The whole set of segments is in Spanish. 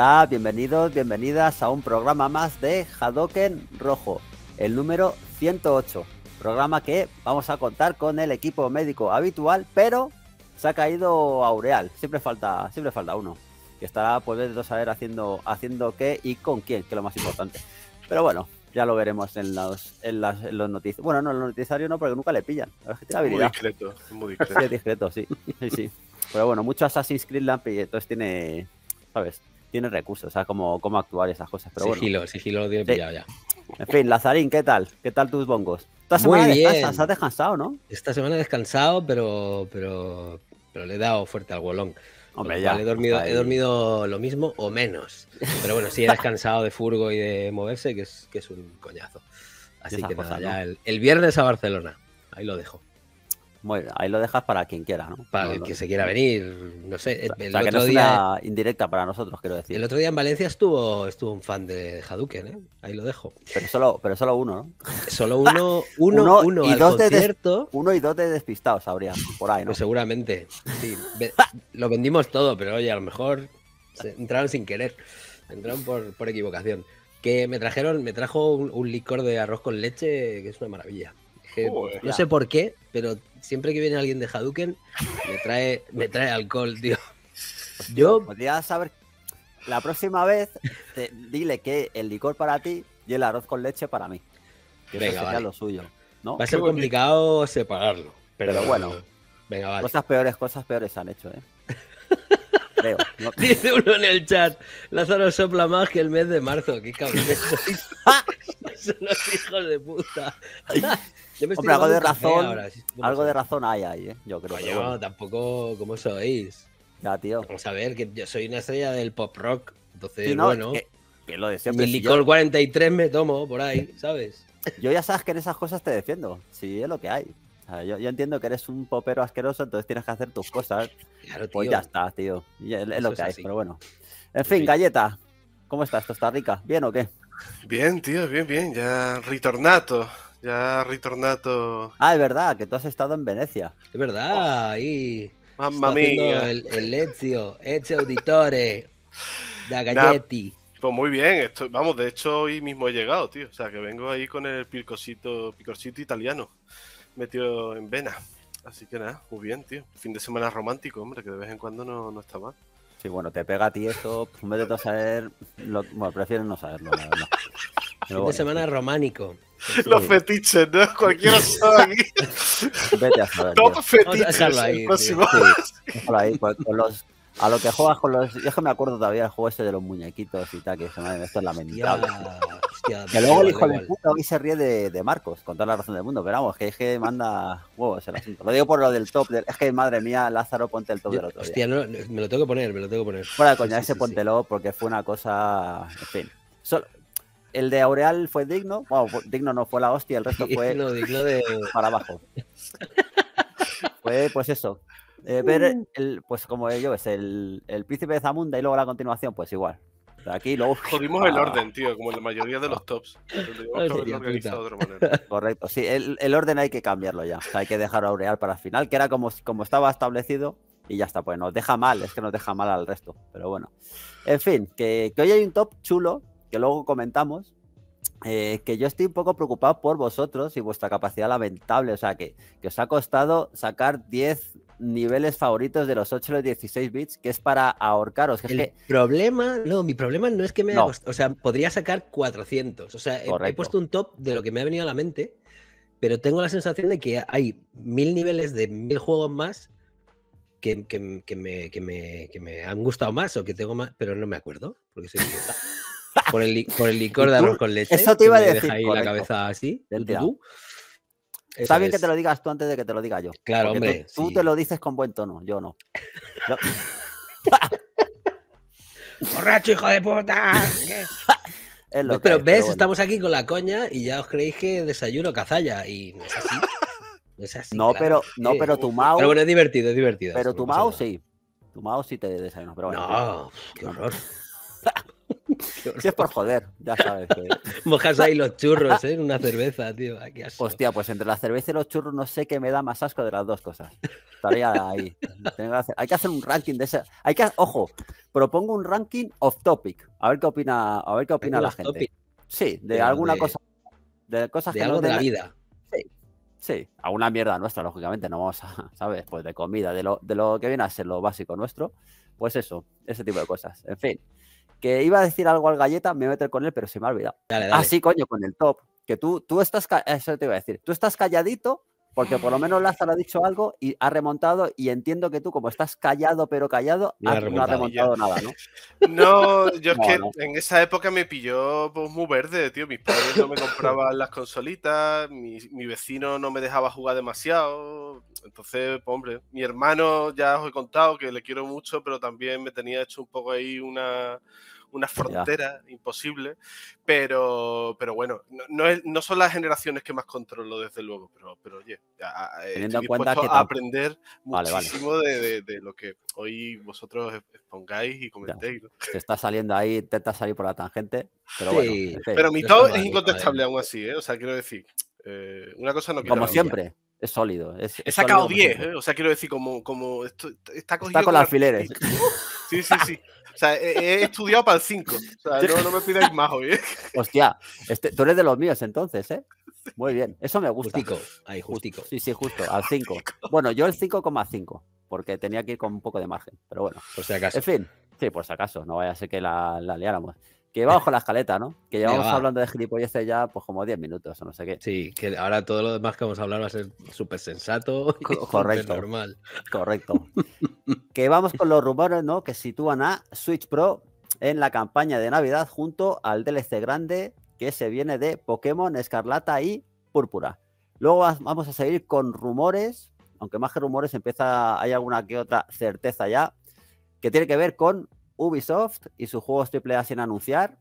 Hola, bienvenidos, bienvenidas a un programa más de Hadoken Rojo, el número 108. Programa que vamos a contar con el equipo médico habitual, pero se ha caído Aureal. Siempre falta, siempre falta uno. Que estará, pues, de saber haciendo, haciendo qué y con quién, que es lo más importante. Pero bueno, ya lo veremos en los, en las, noticias. Bueno, no, en los noticiarios no, porque nunca le pillan. Muy discreto, muy discreto. Sí, discreto, sí. sí, sí. Pero bueno, mucho Assassin's Creed Lamp y entonces tiene, ¿sabes? tiene recursos, o sea, cómo, actuar esas cosas. Pero sigilo, sigilo lo tiene pillado ya. En fin, Lazarín, ¿qué tal? ¿Qué tal tus bongos? Esta semana Muy bien. descansado, ¿no? Esta semana he descansado, pero, pero, pero le he dado fuerte al bolón. Hombre, ya, he, dormido, he dormido lo mismo o menos. Pero bueno, sí he descansado de furgo y de moverse, que es, que es un coñazo. Así que nada, el viernes a Barcelona. Ahí lo dejo. Bueno, ahí lo dejas para quien quiera, ¿no? Para el que se quiera venir, no sé. El, o que no indirecta para nosotros, quiero decir. El otro día en Valencia estuvo, estuvo un fan de Hadouken, ¿eh? Ahí lo dejo. Pero solo, pero solo uno, ¿no? Solo uno, uno, uno, y dos concierto. uno y dos de despistados habría, por ahí, ¿no? Pues seguramente, lo vendimos todo, pero oye, a lo mejor entraron sin querer. Entraron por, equivocación. Que me trajeron, me trajo un, licor de arroz con leche, que es una maravilla. no sé por qué, pero siempre que viene alguien de Hadouken, me trae, me trae alcohol, tío. Yo. Podría saber. La próxima vez, dile que el licor para ti y el arroz con leche para mí. Que Venga, lo suyo. Va a ser complicado separarlo. Pero, bueno. Venga, vale. Cosas peores, cosas peores han hecho, ¿eh? Dice uno en el chat, Lázaro sopla más que el mes de marzo, qué cabrón. Son los hijos de puta. Hombre, algo de razón. algo de razón hay ahí, ¿eh? Yo creo. tampoco como sois. Ya, tío. Vamos a ver, que yo soy una estrella del pop rock. Entonces, bueno. Que, lo de siempre. Y licor 43 me tomo por ahí, ¿sabes? Yo ya sabes que en esas cosas te defiendo. Si es lo que hay. yo, entiendo que eres un popero asqueroso, entonces tienes que hacer tus cosas. Claro, pues tío. Pues ya está, tío. es, lo que hay, pero bueno. En fin, galleta. ¿Cómo estás, Costa Rica? ¿Bien o qué? Bien, tío, bien, bien. Ya ritornato ya ritornato. Ah, es verdad, que tú has estado en Venecia. Es verdad, oh. ahí. mamma mía. El, el Ezio, Ezio Auditore, De Galletti. pues muy bien, esto, vamos, de hecho hoy mismo he llegado, tío. O sea, que vengo ahí con el picosito, picosito italiano metido en vena. Así que nada, muy bien, tío. Fin de semana romántico, hombre, que de vez en cuando no, está mal. Sí, bueno, te pega a ti eso, pues vez de saber, bueno, prefiero no saberlo, la verdad. fin de semana románico. Pues los fetiches, ¿no? Cualquiera sabe Vete a saber. Top fetiches. ahí. ahí. Pues, a lo que juegas con los. Yo es que me acuerdo todavía del juego este de los muñequitos y tal, que se madre esto es la mentira. que luego el hijo de puta hoy se ríe de, de, Marcos, con toda la razón del mundo. Pero vamos, que es que manda huevos el asunto. Lo digo por lo del top. Del, es que madre mía, Lázaro, ponte el top del otro. Hostia, día. No, me lo tengo que poner, me lo tengo que poner. Fuera coña, ese sí, póntelo porque fue una cosa. En fin. Solo, el de Aureal fue digno. Wow, digno no fue la hostia, el resto fue para abajo. pues eso. Eh, ver, mm. pues como eh, ellos el, príncipe de Zamunda y luego la continuación, pues igual. Aquí lo Jodimos el ah. orden, tío, como la mayoría de los tops. Correcto, sí, el, orden hay que cambiarlo ya. hay que dejar a Aureal para el final, que era como, como estaba establecido, y ya está, pues nos deja mal, es que nos deja mal al resto, pero bueno. En fin, que, que, hoy hay un top chulo que luego comentamos, eh, que yo estoy un poco preocupado por vosotros y vuestra capacidad lamentable. O sea, que, os ha costado sacar 10 niveles favoritos de los 8 o los 16 bits, que es para ahorcaros. el problema, no, mi problema no es que me haya costado, o sea, podría sacar 400. O sea, he, puesto un top de lo que me ha venido a la mente, pero tengo la sensación de que hay mil niveles de mil juegos más que, que me, me, han gustado más o que tengo más, pero no me acuerdo, porque soy por el, por el licor de arroz con leche. Eso te iba a decir. Ahí la cabeza así. Está bien que te lo digas tú antes de que te lo diga yo. Claro, hombre. Tú, te lo dices con buen tono, yo no. Yo... ¡Borracho, hijo de puta! pero ves, estamos aquí con la coña y ya os creéis que desayuno cazalla y no es así. No, es así, pero, no, pero tu Mao. Pero bueno, es divertido, es divertido. Pero tu Mao sí. Tu Mao sí te desayuno, pero bueno. No, qué horror. Si es por joder, ya sabes. Mojas ahí los churros, ¿eh? en Una cerveza, tío. Ah, Hostia, pues entre la cerveza y los churros no sé qué me da más asco de las dos cosas. Estaría ahí. Hay que hacer un ranking de ese Hay que, ojo, propongo un ranking off topic. A ver qué opina, a ver qué opina la gente. Sí, de alguna cosa. De cosas de algo de la vida. Sí. Sí, a una mierda nuestra, lógicamente, no vamos a, ¿sabes? Pues de comida, de lo que viene a ser lo básico nuestro, pues eso, ese tipo de cosas. En fin, que iba a decir algo al galleta, me voy a meter con él, pero se me ha olvidado. así coño, con el top. Que tú, tú estás, eso te iba a decir, tú estás calladito porque por lo menos Lázaro ha dicho algo y ha remontado y entiendo que tú como estás callado pero callado no, ha remontado nada, ¿no? No, yo es que en esa época me pilló pues, muy verde, tío. Mis padres no me compraban las consolitas, mi, mi, vecino no me dejaba jugar demasiado. Entonces, pues, hombre, mi hermano ya os he contado que le quiero mucho, pero también me tenía hecho un poco ahí una una frontera imposible, pero, pero bueno, no, no, son las generaciones que más controlo, desde luego, pero, pero oye, a, eh, teniendo en cuenta que a aprender muchísimo De, de, de, lo que hoy vosotros expongáis y comentéis. se está saliendo ahí, intenta salir por la tangente, pero bueno. pero mi top es incontestable aún así, ¿eh? o sea, quiero decir, eh, una cosa no quiero Como siempre. es sólido. Es, He sacado 10, ¿eh? o sea, quiero decir, como, como esto, está con, con alfileres. Sí, sí, sí. O sea, he, estudiado para el 5. O sea, no, no, me pidáis más hoy. Hostia, este, tú eres de los míos entonces, ¿eh? Muy bien, eso me gusta. Justico, ahí, justico. Sí, sí, justo, al 5. Bueno, yo el 5,5, porque tenía que ir con un poco de margen, pero bueno. Por si acaso. En fin, sí, por si acaso, no vaya a ser que la, la liáramos. Que con la escaleta, ¿no? Que llevamos hablando de gilipolleces ya, pues como 10 minutos o no sé qué. Sí, que ahora todo lo demás que vamos a hablar va a ser súper sensato. correcto. Normal. Correcto. que vamos con los rumores, ¿no? Que sitúan a Switch Pro en la campaña de Navidad junto al DLC grande que se viene de Pokémon Escarlata y Púrpura. Luego vamos a seguir con rumores, aunque más que rumores empieza, hay alguna que otra certeza ya, que tiene que ver con Ubisoft y sus juegos AAA sin anunciar.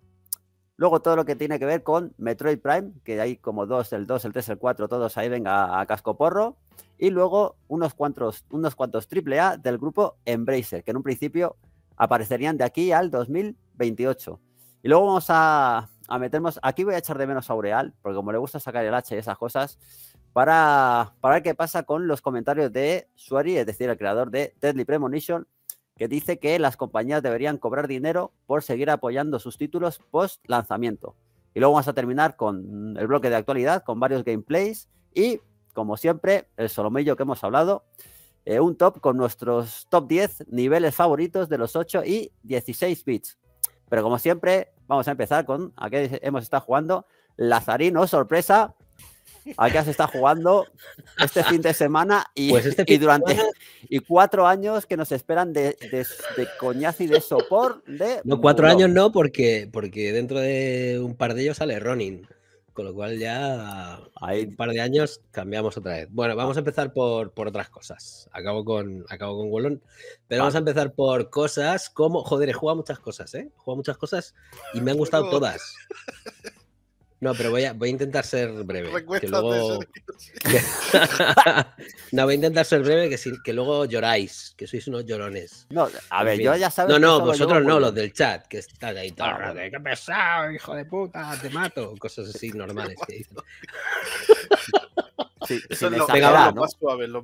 Luego todo lo que tiene que ver con Metroid Prime, que hay como dos, el 2, el 3, el 4, todos ahí venga a casco porro. Y luego unos cuantos, unos cuantos AAA del grupo Embracer, que en un principio aparecerían de aquí al 2028. Y luego vamos a, meternos, aquí voy a echar de menos a Aureal, porque como le gusta sacar el H y esas cosas, para, para ver qué pasa con los comentarios de Suari, es decir, el creador de Deadly Premonition, que dice que las compañías deberían cobrar dinero por seguir apoyando sus títulos post lanzamiento. Y luego vamos a terminar con el bloque de actualidad, con varios gameplays y, como siempre, el solomillo que hemos hablado, eh, un top con nuestros top 10 niveles favoritos de los 8 y 16 bits. Pero como siempre, vamos a empezar con a qué hemos estado jugando. Lazarino oh sorpresa, Acá se está jugando este fin de semana y, pues este durante y cuatro años que nos esperan de, de, coñazo y de sopor de... No, cuatro años no, porque, porque dentro de un par de ellos sale Ronin. Con lo cual ya hay un par de años cambiamos otra vez. Bueno, vamos a empezar por, por otras cosas. Acabo con, acabo con Wolon. Pero vamos a empezar por cosas como... Joder, he muchas cosas, ¿eh? He muchas cosas y me han gustado todas. No, pero voy a, voy a intentar ser breve. Que luego... no, voy a intentar ser breve, que, si, que luego lloráis, que sois unos llorones. No, a ver, yo ya sabes. No, no, vosotros no, ¿eh? los del chat, que están ahí todo. ¡Qué pesado, hijo de puta! ¡Te mato! Cosas así normales que dicen.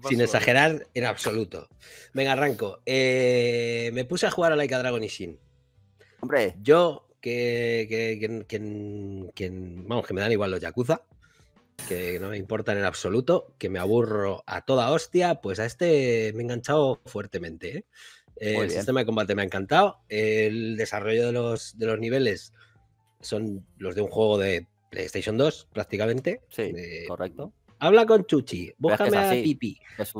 sin, exagerar, en absoluto. Venga, arranco. Eh, me puse a jugar a Laika Dragon y Shin. Hombre. Yo que, que, que, vamos, que me dan igual los Yakuza, que no me importan en absoluto, que me aburro a toda hostia, pues a este me he enganchado fuertemente. ¿eh? El sistema de combate me ha encantado, el desarrollo de los, de los niveles son los de un juego de PlayStation 2 prácticamente. Sí, correcto. Habla con Chuchi, bójame a Pipi.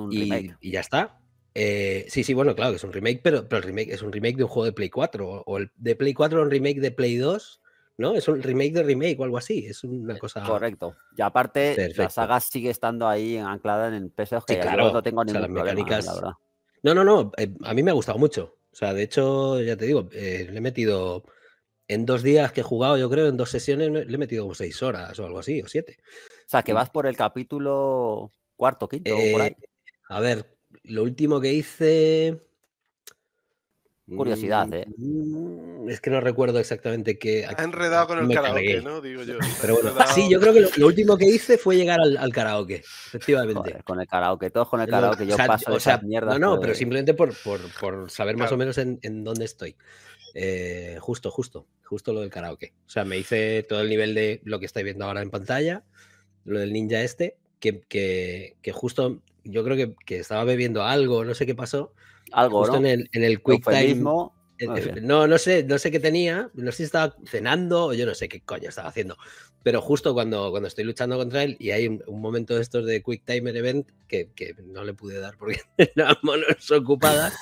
y ya está. Eh, sí, sí, bueno, claro que es un remake, pero, el remake es un remake de un juego de Play 4 o, el de Play 4 un remake de Play 2, ¿no? Es un remake de remake o algo así, es una eh, cosa. Correcto. Y aparte, la saga sigue estando ahí anclada en el ps claro. no tengo ningún eh, la verdad. No, no, no, a mí me ha gustado mucho. O sea, de hecho, ya te digo, le he metido en dos días que he jugado, yo creo, en dos sesiones, le he metido como seis horas o algo así, o siete. O sea, que mm. vas por el capítulo cuarto, quinto, por ahí. A ver, lo último que hice. Mm, Curiosidad, ¿eh? Mm, es que no recuerdo exactamente qué. Ha enredado con el karaoke, ¿no? Digo yo. Pero sí, yo creo que lo, último que hice fue llegar al, karaoke, efectivamente. con el karaoke, todos con el karaoke. Yo o sea, paso o sea, No, no, pero simplemente por, saber más o menos en, dónde estoy. Eh, justo, justo, justo lo del karaoke. O sea, me hice todo el nivel de lo que estáis viendo ahora en pantalla, lo del ninja este, que, que justo yo creo que, estaba bebiendo algo, no sé qué pasó. Algo, ¿no? en, el, en el, quick time. Ah, no, no sé, no sé qué tenía, no sé si estaba cenando o yo no sé qué coño estaba haciendo. Pero justo cuando, cuando estoy luchando contra él y hay un, momento de estos de Quick Timer Event que, no le pude dar porque mano monos ocupadas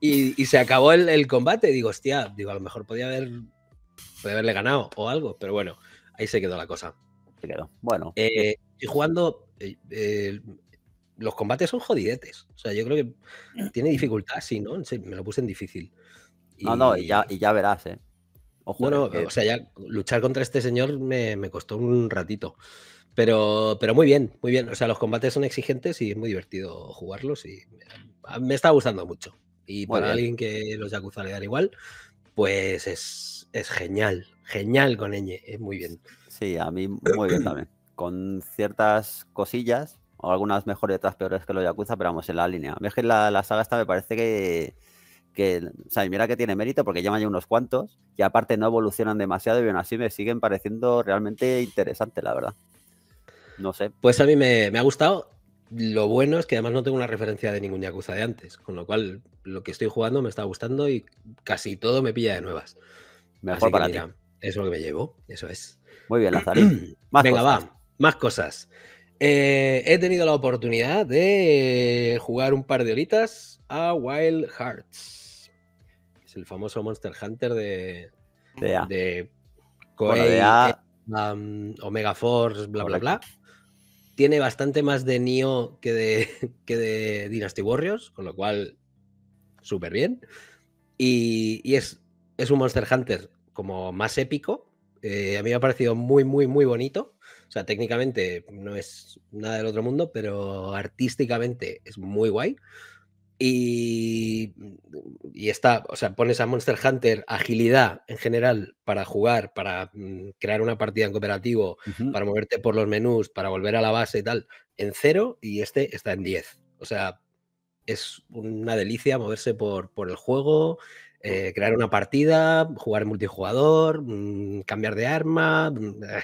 y, se acabó el, combate. Digo, hostia, digo, a lo mejor podía, haber, podía haberle ganado o algo, pero bueno, ahí se quedó la cosa. Se quedó. Bueno. Eh eh, y jugando, eh, los combates son jodidetes. O sea, yo creo que mm. tiene dificultad, sí, ¿no? me lo puse en difícil. No, no, y ya, y ya verás, ¿eh? Bueno, eh, o sea, ya luchar contra este señor me, costó un ratito. Pero, pero muy bien, muy bien. O sea, los combates son exigentes y es muy divertido jugarlos y me, está gustando mucho. Y para alguien que los Yakuza le dar igual, pues es, es genial, genial con ñ, es muy bien. Sí, a mí muy bien también. Con ciertas cosillas, o algunas mejores y otras peores que los Yakuza, pero vamos, en la línea. Es que la, saga esta me parece que, o sea, mira que tiene mérito porque llevan ya unos cuantos y aparte no evolucionan demasiado y aún así me siguen pareciendo realmente interesante, la verdad. No sé. Pues a mí me, ha gustado. Lo bueno es que además no tengo una referencia de ningún Yakuza de antes, con lo cual lo que estoy jugando me está gustando y casi todo me pilla de nuevas. Mejor para ti. Eso es lo que me llevo, eso es. Muy bien, Lazarín. Venga, va, más cosas. Eh, he tenido la oportunidad de jugar un par de horitas a Wild Hearts. Es el famoso Monster Hunter de, de, de eh, um, Omega Force, bla, bla, bla. Tiene bastante más de Nioh que de, que de Dynasty Warriors, con lo cual, súper bien. Y, es, es, un Monster Hunter como más épico. Eh, a mí me ha parecido muy, muy, muy bonito o sea, técnicamente no es nada del otro mundo, pero artísticamente es muy guay. Y, mm, y, está, o sea, pones a Monster Hunter agilidad en general para jugar, para mm, crear una partida en cooperativo, para moverte por los menús, para volver a la base y tal, en cero y este está en 10. O sea, es una delicia moverse por, por el juego, eh, crear una partida, jugar multijugador, mm, cambiar de arma. Eh.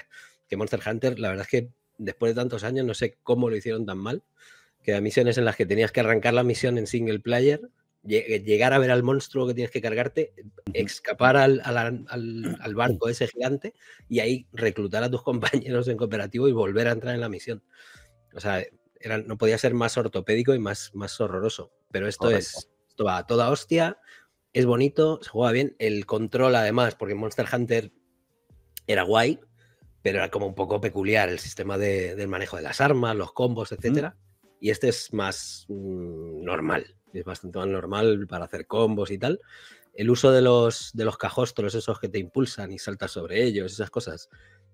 Monster Hunter, la verdad es que después de tantos años no sé cómo lo hicieron tan mal, que hay misiones en las que tenías que arrancar la misión en single player, llegar a ver al monstruo que tienes que cargarte, escapar al, barco ese gigante y ahí reclutar a tus compañeros en cooperativo y volver a entrar en la misión. O sea, no podía ser más ortopédico y más, horroroso, pero esto es, a toda hostia, es bonito, se juega bien, el control además, porque Monster Hunter era guay, pero era como un poco peculiar el sistema del manejo de las armas, los combos, etc. Y este es más mm, normal, es bastante más normal para hacer combos y tal. El uso de los, de los cajostros, esos que te impulsan y saltas sobre ellos, esas cosas,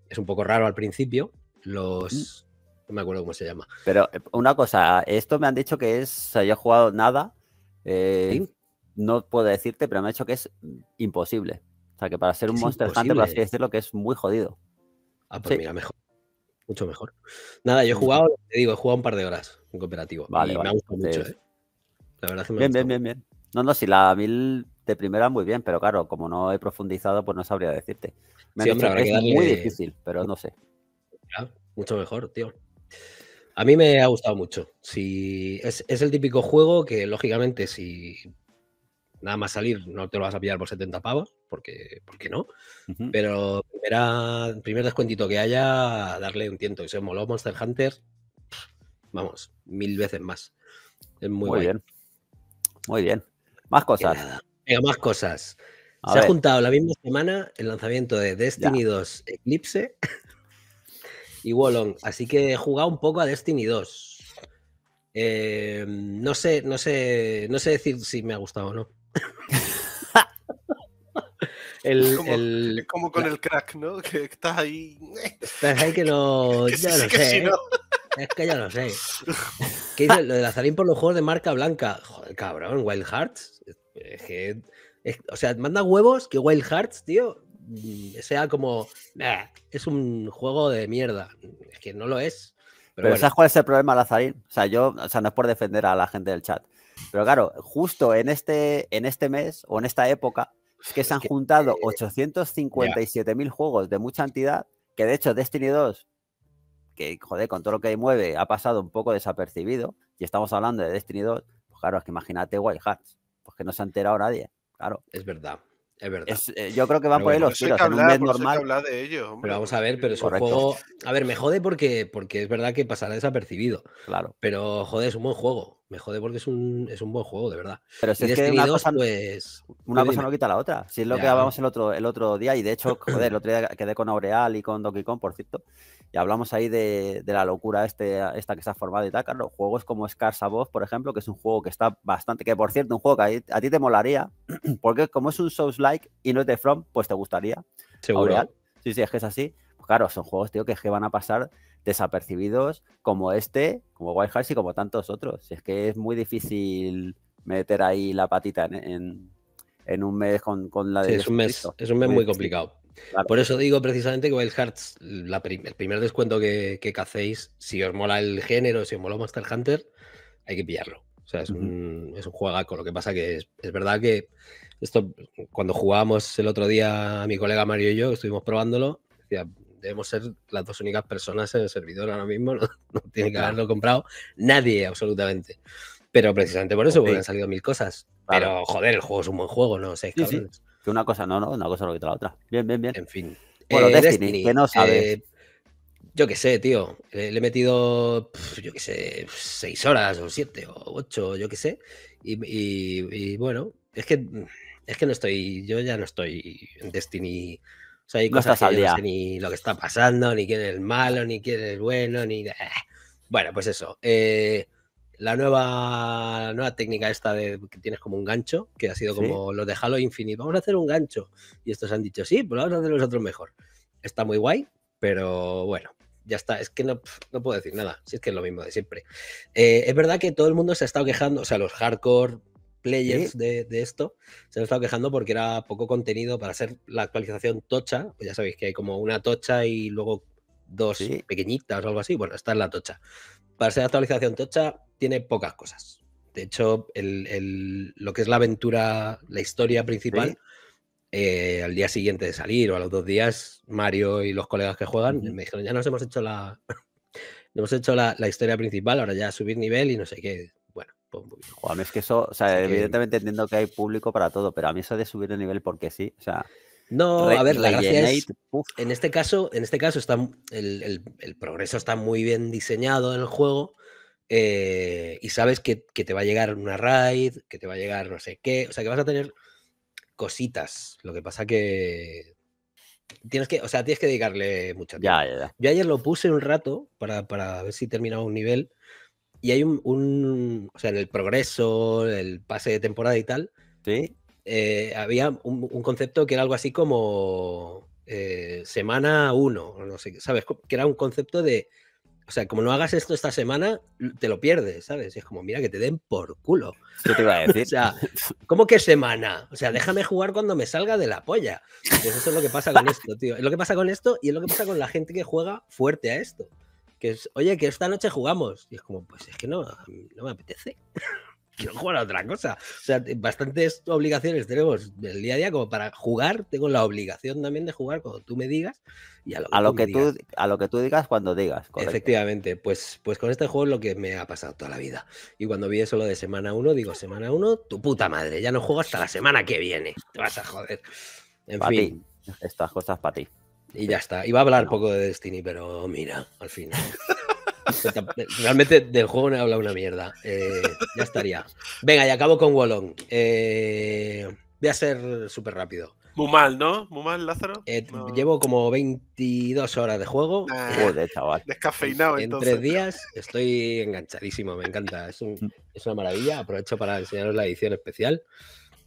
es un poco raro al principio. Los. No me acuerdo cómo se llama. Pero eh, una cosa, esto me han dicho que es. Yo he jugado nada. Eh, no puedo decirte, pero me han dicho que es mm, imposible. O sea, que para ser un Monster hunter, Hunter, por así decirlo, que es muy jodido. Ah, pues mira, mejor. Mucho mejor. Nada, yo he jugado, te digo, he jugado un par de horas en cooperativo. Vale, y vale. mucho, ¿eh? La verdad que me bien, bien, bien, bien. No, no, si la mil de primera muy bien, pero claro, como no he profundizado, pues no sabría decirte. sí, es muy difícil, pero no sé. mucho mejor, tío. A mí me ha gustado mucho. Si es, es, el típico juego que, lógicamente, si nada más salir no te lo vas a pillar por 70 pavos, porque, qué no. Pero primer descuentito que haya, darle un tiento. Y se moló Monster Hunter, vamos, mil veces más. Es muy, muy bien. Muy bien. Más cosas. Venga, más cosas. se ha juntado la misma semana el lanzamiento de Destiny 2 Eclipse y Wolong. Así que he jugado un poco a Destiny 2. Eh, no sé, no sé, no sé decir si me ha gustado o no el, como, con el crack, ¿no? Que estás ahí. Estás que no. ya sé. ¿eh? Es que ya no sé. Lo de Lazarín por los juegos de marca blanca. cabrón, Wild Hearts. o sea, manda huevos que Wild Hearts, tío, mm, sea como. es un juego de mierda. Es que no lo es. Pero, ¿sabes cuál es el problema, Lazarín? O sea, yo, o sea, no es por defender a la gente del chat. Pero claro, justo en este, en este mes o en esta época es que se han juntado 857.000 eh, eh, juegos de mucha entidad, que de hecho Destiny 2, que joder, con todo lo que mueve, ha pasado un poco desapercibido, y estamos hablando de Destiny 2, pues claro, es que imagínate Wild Hearts, pues que no se ha enterado nadie, claro. Es verdad. Es verdad. Eh, yo creo que van por ahí los tiros. normal. pero vamos a ver, pero es un juego. A ver, me jode porque, porque es verdad que pasará desapercibido. Claro. Pero joder, es un buen juego. Me jode porque es un, es un buen juego, de verdad. Pero es una cosa, pues, no quita la otra. Si es lo que hablábamos el otro, el otro día, y de hecho, joder, el otro día quedé con Aureal y con Donkey Kong, por cierto. Y hablamos ahí de, la locura este, esta que ha formado y tal, Carlos. Juegos como Voz, por ejemplo, que es un juego que está bastante, que por cierto, un juego que a, ti, te molaría, porque como es un Souls-like y no es de From, pues te gustaría. Seguro. Sí, sí, es que es así. Pues claro, son juegos, tío, que, van a pasar desapercibidos como este, como Wild Hearts y como tantos otros. Si es que es muy difícil meter ahí la patita en, en, un mes con, la de... Sí, es un mes, es un mes muy complicado. Por eso digo precisamente que Wild Hearts, la el primer descuento que, que, hacéis, si os mola el género, si os mola Master Hunter, hay que pillarlo. O sea, es, un, es un Lo que pasa que es, verdad que esto, cuando jugábamos el otro día, mi colega Mario y yo, que estuvimos probándolo, decía, debemos ser las dos únicas personas en el servidor ahora mismo, no, tiene que haberlo comprado nadie, absolutamente. Pero precisamente por eso, porque han salido mil cosas. Pero, joder, el juego es un buen juego, ¿no? sé, que una cosa no, no, una cosa no quita la otra. Bien, bien, bien. En fin. Bueno, eh, Destiny, que no sabe. Eh, yo qué sé, tío. Le, he metido, yo qué sé, seis horas o siete o ocho, yo qué sé. Y, bueno, es que es que no estoy, yo ya no estoy en Destiny. O sea, hay cosas no ni lo que está pasando, ni quién es el malo, ni quién es el bueno, ni... Eh, bueno, pues eso la nueva, nueva técnica esta de que tienes como un gancho, que ha sido como lo los de Halo Infinite, vamos a hacer un gancho. Y estos han dicho, sí, pues vamos a hacer nosotros mejor. Está muy guay, pero bueno, ya está. Es que no, puedo decir nada, si es que es lo mismo de siempre. Eh, es verdad que todo el mundo se ha estado quejando, o sea, los hardcore players de, esto se han estado quejando porque era poco contenido para hacer la actualización tocha. Pues ya sabéis que hay como una tocha y luego dos pequeñitas o algo así. Bueno, está es la tocha para ser actualización tocha, tiene pocas cosas. De hecho, lo que es la aventura, la historia principal, eh, al día siguiente de salir o a los dos días, Mario y los colegas que juegan me dijeron, ya nos hemos hecho la... hemos hecho la, historia principal, ahora ya subir nivel y no sé qué. Bueno, pues es que eso, o sea, evidentemente entiendo que hay público para todo, pero a mí eso de subir el nivel porque sí, o sea, no, a ver, la gracia en este caso, en este caso está, el, progreso está muy bien diseñado en el juego eh, y sabes que, te va a llegar una raid, que te va a llegar no sé qué, o sea que vas a tener cositas. Lo que pasa que tienes que, o sea, tienes que dedicarle mucho tiempo. Yo ayer lo puse un rato para, ver si terminaba un nivel y hay un, un, o sea, en el progreso, el pase de temporada y tal. Sí eh, había un, concepto que era algo así como eh, semana 1, no sé, ¿sabes? Que era un concepto de, o sea, como no hagas esto esta semana, te lo pierdes, ¿sabes? es como, mira, que te den por culo. ¿Qué te iba a decir? o sea, ¿cómo que semana? O sea, déjame jugar cuando me salga de la polla. Pues eso es lo que pasa con esto, tío. Es lo que pasa con esto y es lo que pasa con la gente que juega fuerte a esto. Que es, oye, que esta noche jugamos. Y es como, pues es que no, no me apetece quiero jugar a otra cosa. O sea, bastantes obligaciones tenemos del día a día como para jugar. Tengo la obligación también de jugar cuando tú me digas. Y a lo que, tú, a lo que tú digas cuando digas. Efectivamente, pues, pues con este juego es lo que me ha pasado toda la vida. Y cuando vi eso lo de semana 1, digo, semana 1, tu puta madre, ya no juego hasta la semana que viene. Te vas a joder. En fin. Estas cosas para ti. Y ya está. Iba a hablar un poco de Destiny, pero mira, al final. Pues realmente del juego no he hablado una mierda. Eh, ya estaría. Venga, y acabo con Wolong. Eh, voy a ser súper rápido. Muy mal, ¿no? Muy mal, Lázaro. Eh, llevo como 22 horas de juego. chaval. Descafeinado, en, tres días estoy enganchadísimo, me encanta. es, una maravilla. Aprovecho para enseñaros la edición especial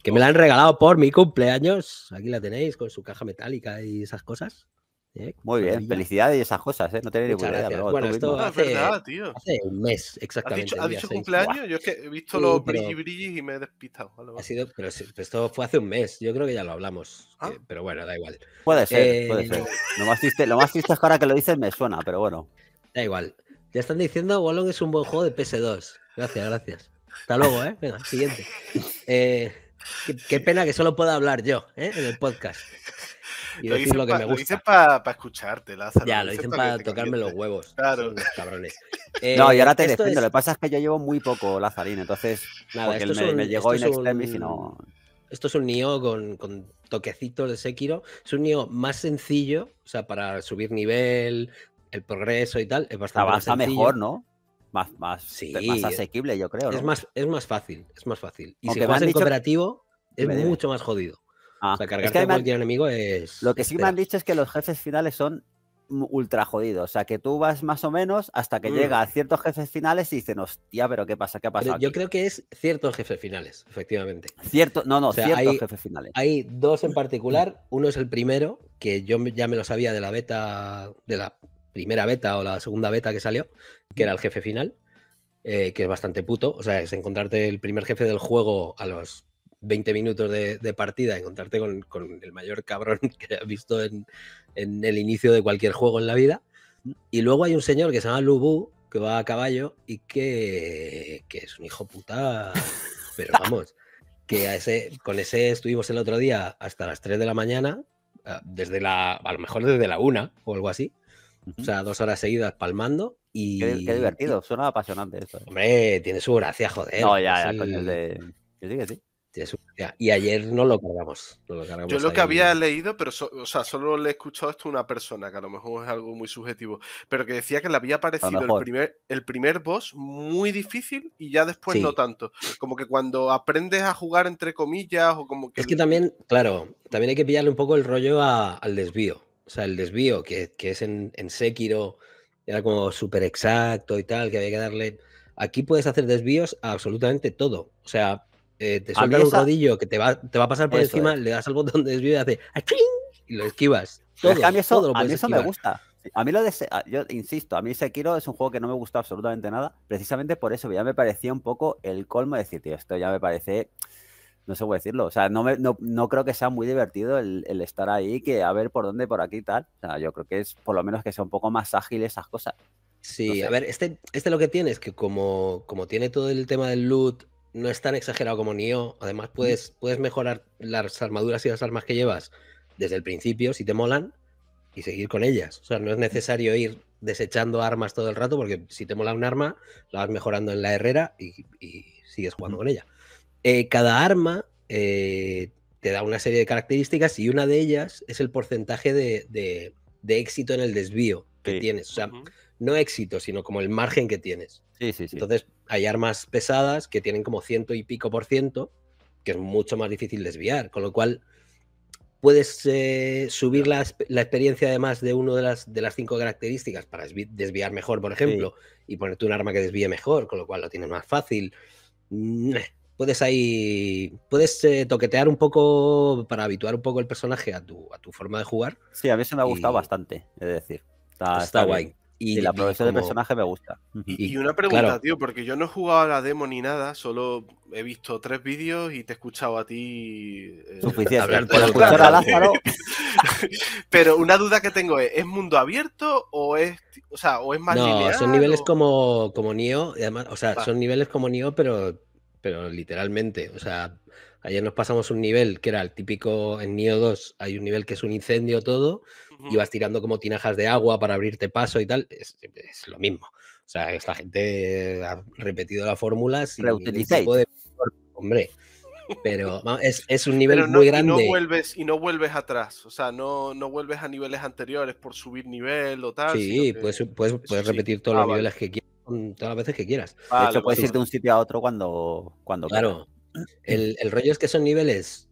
que me la han regalado por mi cumpleaños. Aquí la tenéis con su caja metálica y esas cosas. ¿eh? Muy bien, felicidades y esas cosas, ¿eh? No tener ninguna idea. Pero bueno, hace, verdad, tío. hace, un mes exactamente. ha dicho, cumpleaños? Yo es que he visto los brillis y me he despistado. ha sido, pero esto fue hace un mes, yo creo que ya lo hablamos. Ah. pero bueno, da igual. Puede ser, puede ser. Eh, lo más, triste, lo más triste es que ahora que lo dices me suena, pero bueno. Da igual. Ya están diciendo Wallon es un buen juego de PS2. Gracias, gracias. Hasta luego, ¿eh? Venga, siguiente. Eh, qué, qué, pena que solo pueda hablar yo, ¿eh? En el podcast y lo dicen que me gusta. para escucharte, Lázaro. Ya, lo, dicen, para tocarme los huevos. Claro. cabrones. Eh, no, y ahora te defiendo. Lo que pasa es que yo llevo muy poco Lazarín, entonces. esto me, llegó Esto es un NIO con, toquecitos de Sekiro. Es un NIO más sencillo, o sea, para subir nivel, el progreso y tal. Es bastante más mejor, ¿no? Más, más, más asequible, yo creo. Es, más, es más fácil, es más fácil. Y si si vas en cooperativo, es mucho más jodido. Ah, es. Lo que sí me han dicho es que los jefes finales son ultra jodidos. O sea, que tú vas más o menos hasta que mm. llega a ciertos jefes finales y dicen, hostia, pero ¿qué pasa? ¿Qué ha pasado? Yo creo que es ciertos jefes finales, efectivamente. Cierto, no, no, ciertos hay, jefes finales. Hay dos en mm. particular. Uno es el primero, que yo ya me lo sabía de la beta, de la primera beta o la segunda beta que salió, que era el jefe final, eh, que es bastante puto. O sea, es encontrarte el primer jefe del juego a los 20 minutos de, partida, encontrarte con, el mayor cabrón que has visto en, el inicio de cualquier juego en la vida. Y luego hay un señor que se llama Lubu, que va a caballo y que, es un hijo puta, pero vamos, que a con ese estuvimos el otro día hasta las 3 de la mañana, ah, desde la, a lo mejor desde la 1 o algo así, o sea, dos horas seguidas palmando y... Qué, divertido, suena apasionante eso. Eh. Hombre, tiene su gracia, joder. No, ya, ya, con coño, de... sí, sí. Y ayer no lo cargamos. lo Yo lo que había leído, pero o sea, solo le he escuchado esto a una persona, que a lo mejor es algo muy subjetivo, pero que decía que le había parecido el primer, el primer boss muy difícil y ya después no tanto. Como que cuando aprendes a jugar entre comillas o como Es que también, claro, también hay que pillarle un poco el rollo al desvío. O sea, el desvío que, es en, en Sekiro, era como súper exacto y tal, que había que darle... Aquí puedes hacer desvíos a absolutamente todo. O sea, eh, te suelta un rodillo que te va, a pasar por encima, le das al botón de desvío y hace y lo esquivas. Todo, a mí eso, me gusta. A mí lo de, yo insisto, a mí Sekiro es un juego que no me gusta absolutamente nada, precisamente por eso, ya me parecía un poco el colmo de decir, esto ya me parece, no sé cómo decirlo, o sea, no, no, creo que sea muy divertido el, estar ahí, que a ver por dónde, por aquí y tal, o sea, yo creo que es por lo menos que sea un poco más ágil esas cosas. Sí, a ver, este, este lo que tiene es que como, como tiene todo el tema del loot, no es tan exagerado como Nioh. Además, puedes, puedes mejorar las armaduras y las armas que llevas desde el principio, si te molan, y seguir con ellas. O sea, no es necesario ir desechando armas todo el rato, porque si te mola un arma, la vas mejorando en la herrera y, sigues jugando con ella. Eh, cada arma eh, te da una serie de características y una de ellas es el porcentaje de, éxito en el desvío que tienes. O sea, no éxito, sino como el margen que tienes. Entonces hay armas pesadas que tienen como ciento y pico por ciento, que es mucho más difícil desviar, con lo cual puedes eh, subir la, la, experiencia además de una de las, de las cinco características para desviar mejor, por ejemplo, y ponerte un arma que desvíe mejor, con lo cual lo tienes más fácil. Mm, eh, puedes ahí, puedes eh, toquetear un poco para habituar un poco el personaje a tu, a tu forma de jugar. Sí, a mí se me ha gustado bastante, es decir. Está, guay. Y, la progresión de personaje me gusta. Y, una pregunta, tío, porque yo no he jugado a la demo ni nada, solo he visto tres vídeos y te he escuchado a ti. Eh, Suficiente, a Lázaro. Pero una duda que tengo es: ¿es mundo abierto o es, o sea, o es más no, Son niveles como, como Nio, además, o sea, son niveles como Nio, pero, pero literalmente, o sea. Ayer nos pasamos un nivel que era el típico en Nio 2, hay un nivel que es un incendio todo, y vas tirando como tinajas de agua para abrirte paso y tal, es, lo mismo. O sea, esta gente ha repetido la fórmula sin de... Hombre, pero es, un nivel muy grande. Y no, vuelves, y no vuelves atrás, o sea, no, no vuelves a niveles anteriores por subir nivel o tal. Sí, puedes, puedes, repetir todos ah, los niveles que quieras, todas las veces que quieras. de hecho, puedes ir de un sitio a otro cuando... cuando claro. El, el rollo es que son niveles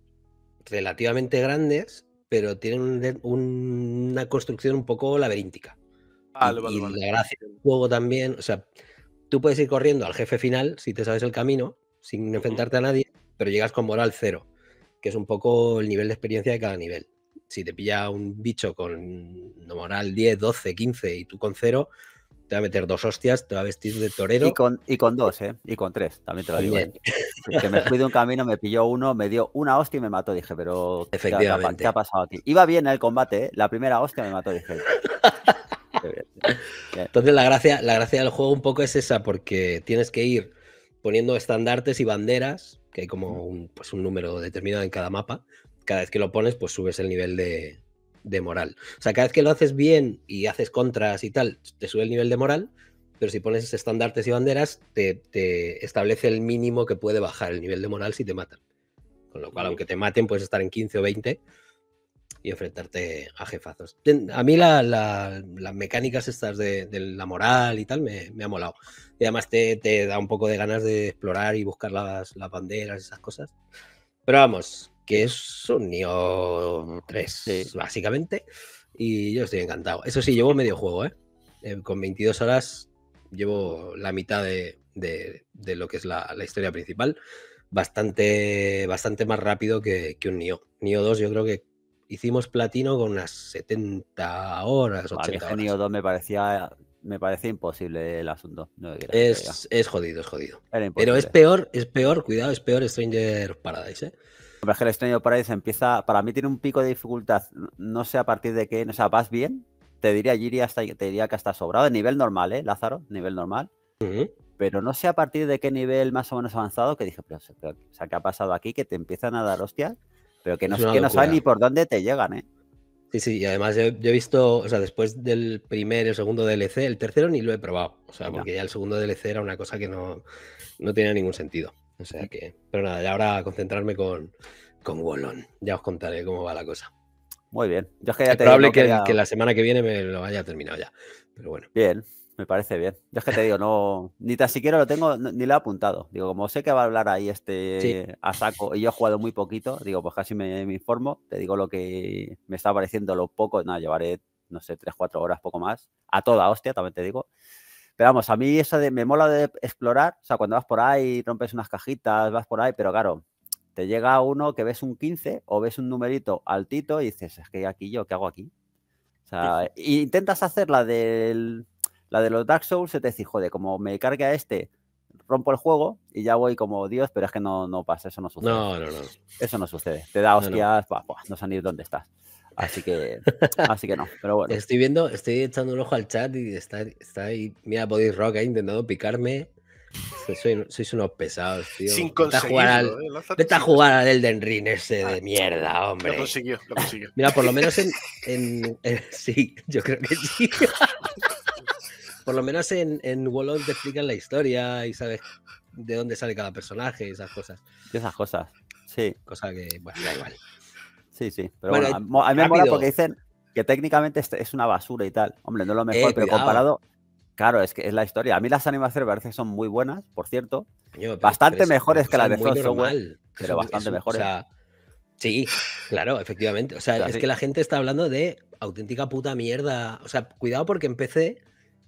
relativamente grandes pero tienen una construcción un poco laberíntica. y, la gracia del juego también, o sea, tú puedes ir corriendo al jefe final si te sabes el camino, sin enfrentarte a nadie, pero llegas con moral cero, que es un poco el nivel de experiencia de cada nivel. Si te pilla un bicho con moral 10, 12, 15 y tú con cero, te va a meter dos hostias, te va a vestir de torero. Y con, y con dos, ¿eh? Y con tres, también te lo digo. ¿eh? Que me fui de un camino, me pilló uno, me dio una hostia y me mató. Dije, pero. Efectivamente. ¿Qué ha, pasado aquí? Iba bien ¿eh? el combate, ¿eh? La primera hostia me mató, dije. Entonces, la gracia, la gracia del juego un poco es esa, porque tienes que ir poniendo estandartes y banderas, que hay como pues, un número determinado en cada mapa. Cada vez que lo pones, pues subes el nivel de, de moral. O sea, cada vez que lo haces bien y haces contras y tal, te sube el nivel de moral, pero si pones estandartes y banderas, te, establece el mínimo que puede bajar el nivel de moral si te matan. Con lo cual, aunque te maten, puedes estar en 15 o 20 y enfrentarte a jefazos. A mí las mecánicas estas de, la moral y tal me, ha molado. Y además te, da un poco de ganas de explorar y buscar las, las banderas, esas cosas. Pero vamos, que es un Neo 3, básicamente. Y yo estoy encantado. Eso sí, llevo medio juego, ¿eh? eh con 22 horas llevo la mitad de, de, lo que es la, historia principal. Bastante, bastante más rápido que, que un Nio. Nio 2 yo creo que hicimos platino con unas 70 horas, 80 horas. Nio 2 me parecía, me parecía imposible el asunto. es, es, jodido, es jodido. Pero es peor, es peor, cuidado, es peor Stranger Paradise, ¿eh? que el extraño se empieza, para mí tiene un pico de dificultad, no sé a partir de qué, o sea, vas bien, te diría Giri hasta, te diría que hasta sobrado, nivel normal, ¿eh, Lázaro? Nivel normal. Pero no sé a partir de qué nivel más o menos avanzado que dije, pero, o sea, ¿qué ha pasado aquí? Que te empiezan a dar hostias, pero que no, que saben ni por dónde te llegan, ¿eh? Sí, sí, y además yo, he visto, o sea, después del primer y segundo DLC, el tercero ni lo he probado, o sea, porque ya el segundo DLC era una cosa que no, no tenía ningún sentido. O sea que, pero nada, ya ahora concentrarme con, con Wolon. Ya os contaré cómo va la cosa. Muy bien. Yo es que ya probable que, la semana que viene me lo haya terminado ya. Pero bueno. Bien, me parece bien. Yo es que te digo, no, ni tan siquiera lo tengo, ni lo he apuntado. Digo, como sé que va a hablar ahí este a saco y yo he jugado muy poquito, digo, pues casi me, informo, te digo lo que me está pareciendo, lo poco, nada, llevaré, no sé, tres, cuatro horas, poco más, a toda hostia, también te digo. Pero vamos, a mí eso de, me mola de explorar, o sea, cuando vas por ahí, rompes unas cajitas, vas por ahí, pero claro, te llega uno que ves un 15 o ves un numerito altito y dices, es que aquí yo, ¿qué hago aquí? O sea, intentas hacer la, del, la de los Dark Souls, se te dice, joder, como me cargue a este, rompo el juego y ya voy como Dios, pero es que no, no pasa, eso no sucede. No, no, no. Eso no sucede. Te da hostias, no, no. no sabes ni dónde estás. Así que, así que no, pero bueno. Estoy viendo, estoy echando un ojo al chat y está, está ahí. Mira, Body Rock ha intentado picarme. sois unos pesados, tío. Sin Vete a jugar eh, Elden Ring ese de ah, mierda, hombre. Lo consiguió, lo consiguió. Mira, por lo menos en, sí, yo creo que sí. por lo menos en, en te explican la historia y sabes de dónde sale cada personaje y esas cosas. Y esas cosas, sí. Cosa que, bueno, da igual. Sí, sí. Pero bueno, a mí me mola porque dicen que técnicamente es una basura y tal. Hombre, no es lo eh, mejor, pero comparado. Claro, es que es la historia. A mí las animaciones me parece que son muy buenas, por cierto. bastante mejores que las de Frozen. pero bastante mejores. sí, claro, efectivamente. O sea, es que la gente está hablando de auténtica puta mierda. O sea, cuidado porque empecé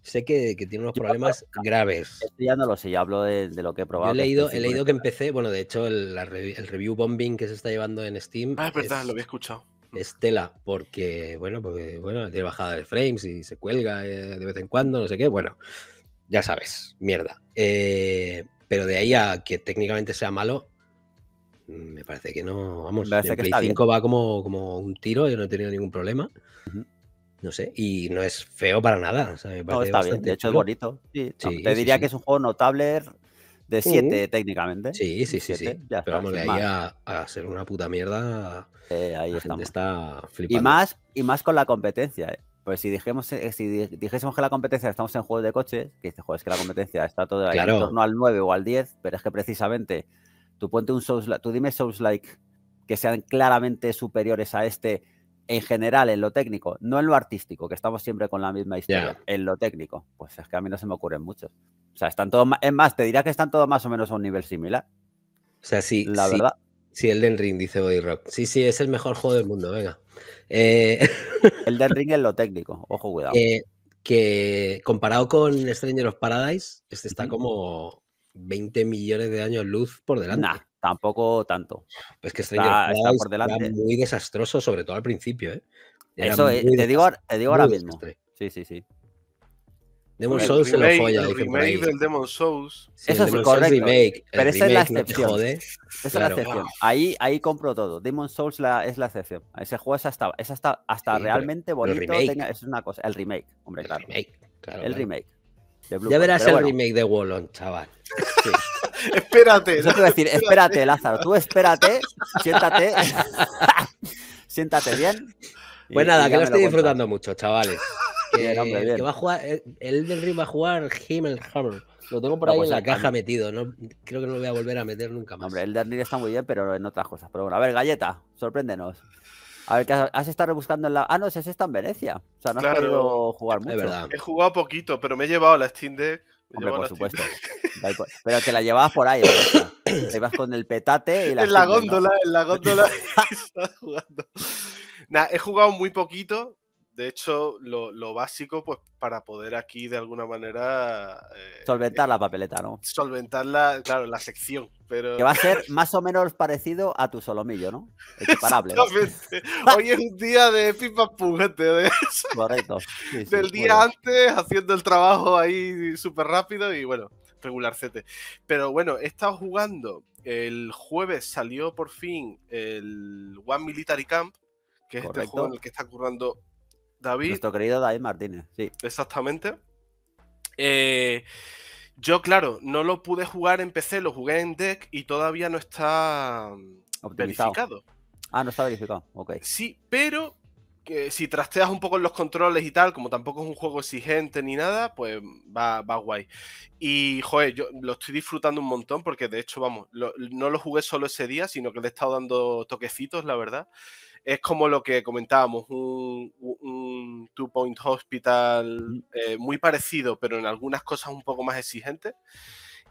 sé que, tiene unos problemas graves. ya no lo sé, ya hablo de, lo que he probado. he leído, he leído que empecé, bueno, de hecho, el, review bombing que se está llevando en Steam. Ah, es verdad, lo había escuchado. Estela, porque, bueno, porque, bueno, tiene bajada de frames y se cuelga eh, de vez en cuando, no sé qué, bueno, ya sabes, mierda. Eh, pero de ahí a que técnicamente sea malo, me parece que no, vamos, el 5 va como, como un tiro, yo no he tenido ningún problema. No sé, y no es feo para nada. no, está bien, de hecho es bonito. te diría que es un juego notable de 7 técnicamente. Sí, sí, sí, Pero vamos, ahí a, ser una puta mierda. Eh, ahí la está flipando. Y más, y más con la competencia, eh. Pues si dijésemos, eh, si dijésemos que la competencia estamos en juegos de coches, que este joder, es que la competencia está todo en torno al 9 o al 10, pero es que precisamente tú ponte un Souls, tú dime shows like que sean claramente superiores a este en general, en lo técnico, no en lo artístico, que estamos siempre con la misma historia, en lo técnico, pues es que a mí no se me ocurren muchos. O sea, están todos, es más, te diría que están todos más o menos a un nivel similar. O sea, sí. La sí, verdad. Sí, Ring, dice Body Rock. Sí, sí, es el mejor juego del mundo, venga. Eh, el del Ring en lo técnico, ojo, cuidado. que comparado con Stranger of Paradise, este está como 20 millones de años luz por delante. Tampoco tanto. Es pues que está, por delante. muy desastroso, sobre todo al principio. ¿eh? Eso, es, eh, te digo, te digo ahora mismo. Sí, sí, sí. Demon Souls se lo folla. El remake del Demon Souls. Eso es correcto. ¿eh? Remake, pero esa es la excepción. esa es la excepción. Ahí, ahí compro todo. Demon Souls es la excepción. Ese juego es hasta, hasta, hasta realmente bonito. es una cosa. El remake, hombre, el claro. Remake, el remake ya verás el remake de Wallon, chaval. espérate. decir, espérate, Lázaro. Tú espérate, siéntate. siéntate bien. pues nada, que lo estoy disfrutando mucho, chavales. Bien, hombre, eh, bien. Que va a jugar, eh, el del Ring va a jugar Hammer. Lo tengo por ahí en la caja metido. No, creo que no lo voy a volver a meter nunca más. Hombre, el dernier está muy bien, pero en otras cosas. Pero bueno, a ver, galleta, sorpréndenos. A ver, ¿qué has, estado buscando en la. Ah, no, si has estado en Venecia. O sea, no has podido jugar mucho. Verdad. He jugado poquito, pero me he llevado la Steam de Hombre, por supuesto. Pero te la llevabas por ahí, ¿verdad? Te ibas con el petate y la. En la góndola, en la góndola. jugando. he jugado muy poquito de hecho, lo, básico, pues, para poder aquí de alguna manera. Eh, solventar eh, la papeleta, ¿no? Solventar la, claro, la sección. Pero... Que va a ser más o menos parecido a tu solomillo, ¿no? Equiparable. Hoy es un día de pipas De... Correcto. Del día antes, haciendo el trabajo ahí súper rápido y bueno, regular Pero bueno, he estado jugando. El jueves salió por fin el One Military Camp, que es el este juego en el que está currando David. Nuestro querido David Martínez, sí. Exactamente. Eh, yo, claro, no lo pude jugar en PC, lo jugué en deck y todavía no está mm, verificado. Ah, no está verificado, ok. Sí, pero si trasteas un poco en los controles y tal, como tampoco es un juego exigente ni nada, pues va, va guay. Y, joder, yo lo estoy disfrutando un montón porque, de hecho, vamos, no lo jugué solo ese día, sino que le he estado dando toquecitos, la verdad es como lo que comentábamos, un, Two Point Hospital eh, muy parecido, pero en algunas cosas un poco más exigente.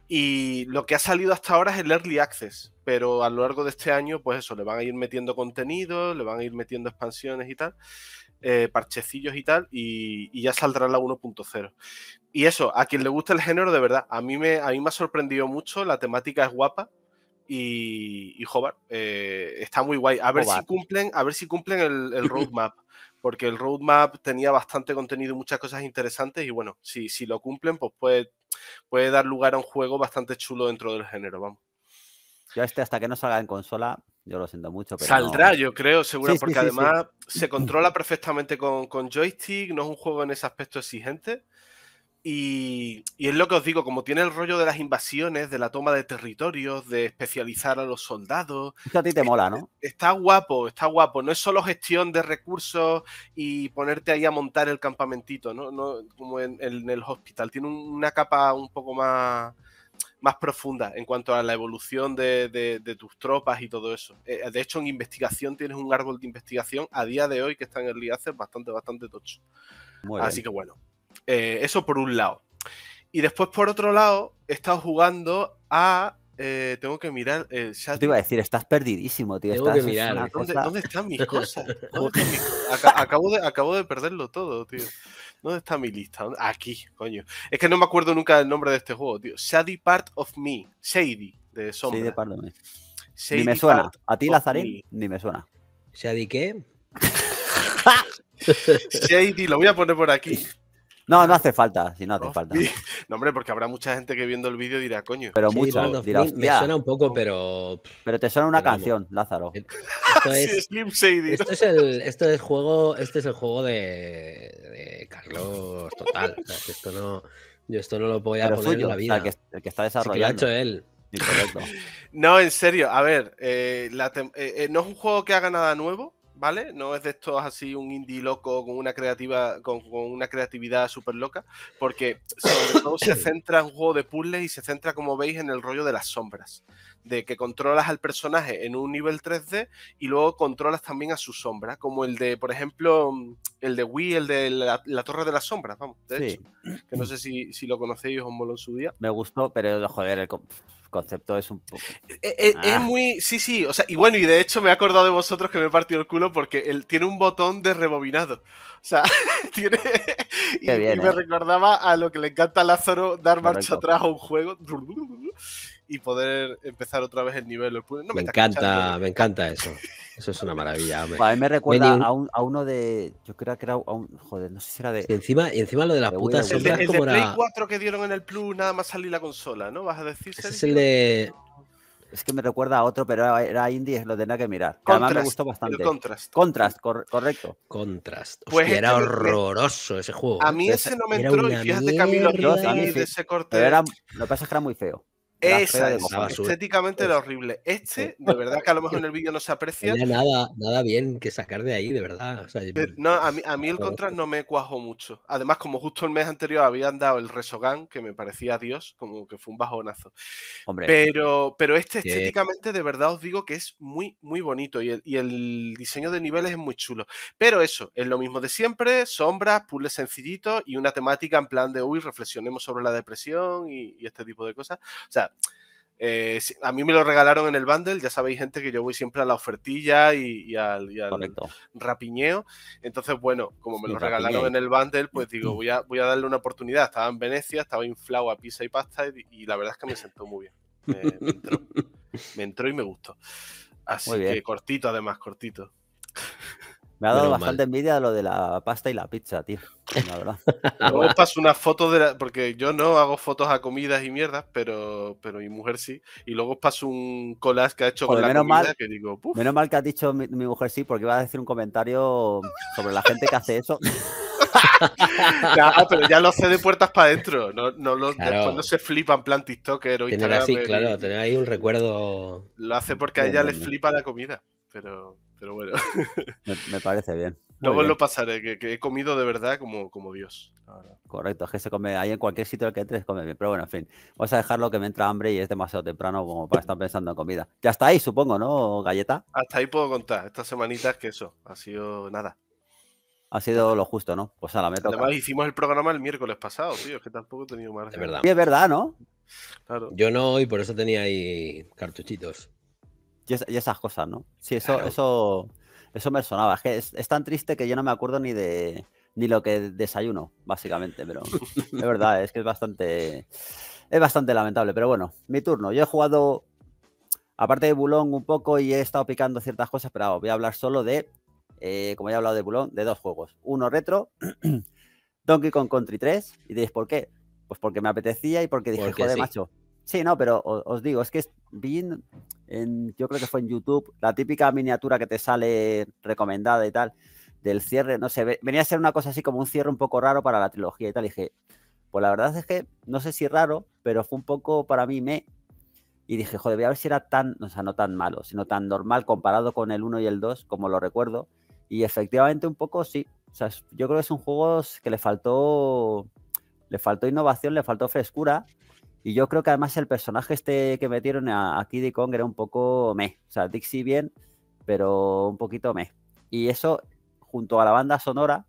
Y lo que ha salido hasta ahora es el Early Access, pero a lo largo de este año, pues eso, le van a ir metiendo contenido, le van a ir metiendo expansiones y tal, eh, parchecillos y tal, y, ya saldrá la 1.0. Y eso, a quien le gusta el género, de verdad, a mí, me, a mí me ha sorprendido mucho, la temática es guapa, y, y eh, está muy guay. A ver si cumplen, a ver si cumplen el, roadmap. porque el roadmap tenía bastante contenido, y muchas cosas interesantes, y bueno, si, si lo cumplen, pues puede, puede dar lugar a un juego bastante chulo dentro del género, vamos. Yo este hasta que no salga en consola, yo lo siento mucho. Saldrá, yo creo, seguro, porque además se controla perfectamente con, con, joystick, no es un juego en ese aspecto exigente. Y, es lo que os digo, como tiene el rollo de las invasiones, de la toma de territorios, de especializar a los soldados. a ti te mola, ¿no? Está, guapo, está guapo. No es solo gestión de recursos y ponerte ahí a montar el campamentito, ¿no? como en, el hospital. Tiene una capa un poco más, más profunda en cuanto a la evolución de, tus tropas y todo eso. Eh, de hecho, en investigación tienes un árbol de investigación a día de hoy que está en el hace bastante, bastante tocho. Así que bueno. Eh, eso por un lado. Y después, por otro lado, he estado jugando a. Eh, tengo que mirar Te iba a decir, estás perdidísimo, tío. ¿Dónde, están mis cosas? acabo, de, acabo de perderlo todo, tío. ¿Dónde está mi lista? Aquí, coño. Es que no me acuerdo nunca del nombre de este juego, tío. Shady Part of Me. Shady, de Sombra. Shady Part of Me. ni me suena. A ti, Lazarín, ni me suena. ¿Shady qué? Shady, lo voy a poner por aquí. No, no hace falta, si no hace falta. No, hombre, porque habrá mucha gente que viendo el vídeo dirá, coño. Pero mucho, me suena un poco, pero... Pero te suena una canción, Lázaro. Eh, esto es, esto, es el, juego, este es el juego de, Carlos total. esto no, yo esto no lo voy a poner en la vida. el, que, está desarrollando. No, en serio, a ver, eh, eh, no es un juego que haga nada nuevo, ¿vale? No es de estos así un indie loco con una creativa, con, una creatividad súper loca, porque sobre todo se centra en un juego de puzzles y se centra, como veis, en el rollo de las sombras, de que controlas al personaje en un nivel 3D y luego controlas también a su sombra, como el de, por ejemplo, mm, el de Wii, el de la, Torre de las Sombras, vamos, de hecho, que no sé si, lo conocéis o moló en su día. Me gustó, pero joder, el concepto es un poco. E-, e-, es, ah. muy. Sí, sí. O sea, y bueno, y de hecho me he acordado de vosotros que me he partido el culo porque él tiene un botón de rebobinado. O sea, tiene. Y, me ¿eh? recordaba a lo que le encanta a Lázaro dar marcha atrás a un juego y poder empezar otra vez el nivel. me, encanta, ¿eh? me encanta eso. Eso es una maravilla. Hombre. A mí me recuerda a, uno de. Yo creo que era a un. Joder, no sé si era de. Y encima, y encima lo de las putas sombras. De, el Play 4 que dieron en el Plus, nada más salir la consola, ¿no? Vas a decir. es el de. Es que me recuerda a otro, pero era indie, lo tenía que mirar. además me gustó bastante. Contrast. Contrast, correcto. Contrast. pues era horroroso ese juego. A mí pues ese no me entró y fíjate que a mí de ese corte. era, lo que pasa es que era muy feo. Esa es, estéticamente horrible. Este, de verdad que a lo mejor en el vídeo no se aprecia. No nada, nada bien que sacar de ahí, de verdad. Eh, a mí, el contrast no me cuajó mucho. Además, como justo el mes anterior habían dado el Resogan, que me parecía Dios, como que fue un bajonazo. Hombre, pero, pero este estéticamente, de verdad os digo que es muy, muy bonito y el, diseño de niveles es muy chulo. Pero eso, es lo mismo de siempre, sombras, puzzles sencillitos y una temática en plan de, uy, reflexionemos sobre la depresión y este tipo de cosas. O sea, eh, a mí me lo regalaron en el bundle, ya sabéis gente que yo voy siempre a la ofertilla y, al, rapiñeo. Entonces, bueno, como me lo regalaron en el bundle, pues digo, mm. voy a, voy a darle una oportunidad. Estaba en Venecia, estaba inflado a pizza y pasta y, la verdad es que me sentó muy bien. entró, me entró, y me gustó. Así que cortito, además, cortito. Me ha dado bastante envidia lo de la pasta y la pizza, tío. La verdad. Luego paso unas fotos de porque yo no hago fotos a comidas y mierdas, pero, pero mi mujer sí. Y luego paso un collage que ha hecho con la menos comida que digo, Puf". Menos mal que ha dicho mi, mujer sí, porque iba a decir un comentario sobre la gente que hace eso. pero ya lo hace de puertas para adentro. No, no se flipan plan TikToker o Instagram. claro, tener ahí un recuerdo. Lo hace porque a ella le flipa la comida, pero pero bueno. me, parece bien. Luego lo pasaré, que, he comido de verdad como, como Dios. Correcto, es que se come ahí en cualquier sitio al que entres, come Pero bueno, en fin, vamos a dejarlo que me entra hambre y es demasiado temprano como para estar pensando en comida. Ya está ahí, supongo, ¿no, galleta? Hasta ahí puedo contar. Estas semanitas que eso, ha sido nada. Ha sido lo justo, ¿no? Pues a la meta. Además, hicimos el programa el miércoles pasado, tío, es que tampoco he tenido más. Es verdad. Y es verdad, ¿no? Claro. Yo no, y por eso tenía ahí cartuchitos. Y, esas cosas, ¿no? Sí, eso, eso, eso me sonaba. Es tan triste que yo no me acuerdo ni de ni lo que desayuno, básicamente, pero es verdad, es que es bastante es bastante lamentable, pero bueno, mi turno. Yo he jugado aparte de Bulón un poco y he estado picando ciertas cosas, pero voy a hablar solo de eh, como ya he hablado de Bulón, de dos juegos. Uno retro, Donkey Kong Country 3, y diréis, ¿por qué? Pues porque me apetecía y porque dije, joder, macho. Sí, no, pero os, digo, es que vi, en, yo creo que fue en YouTube, la típica miniatura que te sale recomendada y tal, del cierre, no sé, venía a ser una cosa así como un cierre un poco raro para la trilogía y tal. dije, pues la verdad es que no sé si raro, pero fue un poco para mí me. Y dije, joder, voy a ver si era tan, o sea, no tan malo, sino tan normal comparado con el 1 y el 2, como lo recuerdo. Y efectivamente, un poco sí. O sea, yo creo que son juegos que le faltó. Le faltó innovación, le faltó frescura. Y yo creo que además el personaje este que metieron a de Kong era un poco me O sea, Dixie bien, pero un poquito meh. Y eso, junto a la banda sonora,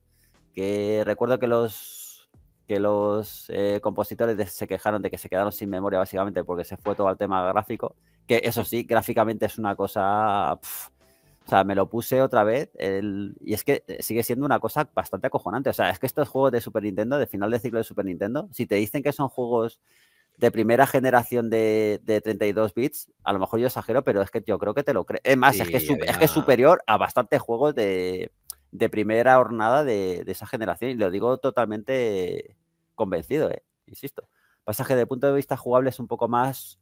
que recuerdo que los, que los eh, compositores se quejaron de que se quedaron sin memoria, básicamente, porque se fue todo al tema gráfico. Que eso sí, gráficamente es una cosa. o sea, me lo puse otra vez y es que eh, sigue siendo una cosa bastante acojonante. O sea, es que estos juegos de Super Nintendo, de final de ciclo de Super Nintendo, si te dicen que son juegos de primera generación de, 32 bits, a lo mejor yo exagero, pero es que yo creo que te lo creo. Es más, es, que es, superior a bastantes juegos de, de primera hornada de, esa generación. Y lo digo totalmente convencido, eh, insisto. Pasaje de punto de vista jugable es un poco más,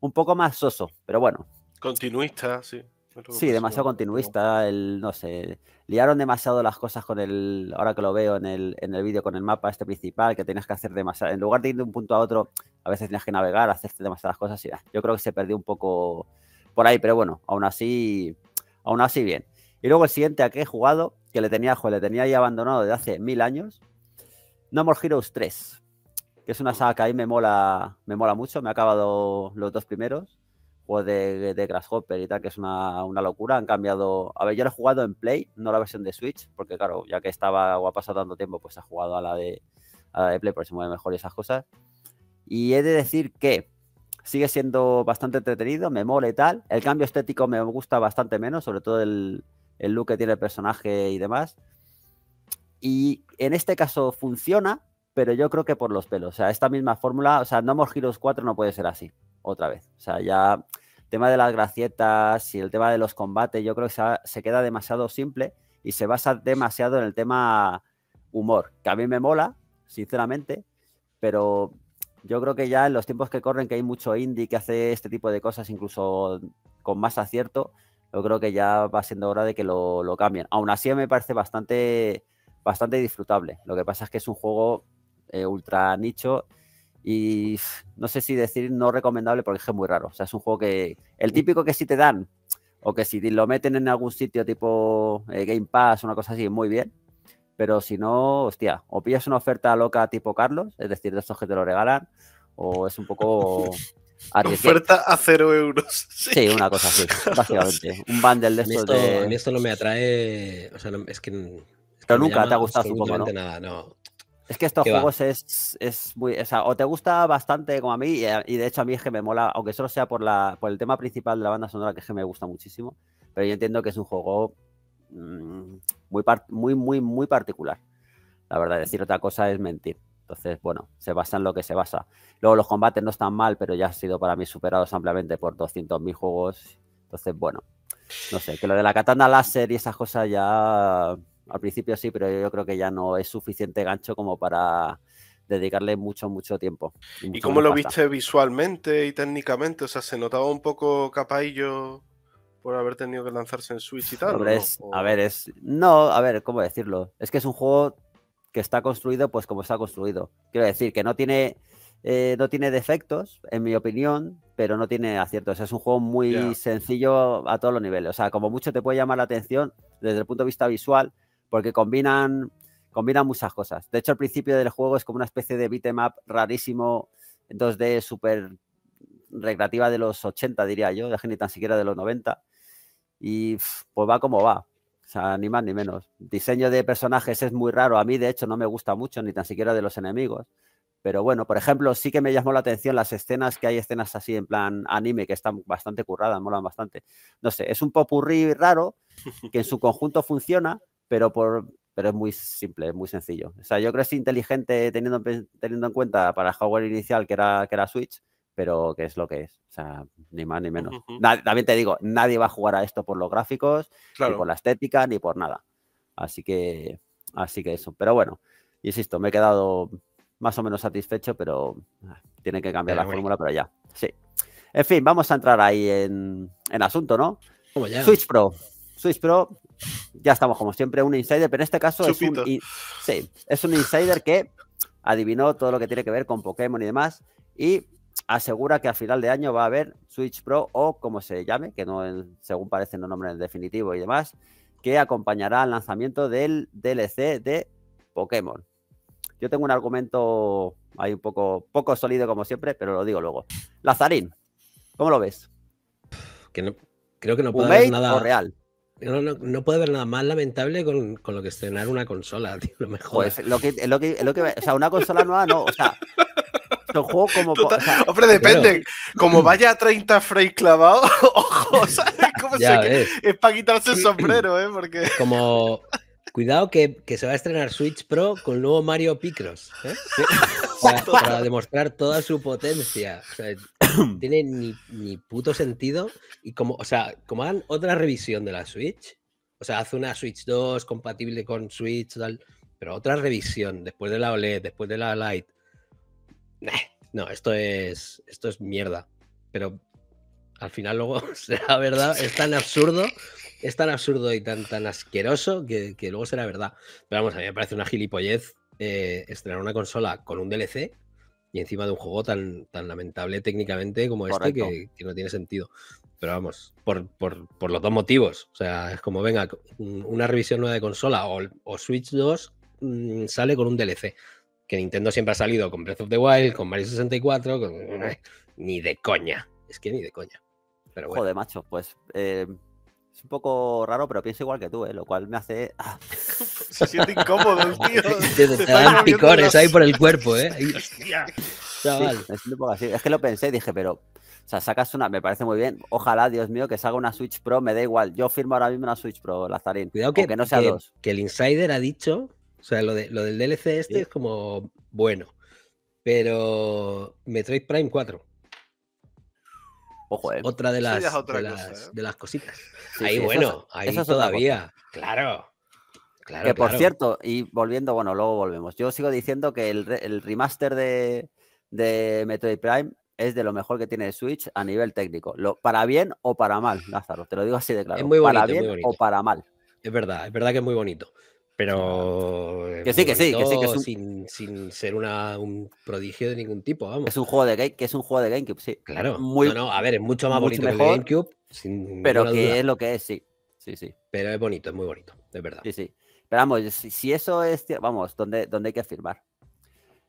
un poco más soso, pero bueno. Continuista, sí. Sí, demasiado continuista, no sé, liaron demasiado las cosas con el, ahora que lo veo en el, en el vídeo, con el mapa este principal, que tenías que hacer demasiado, en lugar de ir de un punto a otro, a veces tenías que navegar, hacerte demasiadas cosas y yo creo que se perdió un poco por ahí, pero bueno, aún así, aún así bien. Y luego el siguiente a que he jugado, que le tenía, le tenía ahí abandonado desde hace mil años, No More Heroes 3, que es una saga que ahí me mola, me mola mucho, me ha acabado los dos primeros juegos de, Grasshopper y tal, que es una, locura. Han cambiado. A ver, yo lo he jugado en Play, no la versión de Switch, porque claro, ya que estaba o ha pasado tanto tiempo, pues ha jugado a la de, a de Play, por si mueve mejor y esas cosas. Y he de decir que sigue siendo bastante entretenido, me mole y tal. El cambio estético me gusta bastante menos, sobre todo el, el look que tiene el personaje y demás. Y en este caso funciona, pero yo creo que por los pelos. O sea, esta misma fórmula, o sea, No More Heroes 4 no puede ser así otra vez. O sea, ya el tema de las gracietas y el tema de los combates, yo creo que se, queda demasiado simple y se basa demasiado en el tema humor, que a mí me mola, sinceramente, pero yo creo que ya en los tiempos que corren, que hay mucho indie que hace este tipo de cosas, incluso con más acierto, yo creo que ya va siendo hora de que lo, cambien. Aún así me parece bastante, bastante disfrutable. Lo que pasa es que es un juego eh, ultra nicho y no sé si decir no recomendable porque es muy raro. O sea, es un juego que. El típico que si te dan, o que si lo meten en algún sitio tipo eh, Game Pass, una cosa así, muy bien. Pero si no, hostia, o pillas una oferta loca tipo Carlos, es decir, de estos que te lo regalan, o es un poco. Oferta a cero euros. Sí. una cosa así, básicamente. Un bundle de estos. Esto, de... esto no me atrae. O sea, es que. Pero nunca te ha gustado, supongo. ¿no? no. Es que estos juegos es, muy. O o te gusta bastante como a mí, y, de hecho a mí es que me mola, aunque solo sea por, la, por el tema principal de la banda sonora, que es que me gusta muchísimo, pero yo entiendo que es un juego mm, muy, muy, muy, muy particular. La verdad, decir otra cosa es mentir. Entonces, bueno, se basa en lo que se basa. Luego los combates no están mal, pero ya han sido para mí superados ampliamente por 200.000 juegos. Entonces, bueno, no sé, que lo de la katana láser y esas cosas ya al principio sí, pero yo creo que ya no es suficiente gancho como para dedicarle mucho, mucho tiempo. ¿Y, cómo lo viste visualmente y técnicamente? O sea, ¿se notaba un poco capaillo por haber tenido que lanzarse en Switch y tal? es, A ver, es... No, a ver, ¿cómo decirlo? Es que es un juego que está construido pues como está construido. Quiero decir, que no tiene... Eh, no tiene defectos, en mi opinión, pero no tiene aciertos. Es un juego muy sencillo a todos los niveles. O sea, como mucho te puede llamar la atención desde el punto de vista visual, porque combinan, combinan muchas cosas. De hecho, al principio del juego es como una especie de beat em rarísimo, 2D súper recreativa de los 80, diría yo, de ni tan siquiera de los 90. Y pues va como va. sea, ni más ni menos. Diseño de personajes es muy raro. A mí, de hecho, no me gusta mucho, ni tan siquiera de los enemigos. Pero bueno, por ejemplo, sí que me llamó la atención las escenas, que hay escenas así en plan anime, que están bastante curradas, molan bastante. No sé, es un popurrí raro, que en su conjunto funciona, pero por pero es muy simple, es muy sencillo. O sea, yo creo que es inteligente teniendo, teniendo en cuenta para el hardware inicial que era, que era Switch, pero que es lo que es. O sea, ni más ni menos. También te digo, nadie va a jugar a esto por los gráficos, ni por la estética, ni por nada. Así que, así que eso. Pero bueno, insisto, me he quedado más o menos satisfecho, pero ah, tiene que cambiar la fórmula, pero ya. Sí. En fin, vamos a entrar ahí en, en asunto, ¿no? Switch Pro. Switch Pro, ya estamos, como siempre, un insider, pero en este caso es un, insider que adivinó todo lo que tiene que ver con Pokémon y demás y asegura que al final de año va a haber Switch Pro o como se llame, que no según parece no nombre en definitivo y demás, que acompañará al lanzamiento del DLC de Pokémon. Yo tengo un argumento ahí un poco, poco sólido como siempre, pero lo digo luego. Lazarín, ¿cómo lo ves? Que creo que no puedo nada... real? No, puede haber nada más lamentable con, con, lo que estrenar una consola, tío. Lo mejor. Pues, lo que, lo, que, lo que. O sea, una consola nueva no. O sea, son juegos como. hombre, depende. Como vaya a 30 frames clavados, ojo, ¿sabes? Como es para quitarse el sombrero, ¿eh? Porque. Como. Cuidado que, que, se va a estrenar Switch Pro con el nuevo Mario Picross. ¿eh? para, demostrar toda su potencia. tiene ni, puto sentido. Y como, o sea, como hagan otra revisión de la Switch, o sea, hace una Switch 2 compatible con Switch, tal, pero otra revisión después de la OLED, después de la Lite. no, esto es, esto es mierda. Pero al final luego será verdad, es tan absurdo, es tan absurdo y tan, tan asqueroso que, que luego será verdad. Pero vamos, a mí me parece una gilipollez eh, estrenar una consola con un DLC y encima de un juego tan, tan lamentable técnicamente como este que, no tiene sentido. Pero vamos, por, los dos motivos. O sea, es como, venga, una revisión nueva de consola o, Switch 2 mm, sale con un DLC. Que Nintendo siempre ha salido con Breath of the Wild, con Mario 64, con... ni de coña. Es que ni de coña. Pero bueno. Joder, macho, pues... Eh, es un poco raro, pero pienso igual que tú, ¿eh? lo cual me hace. Ah, Se siente incómodo tío. Te, dan picores ahí por el cuerpo, ¿eh? Hostia. Chaval. Es que lo pensé dije, pero. O sea, sacas una, me parece muy bien. Ojalá, Dios mío, que salga una Switch Pro, me da igual. Yo firmo ahora mismo una Switch Pro, Lazarín. Cuidado que, que no sea dos. Que el insider ha dicho, o sea, lo, del DLC este es como bueno, pero Metroid Prime 4. Eh. Otra de las, eh. de, las cositas. ahí, bueno, ahí eso todavía. Claro. que por cierto, y volviendo, bueno, luego volvemos. Yo sigo diciendo que el, el remaster de, de Metroid Prime es de lo mejor que tiene Switch a nivel técnico. Lo, para bien o para mal, Lázaro, te lo digo así de claro. Es muy bonito, para bien o para mal. Es verdad, es verdad que es muy bonito. Pero. Eh, que sí, que sí, que sí, que es un... sin, sin, ser una, un prodigio de ningún tipo, vamos. Es un juego de, game, que es un juego de GameCube, sí. Claro. Muy, no, a ver, es mucho más bonito que el GameCube. pero que es lo que es, sí. Sí, sí. Pero es bonito, es muy bonito, de verdad. Sí, sí. Pero vamos, si, eso es. Vamos, ¿dónde, ¿dónde hay que firmar?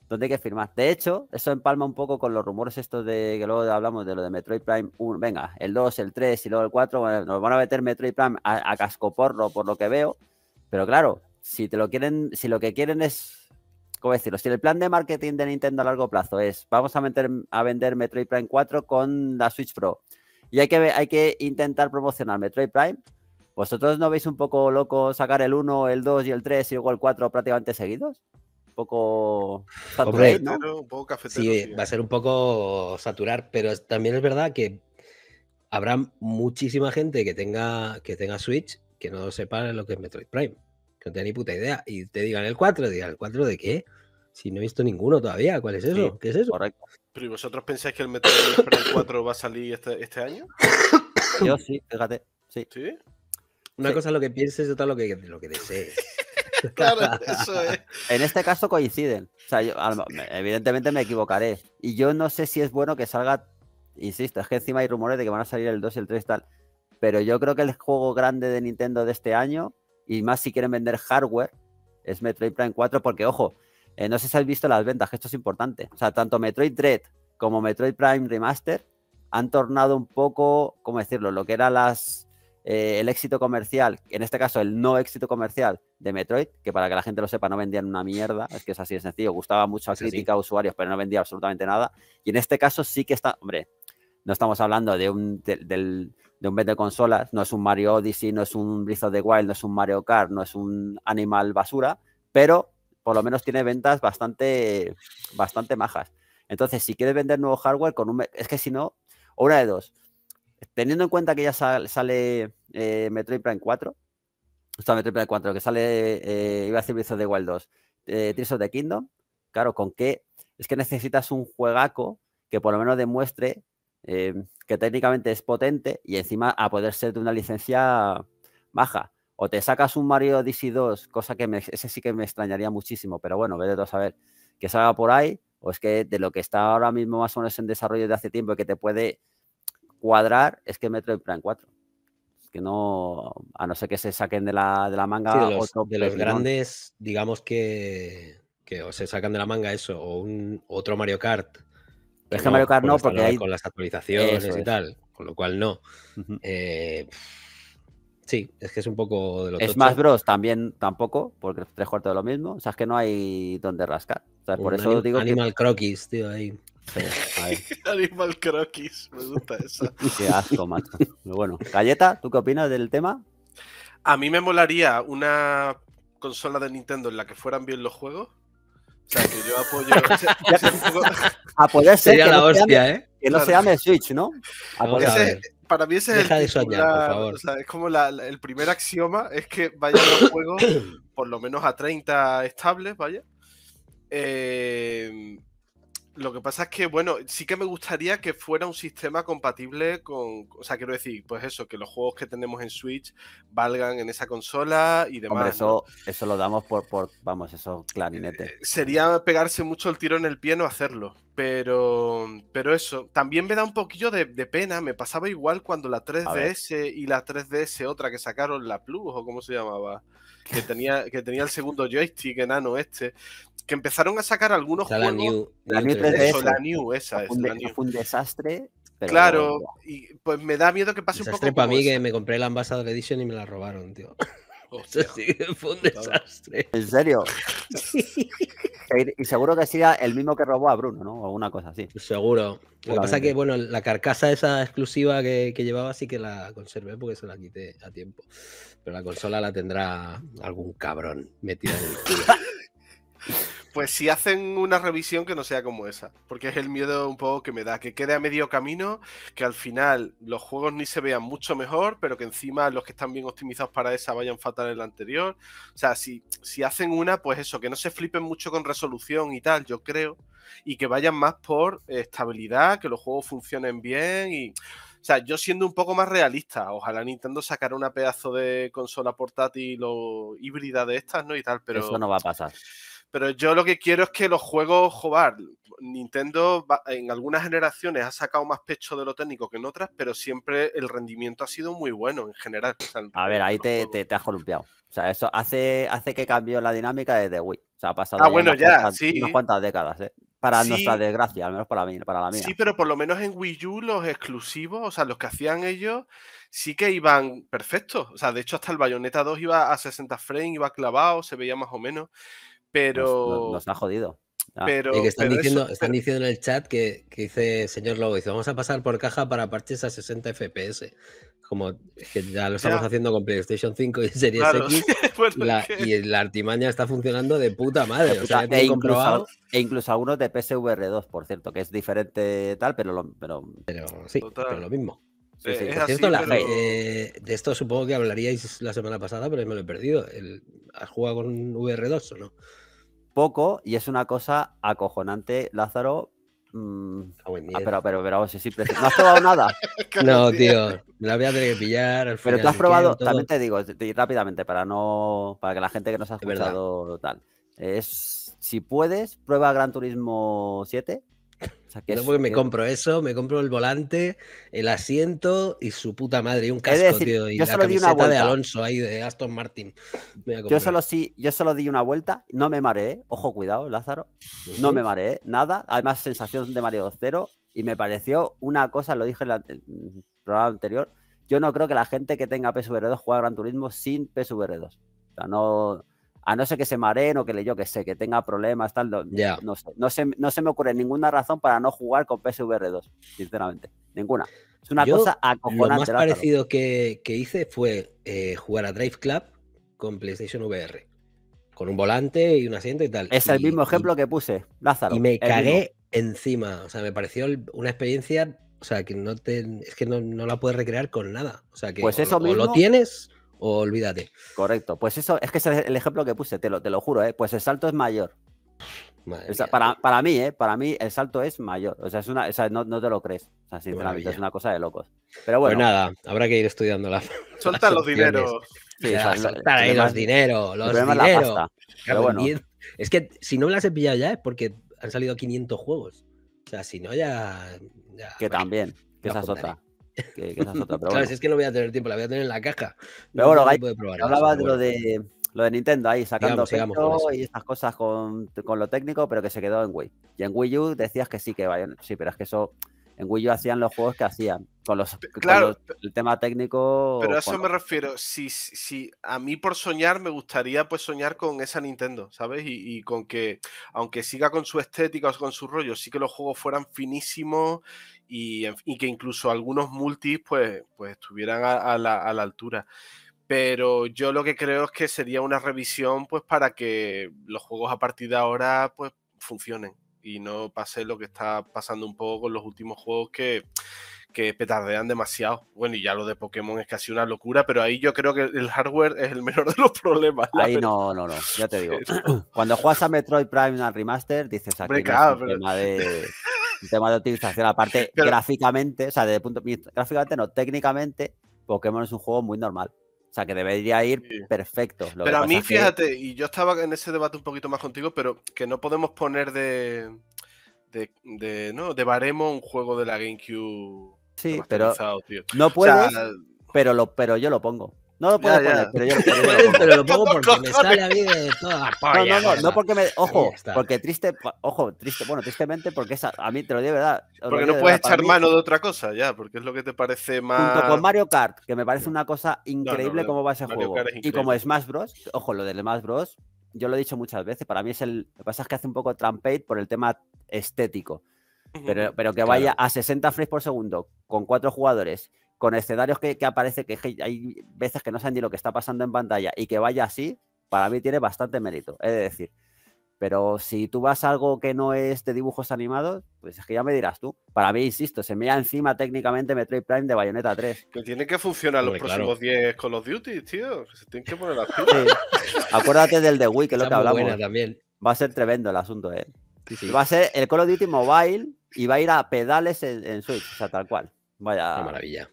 ¿Dónde hay que firmar? De hecho, eso empalma un poco con los rumores estos de que luego hablamos de lo de Metroid Prime 1. Venga, el 2, el 3 y luego el 4. nos van a meter Metroid Prime a, a cascoporro, por lo que veo. Pero claro, si te lo quieren, si lo que quieren es, ¿cómo decirlo? Si el plan de marketing de Nintendo a largo plazo es vamos a, meter, a vender Metroid Prime 4 con la Switch Pro y hay que, hay que intentar promocionar Metroid Prime, ¿vosotros no veis un poco loco sacar el 1, el 2 y el 3 y luego el 4 prácticamente seguidos? Un poco saturado, un poco cafetero, sí, va a ser un poco saturar, pero también es verdad que habrá muchísima gente que tenga, que tenga Switch que no sepa lo que es Metroid Prime no tenía ni puta idea. Y te digan el 4, digan el 4 de qué? Si no he visto ninguno todavía, ¿cuál es eso? ¿Qué es eso? Correcto. ¿Pero y vosotros pensáis que el Metroid Prime 4 va a salir este, este año? Yo sí, fíjate. Sí. Una cosa es lo que pienses y otra lo que, lo que desees. claro, eso es. En este caso coinciden. O sea, yo, evidentemente me equivocaré. Y yo no sé si es bueno que salga, insisto, es que encima hay rumores de que van a salir el 2 y el 3 tal. Pero yo creo que el juego grande de Nintendo de este año y más si quieren vender hardware, es Metroid Prime 4, porque ojo, eh, no sé si has visto las ventas, que esto es importante. O sea, tanto Metroid Dread como Metroid Prime Remaster han tornado un poco, ¿cómo decirlo?, lo que era eh, el éxito comercial, en este caso el no éxito comercial de Metroid, que para que la gente lo sepa no vendían una mierda, es que es así de sencillo, gustaba mucho a crítica, a usuarios, pero no vendía absolutamente nada. Y en este caso sí que está, hombre, no estamos hablando de un, del, de un vez consolas, no es un Mario Odyssey, no es un Breath of Wild, no es un Mario Kart, no es un Animal Basura, pero por lo menos tiene ventas bastante, bastante majas. Entonces, si quieres vender nuevo hardware con un... Es que si no, una de dos. Teniendo en cuenta que ya sale eh, Metroid Prime 4, o sea, Metroid Prime 4, que sale, eh, iba a decir Breath of the Wild 2, eh, Tears of the Kingdom, claro, ¿con qué? Es que necesitas un juegaco que por lo menos demuestre eh, que técnicamente es potente y encima a poder ser de una licencia baja. O te sacas un Mario Odyssey 2, cosa que me, ese sí que me extrañaría muchísimo, pero bueno, vete a saber que salga por ahí, o es que de lo que está ahora mismo más o menos en desarrollo de hace tiempo y que te puede cuadrar, es que Metroid Prime 4 que no, a no ser que se saquen de la, de la manga. de los, de los grandes, digamos que, que o se sacan de la manga eso, o un, otro Mario Kart, es que Mario Kart no, porque hay... Con las actualizaciones y tal, con lo cual no. Eh, sí, es que es un poco de lo Smash Bros. también tampoco, porque tres cuartos de lo mismo. O sea, es que no hay donde rascar. por eso Animal Croquis, tío, ahí. Animal Croquis, me gusta eso. Qué asco, macho. bueno, Galleta, ¿tú qué opinas del tema? A mí me molaría una consola de Nintendo en la que fueran bien los juegos o sea, que yo apoyo. Ese, A ser Sería que la no hostia, ¿eh? Que no se llame Switch, ¿no? para mí ese es favor. O sea, es como el primer axioma, es que vayan los juegos por lo menos a 30 estables, vaya. Eh, lo que pasa es que, bueno, sí que me gustaría que fuera un sistema compatible con. O sea, quiero decir, pues eso, que los juegos que tenemos en Switch valgan en esa consola y demás. Hombre, eso, eso lo damos por, por. Vamos, esos clarinete. Eh, sería pegarse mucho el tiro en el pie no hacerlo. Pero, pero eso, también me da un poquillo de, de pena. Me pasaba igual cuando la 3DS y la 3DS otra que sacaron, la Plus o cómo se llamaba que tenía, que tenía el segundo joystick enano este, que empezaron a sacar algunos juegos. La New, la New 3 la New, esa es. Fue un desastre. claro, y pues me da miedo que pase un poco. para mí que me compré la Ambassador Edition y me la robaron, tío. fue un desastre. ¿En serio? Y seguro que sería el mismo que robó a Bruno, ¿no? O alguna cosa así. Seguro. Lo que pasa es que, bueno, la carcasa esa exclusiva que, que, llevaba sí que la conservé porque se la quité a tiempo. Pero la consola la tendrá algún cabrón metida en el culo. pues si hacen una revisión que no sea como esa, porque es el miedo un poco que me da, que quede a medio camino, que al final los juegos ni se vean mucho mejor, pero que encima los que están bien optimizados para esa vayan fatal en la anterior. O sea, si, si hacen una, pues eso, que no se flipen mucho con resolución y tal, yo creo, y que vayan más por estabilidad, que los juegos funcionen bien y o sea, yo siendo un poco más realista, ojalá Nintendo sacara una pedazo de consola portátil o híbrida de estas, ¿no? Y tal, pero... Eso no va a pasar. Pero yo lo que quiero es que los juegos, jugar, Nintendo en algunas generaciones ha sacado más pecho de lo técnico que en otras, pero siempre el rendimiento ha sido muy bueno en general. a ver, ahí te, te, te, has columpiado. O sea, eso hace, hace que cambió la dinámica desde Wii. O sea, ha pasado ah, ya sí. unas cuantas décadas. ¿eh? Para nuestra desgracia, al menos para mí, para la mía. Sí, pero por lo menos en Wii U los exclusivos, o sea, los que hacían ellos, sí que iban perfectos. O sea, de hecho, hasta el Bayonetta 2 iba a 60 frames, iba clavado, se veía más o menos. Pero. Nos, ha jodido. están, diciendo, están diciendo en el chat que, que dice señor Lobo, dice, vamos a pasar por caja para parches a 60 FPS como que ya lo estamos haciendo con PlayStation 5 y Series X, pues, y la artimaña está funcionando de puta madre. o sea, e, incluso a, e, incluso algunos de PSVR 2, por cierto, que es diferente tal, pero pero... pero sí, pero lo mismo. de esto supongo que hablaríais la semana pasada, pero me lo he perdido. El, ¿Has jugado con VR2 o no? Poco, y es una cosa acojonante, Lázaro, Mm, ah, ah, pero, pero, pero, sí, ¿no has probado nada? no, tío, me la voy a tener que pillar. pero tú has probado, también te digo, rápidamente, para no, para que la gente que nos ha escuchado tal, es, si puedes, prueba Gran Turismo 7, no, porque me compro eso, me compro el volante, el asiento y su puta madre, y un casco, tío. Y la camiseta de Alonso ahí, de Aston Martin. Yo solo, sí, yo solo di una vuelta, no me mareé, ojo, cuidado, Lázaro. No me mareé, nada. Además, sensación de mareo cero. Y me pareció una cosa, lo dije en, la, el programa anterior. Yo no creo que la gente que tenga PSVR2 juegue Gran Turismo sin PSVR2. O sea, no a no ser que se mareen o que yo que sé, que tenga problemas, tal, no, sé, no, se, me ocurre ninguna razón para no jugar con PSVR 2, sinceramente, ninguna. Es una cosa acojonante. Lo más parecido que, hice fue eh, jugar a Drive Club con PlayStation VR, con un volante y un asiento y tal. Es el mismo ejemplo que puse, Lázaro. Y me cagué encima, o sea, me pareció una experiencia o sea, que no te. Es que no, la puedes recrear con nada. O sea, que pues eso o lo tienes olvídate. Correcto, pues eso es que es el ejemplo que puse, te lo, te lo juro, ¿eh? pues el salto es mayor. para, mí, ¿eh? para mí el salto es mayor. O sea, no, te lo crees. O sea, es una cosa de locos. Pero bueno. Pues nada, habrá que ir estudiando la. Soltar los dineros. Sí, los dineros. Los dineros. Es que si no me las he pillado ya es porque han salido 500 juegos. O sea, si no, ya. que también, que esa es otra es claro, es que no voy a tener tiempo, la voy a tener en la caja. Pero hablabas de lo de lo de Nintendo ahí sacando y esas cosas con, lo técnico, pero que se quedó en Wii. Y en Wii U decías que sí, que vayan. Sí, pero es que eso. En Wii U hacían los juegos que hacían. Con los. Claro. el tema técnico. Pero a eso me refiero. Si, si a mí por soñar me gustaría pues soñar con esa Nintendo, ¿sabes? Y, y con que, aunque siga con su estética o con su rollo, sí que los juegos fueran finísimos y, que incluso algunos multis pues, pues estuvieran a, la, a, altura. Pero yo lo que creo es que sería una revisión pues para que los juegos a partir de ahora pues funcionen y no pase lo que está pasando un poco con los últimos juegos que, que petardean demasiado. Bueno, y ya lo de Pokémon es casi una locura, pero ahí yo creo que el hardware es el menor de los problemas. Ahí no, no, no, ya te digo. Cuando juegas a Metroid Prime al remaster, dices aquí ah, no tema de un tema de optimización. Aparte, gráficamente, o sea, desde el punto gráficamente no, técnicamente, Pokémon es un juego muy normal. O sea, que debería ir perfecto. pero a mí, fíjate, y yo estaba en ese debate un poquito más contigo, pero que no podemos poner de. de, ¿no? de baremo un juego de la GameCube. Sí, pero. No puedes, pero, lo, pero yo lo pongo. No lo puedo poner, pero yo lo, porque me sale a mí de todas No, no, no, no porque me. Ojo, porque triste. Ojo, triste. Bueno, tristemente, porque a mí te lo digo de verdad. Porque no puedes echar mano de otra cosa ya, porque es lo que te parece más. Junto con Mario Kart, que me parece una cosa increíble cómo va ese juego. Y como Smash Bros. Ojo, lo del Smash Bros. Yo lo he dicho muchas veces. Para mí es el. Lo que pasa es que hace un poco trampate por el tema estético. Pero, pero que vaya a 60 frames por segundo con cuatro jugadores con escenarios que, que aparece que hay veces que no saben ni lo que está pasando en pantalla y que vaya así, para mí tiene bastante mérito, es decir. Pero si tú vas a algo que no es de dibujos animados, pues es que ya me dirás tú. Para mí, insisto, se me mira encima técnicamente Metroid Prime de Bayonetta 3. Que tiene que funcionar los próximos 10 Call of Duty, tío. se tienen que poner las Acuérdate del de Wii, que lo que hablamos. Va a ser tremendo el asunto, ¿eh? Va a ser el Call of Duty Mobile y va a ir a pedales en, Switch, o sea, tal cual. Vaya. Qué maravilla.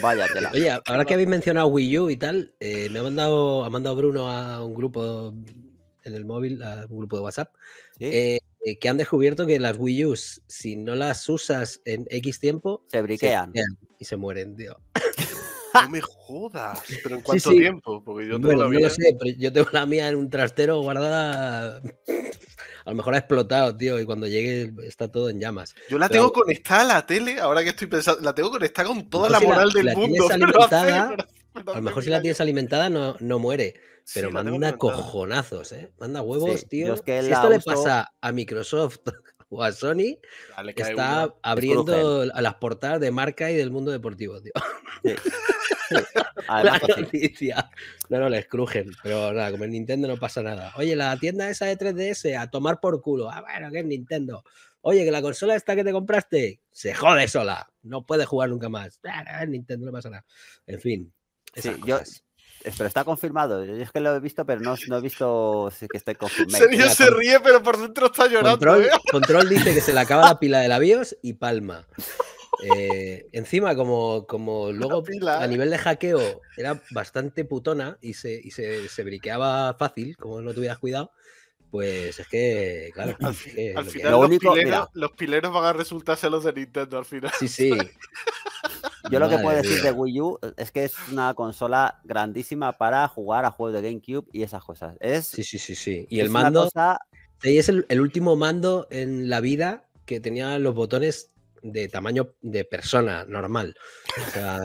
Váyatela. Oye, ahora que habéis mencionado Wii U y tal, eh, me ha mandado, ha mandado Bruno a un grupo en el móvil, a un grupo de WhatsApp, eh, que han descubierto que las Wii U, si no las usas en X tiempo, se briquean, y se mueren, tío. No me jodas, pero ¿en cuánto tiempo? Porque yo tengo la mía... no lo sé, pero yo tengo la mía en un trastero guardada a lo mejor ha explotado, tío, y cuando llegue está todo en llamas. Yo la tengo conectada a la tele, ahora que estoy pensando, la tengo conectada con toda la moral la, del mundo. a lo mejor si la tienes alimentada no, no muere. Pero manda cojonazos, ¿eh? Manda huevos, tío. si esto le pasa a Microsoft o a Sony, que está abriendo a las portadas de marca y del mundo deportivo, tío. A ah, la pues noticia. No, no, les crujen, pero nada, con el Nintendo no pasa nada. Oye, la tienda esa de 3DS, a tomar por culo. Ah, bueno, que es Nintendo. Oye, que la consola esta que te compraste se jode sola. No puede jugar nunca más. Ah, Nintendo no pasa nada. En fin. Sí, yo, pero está confirmado. Yo es que lo he visto, pero no, no he visto que esté confirmado. Serio se ríe, pero por dentro está llorando. ¿eh? Control, dice que se le acaba la pila de labios y palma. Eh, encima, como, como luego a ¿eh? nivel de hackeo era bastante putona y se, briqueaba fácil, como no tuvieras cuidado. Pues es que, claro. los, pileros, los, van a resultarse los de Nintendo al final. Sí, sí. Yo lo que puedo decir de Wii U es que es una consola grandísima para jugar a juegos de GameCube y esas cosas. sí, sí, sí, sí. Y el mando. Es el, último mando en la vida que tenía los botones de tamaño de persona normal. O sea,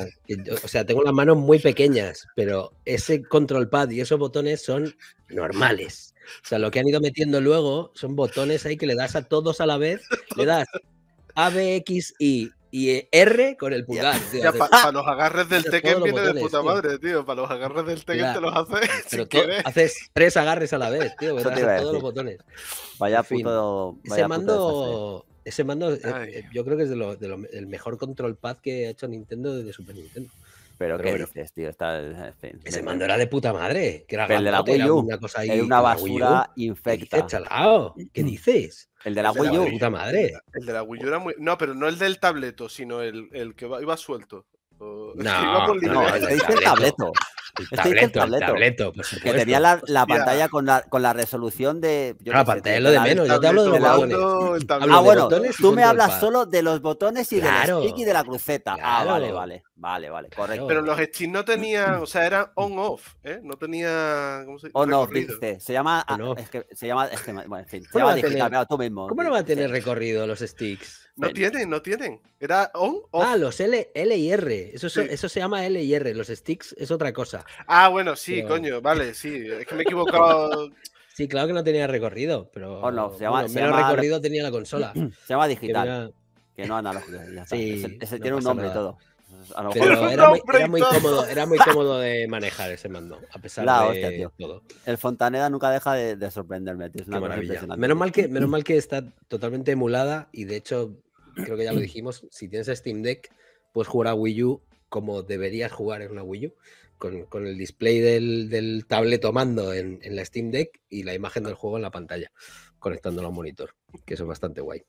o sea, tengo las manos muy pequeñas, pero ese control pad y esos botones son normales. O sea, lo que han ido metiendo luego son botones ahí que le das a todos a la vez. Le das A, B, X, Y y eh, R con el pulgar. para los agarres del Tekken viene de puta madre, tío. Para los agarres del Tekken te los haces. Pero tú haces tres agarres a la vez, tío. Te todos los botones. Vaya puto. ese mando. Ese mando, eh, eh, yo creo que es de lo, el mejor control pad que ha hecho Nintendo desde Super Nintendo. Pero, qué dices, tío. Está, ese mando era de puta madre. Que era, de la Wii U, una, cosa una basura infecta. ¿Qué dices? El de la, Wii, Puta madre. El de la era muy. No, pero no el del tableto, sino el, el que iba suelto. No, no, el, el tableto. El tableto, el tableto, que tenía la, pantalla con la, con la, resolución de. Ah, la es lo de menos, yo te hablo de los botones. ah, bueno, tú me hablas solo de los botones y del stick y de la cruceta. ah, vale, vale, vale, vale, correcto. Pero los sticks no tenían, o sea, era mm. on-off, ¿eh? No tenía. ¿Cómo se llama? On-off, dice. Se llama. Ah, se llama. bueno, en fin, se llama digital, tú mismo. ¿Cómo no va a tener recorrido los sticks? No tienen, no tienen. Era on, Ah, los L, y R. Eso, se llama L y R. Los sticks es otra cosa. Ah, bueno, sí, coño, vale, sí. Es que me he equivocado. sí, claro que no tenía recorrido, pero. Oh, no, se llama, recorrido tenía la consola. Se llama digital. Que, no analógico. sí, tiene un nombre y todo era, muy, cómodo, era, muy, cómodo, de manejar ese mando, a pesar de todo. El Fontaneda nunca deja de, sorprenderme, Menos mal, que, menos mal que está totalmente emulada y de hecho, creo que ya lo dijimos, si tienes Steam Deck, puedes jugar a Wii U como deberías jugar en una Wii U, con, el display del, del tableto mando en, la Steam Deck y la imagen del juego en la pantalla, conectándolo a un monitor, que eso es bastante guay.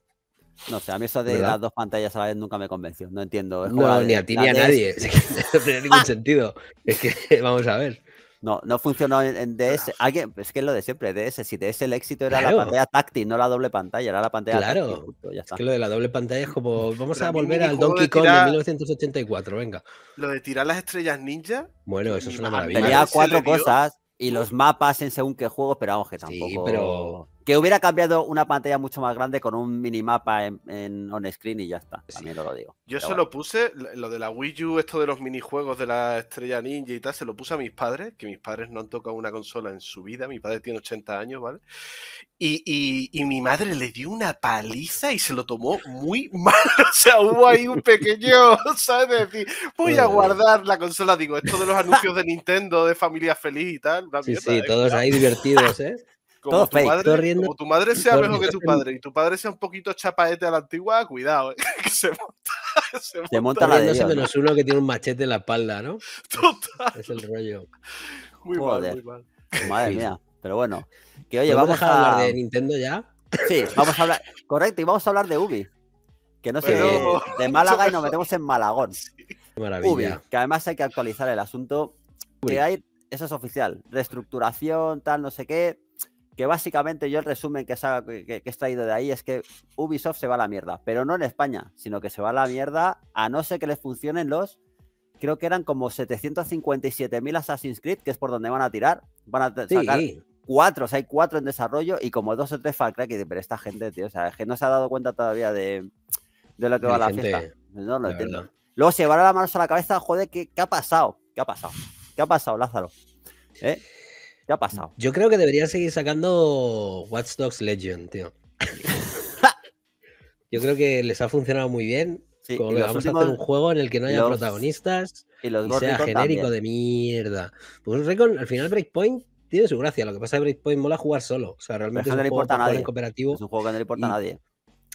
No sé, a mí eso de las dos pantallas a la vez nunca me convenció. No entiendo. no, ni a ti ni a nadie. no tiene ningún ah. sentido. Es que vamos a ver. No, no funcionó en, DS. Ah. Alguien, es que es lo de siempre, DS. Si DS el éxito era la pantalla táctil, no la doble pantalla, era la pantalla Claro. Es que lo de la doble pantalla es como. Vamos a volver al Donkey Kong de 1984, venga. Lo de tirar las estrellas ninja. Bueno, pues eso es una maravilla. Tenía cuatro cosas y los mapas en según qué juego, pero vamos que tampoco. Sí, pero que hubiera cambiado una pantalla mucho más grande con un minimapa en, on-screen y ya está. También lo digo. Yo se lo puse, lo de la Wii U, esto de los minijuegos de la estrella ninja y tal, se lo puse a mis padres, que mis padres no han tocado una consola en su vida. Mi padre tiene 80 años, ¿vale? Y, y, mi madre le dio una paliza y se lo tomó muy mal. O sea, hubo ahí un pequeño, ¿sabes? voy a guardar la consola. Digo, esto de los anuncios de Nintendo, de familia feliz y tal. sí, sí, ¿eh? todos ahí divertidos, ¿eh? Como, tu, madre, tu madre sea mejor que tu padre y tu padre sea un poquito chapaete a la antigua, cuidado, eh, que se monta. Se, monta, la de menos uno que tiene un machete en la espalda, ¿no? Total. Es el rollo. Muy Madre mía. Pero bueno, que oye, vamos a hablar de Nintendo ya. Sí, vamos a hablar. Correcto, y vamos a hablar de Ubi. Que no sé, de Málaga y nos metemos en Malagón. Ubi, que además hay que actualizar el asunto. Que hay, eso es oficial, reestructuración, tal, no sé qué que básicamente yo el resumen que, he extraído de ahí es que Ubisoft se va a la mierda, pero no en España, sino que se va a la mierda a no ser que les funcionen los, creo que eran como 757.000 Assassin's Creed, que es por donde van a tirar, van a sacar cuatro, o sea, hay cuatro en desarrollo y como dos o tres Far pero esta gente, tío, o sea, es que no se ha dado cuenta todavía de, de lo que va la fiesta. No lo entiendo. Luego se van las manos a la cabeza, joder, ¿qué, ¿qué ha pasado? ¿Qué ha pasado? ¿Qué ha pasado, Lázaro? ¿Eh? ha pasado? Yo creo que debería seguir sacando Watch Dogs legend tío. Yo creo que les ha funcionado muy bien. como vamos a hacer un juego en el que no haya protagonistas y, los sea genérico de mierda. Pues Recon, al final Breakpoint tiene su gracia. Lo que pasa es que Breakpoint mola jugar solo. O sea, realmente Cooperativo es un juego que no le importa nadie.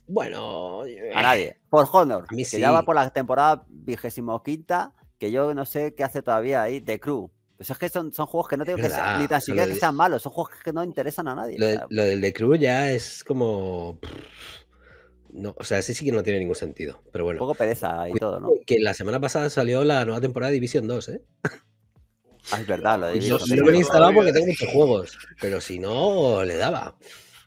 Bueno, a nadie. Por Honor, a mí por la temporada vigésimo quinta, que yo no sé qué hace todavía ahí, The Crew. Pues es que son, son juegos que no tengo que ser, ni tan siquiera que sean malos, son juegos que no interesan a nadie. Lo, del de Crew ya es como. No, o sea, ese sí que no tiene ningún sentido. Pero bueno. Un poco pereza y todo, ¿no? Que la semana pasada salió la nueva temporada de Division 2, ¿eh? Ah, es verdad, lo de Division 2. Yo lo me instalado porque tengo muchos juegos. Pero si no, le daba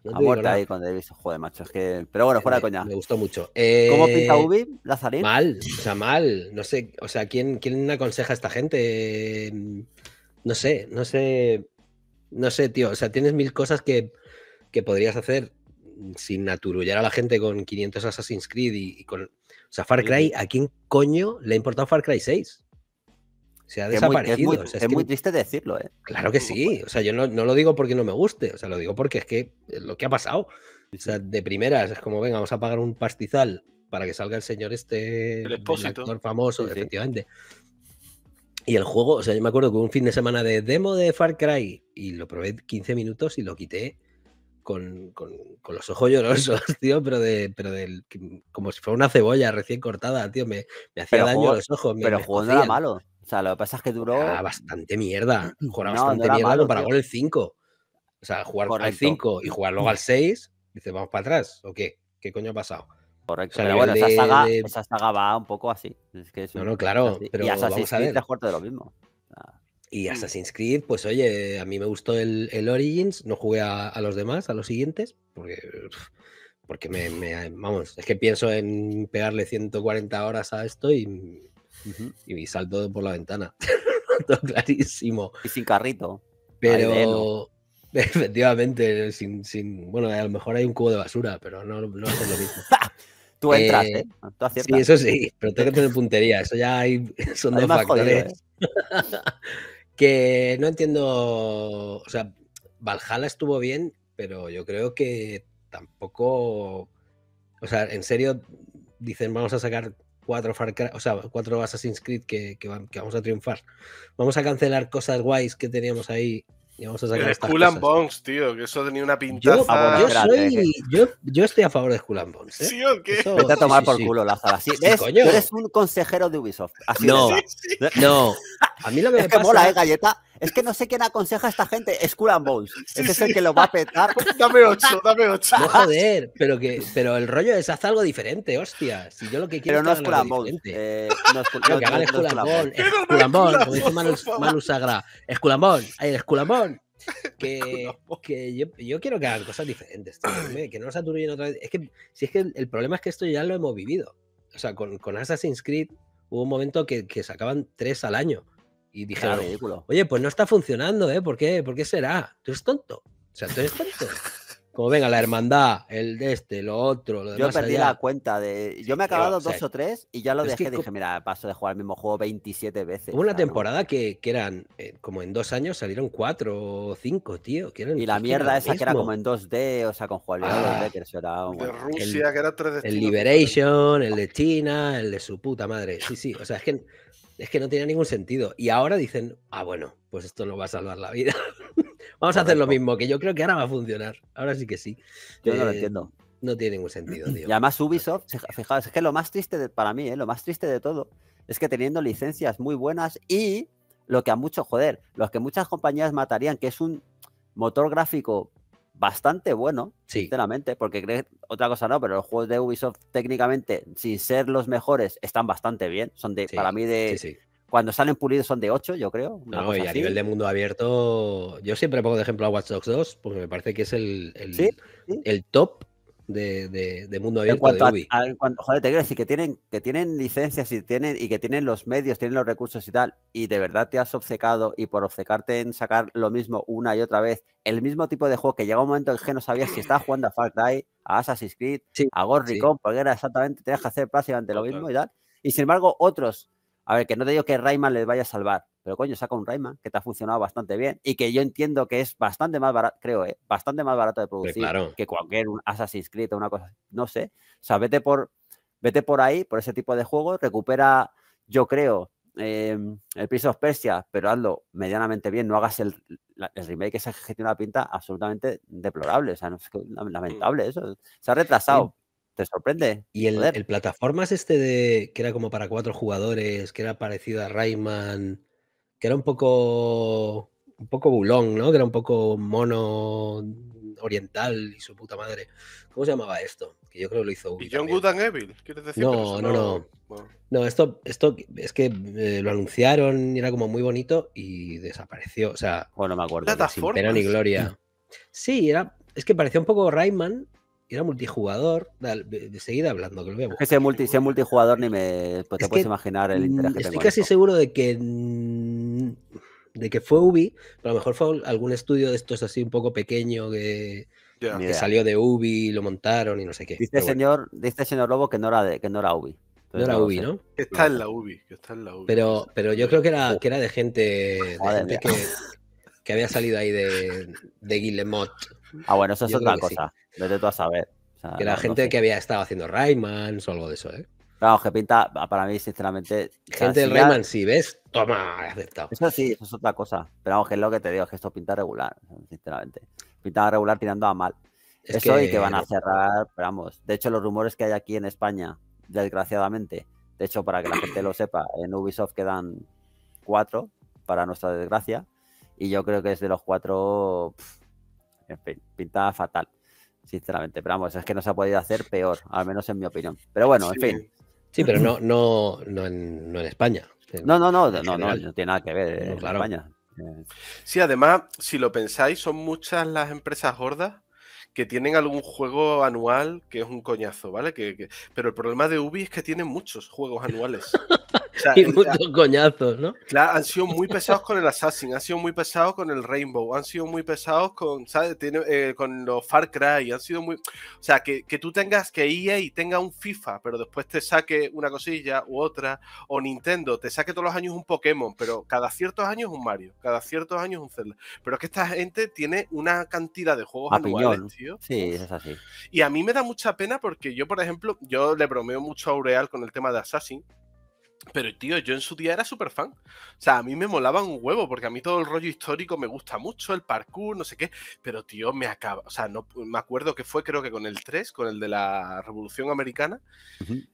muerte ahí con Davis. Joder, macho, Pero bueno, fuera de coña. Me gustó mucho. Eh, ¿Cómo pinta Ubi, Lazarín? Mal, o sea, mal. No sé, o sea, ¿quién, quién aconseja a esta gente? Em, no sé, no sé. No sé, tío. O sea, tienes mil cosas que, que podrías hacer sin naturullar a la gente con 500 Assassin's Creed y, y con. O sea, Far Cry, ¿a quién coño le ha importado Far Cry 6? Se ha desaparecido. Es muy, triste decirlo, ¿eh? Claro que sí. O sea, yo no, no, lo digo porque no me guste. O sea, lo digo porque es que lo que ha pasado. O sea, de primeras es como, venga, vamos a pagar un pastizal para que salga el señor este. El, actor famoso, definitivamente Y el juego, o sea, yo me acuerdo que un fin de semana de demo de Far Cry y lo probé 15 minutos y lo quité con, con, con los ojos llorosos, tío, pero de, pero del como si fuera una cebolla recién cortada, tío. Me, me hacía daño los ojos. pero juego de era malo. O sea, lo que pasa es que duró. bastante mierda. Jugaba bastante mierda para gol el 5. O sea, jugar con el 5 y jugar luego al 6, dices, vamos para atrás, ¿o qué? ¿Qué coño ha pasado? Correcto. O pero bueno, esa, saga, esa, saga, va un poco así. no, no, claro. Pero y Assassin's Creed es de lo mismo. Y mm. Assassin's Creed, pues oye, a mí me gustó el, el Origins, no jugué a, los demás, a los siguientes, porque, porque me, Vamos, es que pienso en pegarle 140 horas a esto y y salto por la ventana. Todo clarísimo. Y sin carrito. Pero. Efectivamente, sin, sin, bueno, a lo mejor hay un cubo de basura, pero no, no es lo mismo. Tú entras, eh, ¿eh? Tú Sí, eso sí, pero tengo que tener puntería. Eso ya hay, son dos factores. que no entiendo. O sea, Valhalla estuvo bien, pero yo creo que tampoco. O sea, en serio, dicen, vamos a sacar cuatro Far o sea, cuatro Assassin's Creed que, vamos a triunfar. Vamos a cancelar cosas guays que teníamos ahí. Y vamos a sacar Skull and Bones, tío, que eso tenía una pintaza. Ah, yo, estoy a favor de Skull and Bones. ¿eh? ¿Sí o qué? Vete a tomar por culo, Lázaro. Sí, ¿ves? Tú eres un consejero de Ubisoft. no, no. A mí lo que es me pasa... mola, ¿eh, Galleta? Es que no sé quién aconseja a esta gente. Skull and Bones. Ese es el que lo va a petar. dame 8, dame 8. No, joder, pero, que, pero el rollo es hacer algo diferente, hostia. Si yo lo que quiero pero no es Skull and Eh, no es no, que Skull and Bones. Skull Bones, como dice Manu, Manu Sagra. Skull and Bones. Es Skull Bones. Que, yo, quiero que hagan cosas diferentes, que no nos aturinen otra vez. Es que, si es que el problema es que esto ya lo hemos vivido. O sea, con, con Assassin's Creed hubo un momento que, que sacaban 3 al año. Y dije, Oye, pues no está funcionando, ¿eh? ¿Por qué? ¿Por qué será? Tú eres tonto. O sea, tú eres tonto. Como venga, la hermandad, el de este, lo otro, lo demás Yo perdí la cuenta de. Yo me he acabado dos o, tres y ya lo dejé. Dije, mira, paso de jugar el mismo juego 27 veces. Hubo una temporada que, que eran, eh, como en dos años salieron cuatro o cinco, tío. Que y la mierda esa que era como en 2D, o sea, con jugabilidad ah. que eso era. De Rusia, que era 3D El Liberation, el de China, el de su puta madre. Sí, sí, o sea, es que es que no tenía ningún sentido. Y ahora dicen, ah, bueno, pues esto no va a salvar la vida. Vamos a hacer lo mismo, que yo creo que ahora va a funcionar. Ahora sí que sí. Yo no lo entiendo. No tiene ningún sentido, tío. Y además Ubisoft, fijaos, es que lo más triste para mí, ¿eh? lo más triste de todo, es que teniendo licencias muy buenas y lo que a muchos, joder, los que muchas compañías matarían, que es un motor gráfico bastante bueno, sinceramente, porque creo, otra cosa no, pero los juegos de Ubisoft técnicamente, sin ser los mejores, están bastante bien. Son de, para mí, de cuando salen pulidos son de 8, yo creo. No, y a nivel de mundo abierto, yo siempre pongo de ejemplo a Watch Dogs 2, porque me parece que es el, el top de, mundo abierto. de Ubi. joder, te quiero decir que tienen, que tienen licencias y, tienen, y que tienen los medios, tienen los recursos y tal, y de verdad te has obcecado y por obcecarte en sacar lo mismo una y otra vez, el mismo tipo de juego que llega un momento en que no sabías si está jugando a Far Cry, a Assassin's Creed, a Ghost porque era exactamente, te que hacer prácticamente lo mismo y tal. Y sin embargo, otros a ver, que no te digo que Rayman les vaya a salvar, pero coño, saca un Rayman que te ha funcionado bastante bien y que yo entiendo que es bastante más barato, creo, ¿eh? bastante más barato de producir que cualquier Assassin's Creed o una cosa, no sé. O sea, vete por, vete por ahí, por ese tipo de juegos, recupera, yo creo, em, el Prince of Persia, pero hazlo medianamente bien, no hagas el, remake que se una pinta absolutamente deplorable, lamentable mm. eso, se ha retrasado te sorprende. Y el, el, plataformas este de que era como para cuatro jugadores, que era parecido a Rayman, que era un poco un poco bulón, ¿no? Que era un poco mono oriental y su puta madre. ¿Cómo se llamaba esto? Que yo creo que lo hizo. ¿Y John and Evil? ¿Quieres decir? No, no, no. No, esto, esto es que eh, lo anunciaron y era como muy bonito y desapareció. O sea, bueno, me acuerdo. Sin ni gloria. Sí, era, es que parecía un poco Rayman, era multijugador. De, seguida hablando, que lo veo. multijugador ni me pues te puedes imaginar el interés. Estoy casi seguro de que de que fue Ubi, pero a lo mejor fue algún estudio de estos así un poco pequeño que, salió de Ubi lo montaron y no sé qué. Dice el señor, Lobo que no era de, que no era Ubi. no era Ubi, ¿no? Está en la Ubi, está en la Ubi. Pero, pero yo creo que era, que era de gente, de gente que, había salido ahí de, Guillemot. Ah, bueno, eso es otra cosa. Vete tú a saber. que la gente que había estado haciendo Raymans o algo de eso, ¿eh? Claro, que pinta, para mí, sinceramente. Gente o si ¿ves? Toma, he aceptado. Eso sí, eso es otra cosa. Pero aunque es lo que te digo, es que esto pinta regular, sinceramente. Pinta regular tirando a mal. eso y que van a cerrar, pero vamos. De hecho, los rumores que hay aquí en España, desgraciadamente, de hecho, para que la gente lo sepa, en Ubisoft quedan cuatro, para nuestra desgracia. Y yo creo que es de los cuatro, en fin, pintaba fatal, sinceramente. Pero vamos, es que no se ha podido hacer peor, al menos en mi opinión. Pero bueno, en fin. Sí, pero no, no, no, en, España. no, no, no, no, no, no, tiene nada que ver en España. Sí, además, si lo pensáis, son muchas las empresas gordas que tienen algún juego anual que es un coñazo, ¿vale? Pero el problema de Ubi es que tienen muchos juegos anuales. y muchos coñazos, ¿no? Claro, han sido muy pesados con el Assassin, han sido muy pesados con el Rainbow, han sido muy pesados con, eh, con los Far Cry, han sido muy... O sea, que, tú tengas que EA y tenga un FIFA, pero después te saque una cosilla u otra, o Nintendo, te saque todos los años un Pokémon, pero cada ciertos años un Mario, cada ciertos años un Zelda. Pero es que esta gente tiene una cantidad de juegos anuales, tío. Sí, es así. Y a mí me da mucha pena porque yo, por ejemplo, yo le bromeo mucho a Aureal con el tema de Assassin, pero tío, yo en su día era súper fan. O sea, a mí me molaba un huevo, porque a mí todo el rollo histórico me gusta mucho, el parkour, no sé qué. Pero tío, me acaba. O sea, no me acuerdo que fue, creo que con el 3, con el de la Revolución Americana,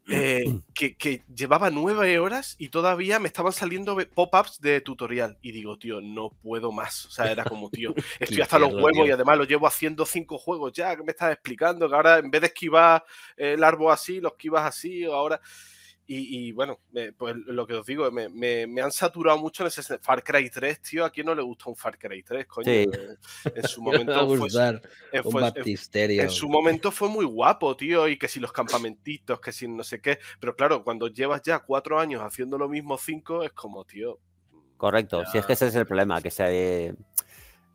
eh, mm. que, llevaba nueve horas y todavía me estaban saliendo pop-ups de tutorial. Y digo, tío, no puedo más. O sea, era como, tío, estoy hasta los huevos y además lo llevo haciendo cinco juegos ya, que me estás explicando, que ahora en vez de esquivar eh, el árbol así, lo esquivas así, o ahora. Y, bueno, pues lo que os digo, me, han saturado mucho en ese Far Cry 3, tío. ¿A quién no le gusta un Far Cry 3, coño? Eh, en su momento fue, eh, eh, en, su momento fue muy guapo, tío. Y que si los campamentitos, que si no sé qué. Pero claro, cuando llevas ya cuatro años haciendo lo mismo, cinco, es como, tío. Correcto. Si es que ese es el problema, que se.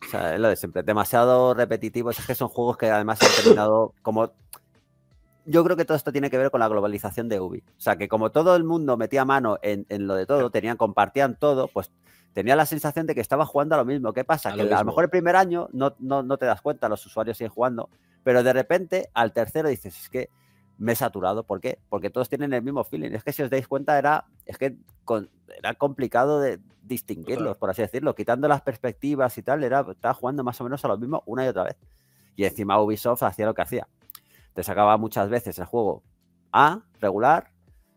sea, es lo de siempre. Demasiado repetitivo. Es que son juegos que además han terminado, como yo creo que todo esto tiene que ver con la globalización de Ubi. O sea, que como todo el mundo metía mano en, lo de todo, tenían, compartían todo, pues tenía la sensación de que estaba jugando a lo mismo. ¿Qué pasa? que a lo mejor el primer año no, no, te das cuenta, los usuarios siguen jugando, pero de repente al tercero dices, es que me he saturado. ¿Por qué? Porque todos tienen el mismo feeling. Es que si os dais cuenta, era, es que era complicado de distinguirlos, por así decirlo. Quitando las perspectivas y tal, era, estaba jugando más o menos a lo mismo una y otra vez. Y encima Ubisoft hacía lo que hacía te sacaba muchas veces el juego A, regular,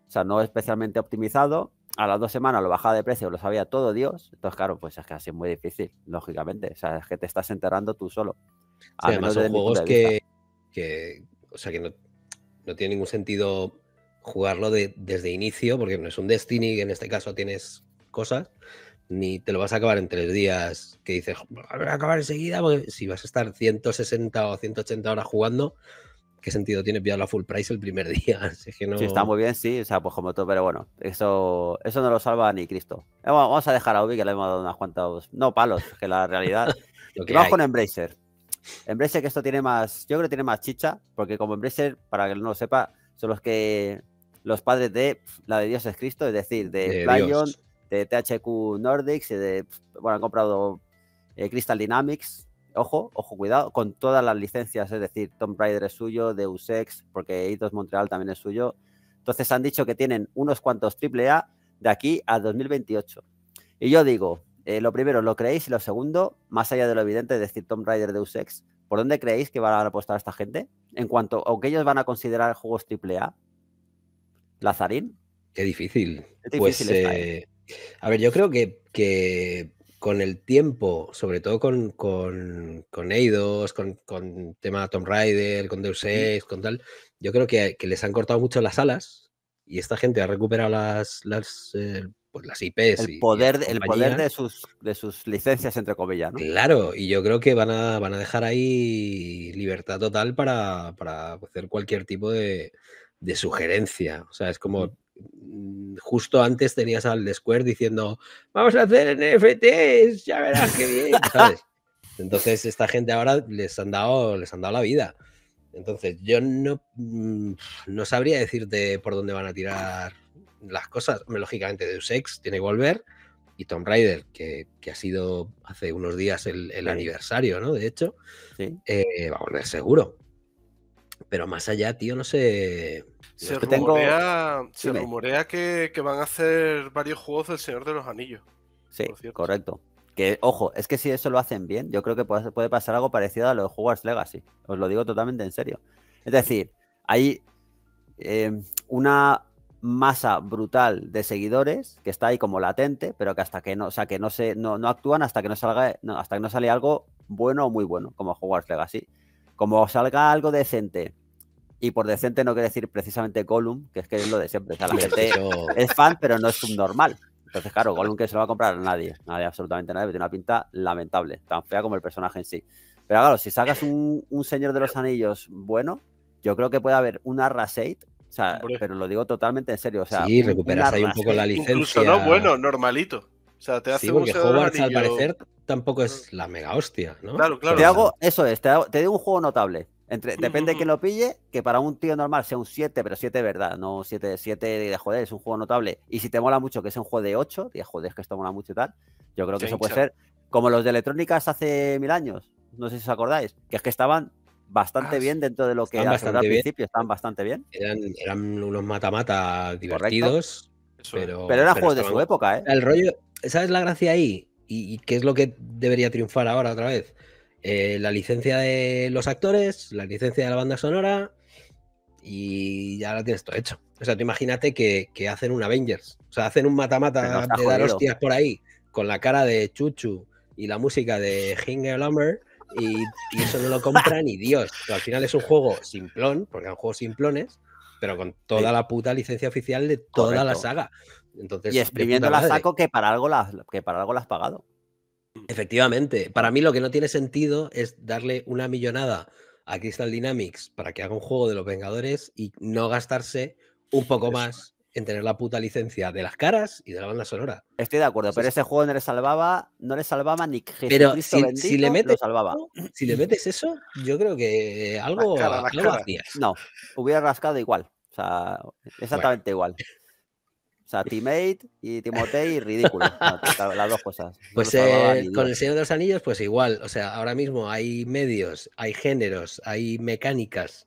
o sea, no especialmente optimizado. A las dos semanas lo bajaba de precio, lo sabía todo Dios. Entonces, claro, pues es que así muy difícil, lógicamente. O sea, es que te estás enterrando tú solo. además son juegos que, o sea, que no, tiene ningún sentido jugarlo desde inicio, porque no es un Destiny, en este caso tienes cosas, ni te lo vas a acabar en tres días, que dices, a a acabar enseguida, porque si vas a estar 160 o 180 horas jugando, ¿qué sentido tiene pillar la full price el primer día? está muy bien, sí, o sea, pues como todo, pero bueno, eso, eso no lo salva ni Cristo. Eh, vamos a dejar a Ubi que le hemos dado unas cuantas, no palos, que la realidad. lo que vamos con Embracer. Embracer que esto tiene más, yo creo que tiene más chicha, porque como Embracer, para que no lo sepa, son los que, los padres de la de Dios es Cristo, es decir, de, de de THQ Nordics y de, bueno, han comprado eh, Crystal Dynamics, ojo, ojo, cuidado, con todas las licencias, es decir, Tomb Raider es suyo, Deus Ex, porque Eidos Montreal también es suyo. Entonces han dicho que tienen unos cuantos AAA de aquí a 2028. Y yo digo, eh, lo primero, ¿lo creéis? Y lo segundo, más allá de lo evidente, es decir, Tomb Raider, Deus Ex, ¿por dónde creéis que van a apostar esta gente? En cuanto, que ellos van a considerar juegos AAA, Lazarín. Qué difícil. pues, ¿eh? Eh, a ver, yo creo que, que con el tiempo, sobre todo con, con, con Eidos, con, con tema Tom Rider, con Deus Ex, con tal, yo creo que, les han cortado mucho las alas y esta gente ha recuperado las, las, eh, pues las IPs. El poder, el poder de, sus, de sus licencias, entre comillas. Claro, y yo creo que van a, van a dejar ahí libertad total para, para hacer cualquier tipo de, de sugerencia. O sea, es como Mm, justo antes tenías al Square diciendo, vamos a hacer NFTs, ya verás qué bien, ¿sabes? Entonces, esta gente ahora les han dado, les han dado la vida. Entonces, yo no, mm, no sabría decirte por dónde van a tirar las cosas. Lógicamente, Deus Ex tiene que volver y tom Raider, que, que, ha sido hace unos días el, aniversario, ¿no? De hecho, eh, va a volver seguro. Pero más allá, tío, no sé. Se, rumorea, tengo... se rumorea que, van a hacer varios juegos del Señor de los Anillos. Sí, correcto. Que, ojo, es que si eso lo hacen bien, yo creo que puede, pasar algo parecido a lo de Hogwarts Legacy. Os lo digo totalmente en serio. Es decir, hay eh, una masa brutal de seguidores que está ahí como latente, pero que hasta que no, o sea, que no se, no, no actúan hasta que no salga, hasta que no sale algo bueno o muy bueno, como Hogwarts Legacy como salga algo decente, y por decente no quiere decir precisamente Gollum, que es que es lo de siempre. O sea, la gente es fan, pero no es subnormal. Entonces, claro, Gollum que se lo va a comprar nadie, nadie, absolutamente nadie, tiene una pinta lamentable, tan fea como el personaje en sí. Pero claro, si sacas un, Señor de los Anillos bueno, yo creo que puede haber una Arrasate, pero lo digo totalmente en serio. O sea, sí, recuperas ahí un poco la licencia. Incluso no, bueno, normalito sea, te sí, porque Hogwarts al parecer tampoco es la mega hostia, ¿no? Claro, claro. Te hago, eso es, te, hago, digo un juego notable. Entre, depende de quién lo pille, que para un tío normal sea un 7, pero 7 de verdad, no 7, 7 de joder, es un juego notable. Y si te mola mucho que es un juego de 8, de joder, es que esto mola mucho y tal, yo creo que eso puede ser como los de electrónicas hace mil años, no sé si os acordáis, que es que estaban bastante ah, bien dentro de lo que era al principio, estaban bastante bien. Eran, unos mata-mata divertidos, pero, pero eran juegos de su época, ¿eh? El rollo, ¿sabes la gracia ahí? ¿Y, qué es lo que debería triunfar ahora otra vez? Eh, la licencia de los actores, la licencia de la banda sonora y ya la tienes todo hecho. O sea, tú imagínate que, hacen un Avengers, o sea, hacen un mata-mata de dar hostias por ahí con la cara de Chuchu y la música de Hinger Lumber y, eso no lo compran ni Dios. al final es un juego simplón, porque es un juego simplones, pero con toda la puta licencia oficial de toda la saga. Entonces, y exprimiendo la saco que para, algo que para algo la has pagado. Efectivamente, para mí lo que no tiene sentido es darle una millonada a Crystal Dynamics para que haga un juego de los Vengadores y no gastarse un poco más en tener la puta licencia de las caras y de la banda sonora. Estoy de acuerdo, pero ese juego no le salvaba, no le salvaba ni Jesucristo pero si, le metes, salvaba. Si le metes eso, yo creo que algo, No, hubiera rascado igual. O sea, exactamente igual. O sea, teammate y Timotei ridículo. las dos cosas. Pues eh, con El Señor de los Anillos, pues igual. O sea, ahora mismo hay medios, hay géneros, hay mecánicas.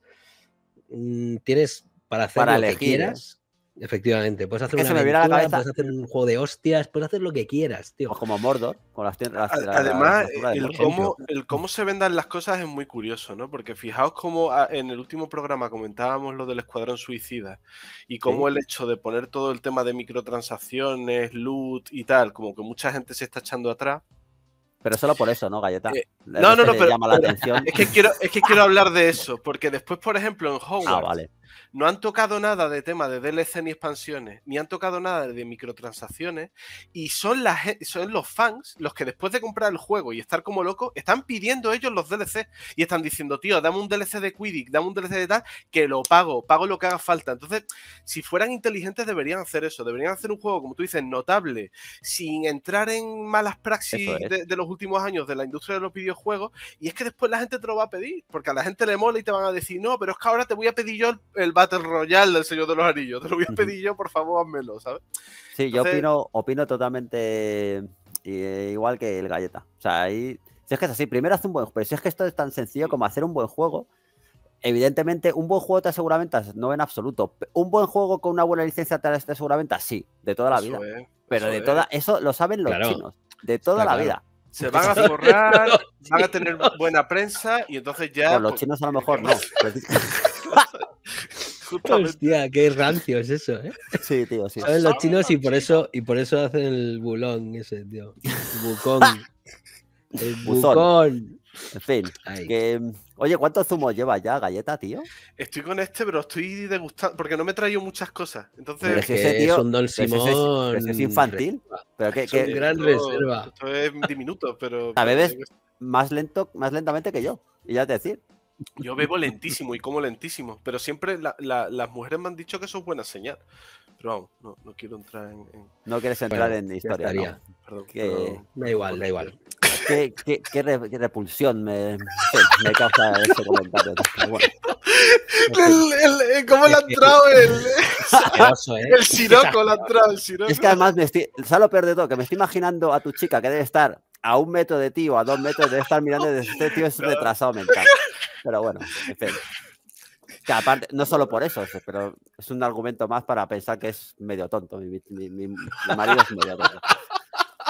Mm, tienes para hacer lo que ¿eh? quieras. Efectivamente, puedes hacer, una puedes hacer un juego de hostias, puedes hacer lo que quieras, tío. como Mordor, con las Además, el, cómo, se vendan las cosas es muy curioso, ¿no? Porque fijaos cómo ah, en el último programa comentábamos lo del Escuadrón Suicida y cómo el hecho de poner todo el tema de microtransacciones, loot y tal, como que mucha gente se está echando atrás. Pero solo por eso, ¿no, Galleta? Eh, no, no, no, pero, Es, que quiero, hablar de eso, porque después, por ejemplo, en ah, Hogwarts. Ah, vale no han tocado nada de tema de DLC ni expansiones, ni han tocado nada de microtransacciones, y son, las, son los fans los que después de comprar el juego y estar como locos, están pidiendo ellos los DLC y están diciendo, tío, dame un DLC de Quidditch, dame un DLC de tal, que lo pago, pago lo que haga falta. Entonces, si fueran inteligentes, deberían hacer eso, deberían hacer un juego, como tú dices, notable, sin entrar en malas praxis de, de los últimos años de la industria de los videojuegos, y es que después la gente te lo va a pedir, porque a la gente le mola y te van a decir, no, pero es que ahora te voy a pedir yo el el Battle Royale del Señor de los Anillos. Te lo voy a pedir yo, por favor, házmelo, ¿sabes? Sí, yo opino, opino totalmente eh, igual que el Galleta. O sea, ahí. Si es que es así, primero hace un buen juego. Si es que esto es tan sencillo como hacer un buen juego, evidentemente, un buen juego te asegura ventas, no en absoluto. Un buen juego con una buena licencia te asegura ventas, sí, de toda la vida. Pero de toda, eso lo saben los chinos, de toda la vida. Se van a forrar, van a tener buena prensa y entonces ya. los pues, chinos a lo mejor no. Hostia, qué rancio es eso, ¿eh? Sí, tío, sí. Saben los chinos y por eso y por eso hacen el bulón ese, tío. El bucón. el Buzón. En fin, mm, oye, ¿cuántos zumos lleva ya, galleta, tío? Estoy con este, pero estoy degustando, porque no me he muchas cosas. Entonces, es es infantil. gran reserva. Esto es diminuto, pero. A veces más, lento, más lentamente que yo, y ya te decir. Yo bebo lentísimo y como lentísimo, pero siempre la, las mujeres me han dicho que eso es buena señal. Pero vamos, no, no quiero entrar en, No quieres entrar en historia. Perdón, que... Da igual, da igual. Qué, repulsión me, causa ese comentario. Eh, ¿Cómo le ha entrado el, ¿eh? el siroco? Le ha entrado el siroco. Es que además, me estoy, ¿sabes lo peor de todo? Que me estoy imaginando a tu chica que debe estar a un metro de ti o a dos metros, debe estar mirando desde este tío es retrasado mental pero bueno, en Que aparte, no solo por eso, pero es un argumento más para pensar que es medio tonto. Mi, marido es medio tonto.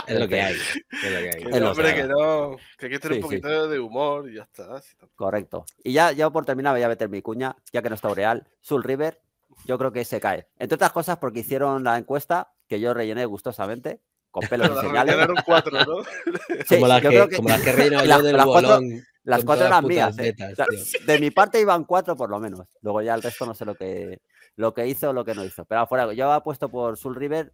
Es lo que hay. Es lo que hay. hombre, que no. Que hay que tener un poquito de humor y ya está. Correcto. Y ya, ya por terminar, voy a meter mi cuña, ya que no está real sul River, yo creo que se cae. Entre otras cosas, porque hicieron la encuesta que yo rellené gustosamente. Con pelos y señales. Cuatro, ¿no? como las que, que, como las que yo del bolón. Las cuatro eran mías. ¿eh? de mi parte iban cuatro por lo menos. Luego ya el resto no sé lo que, lo que hizo o lo que no hizo. Pero afuera, yo apuesto por Soul River.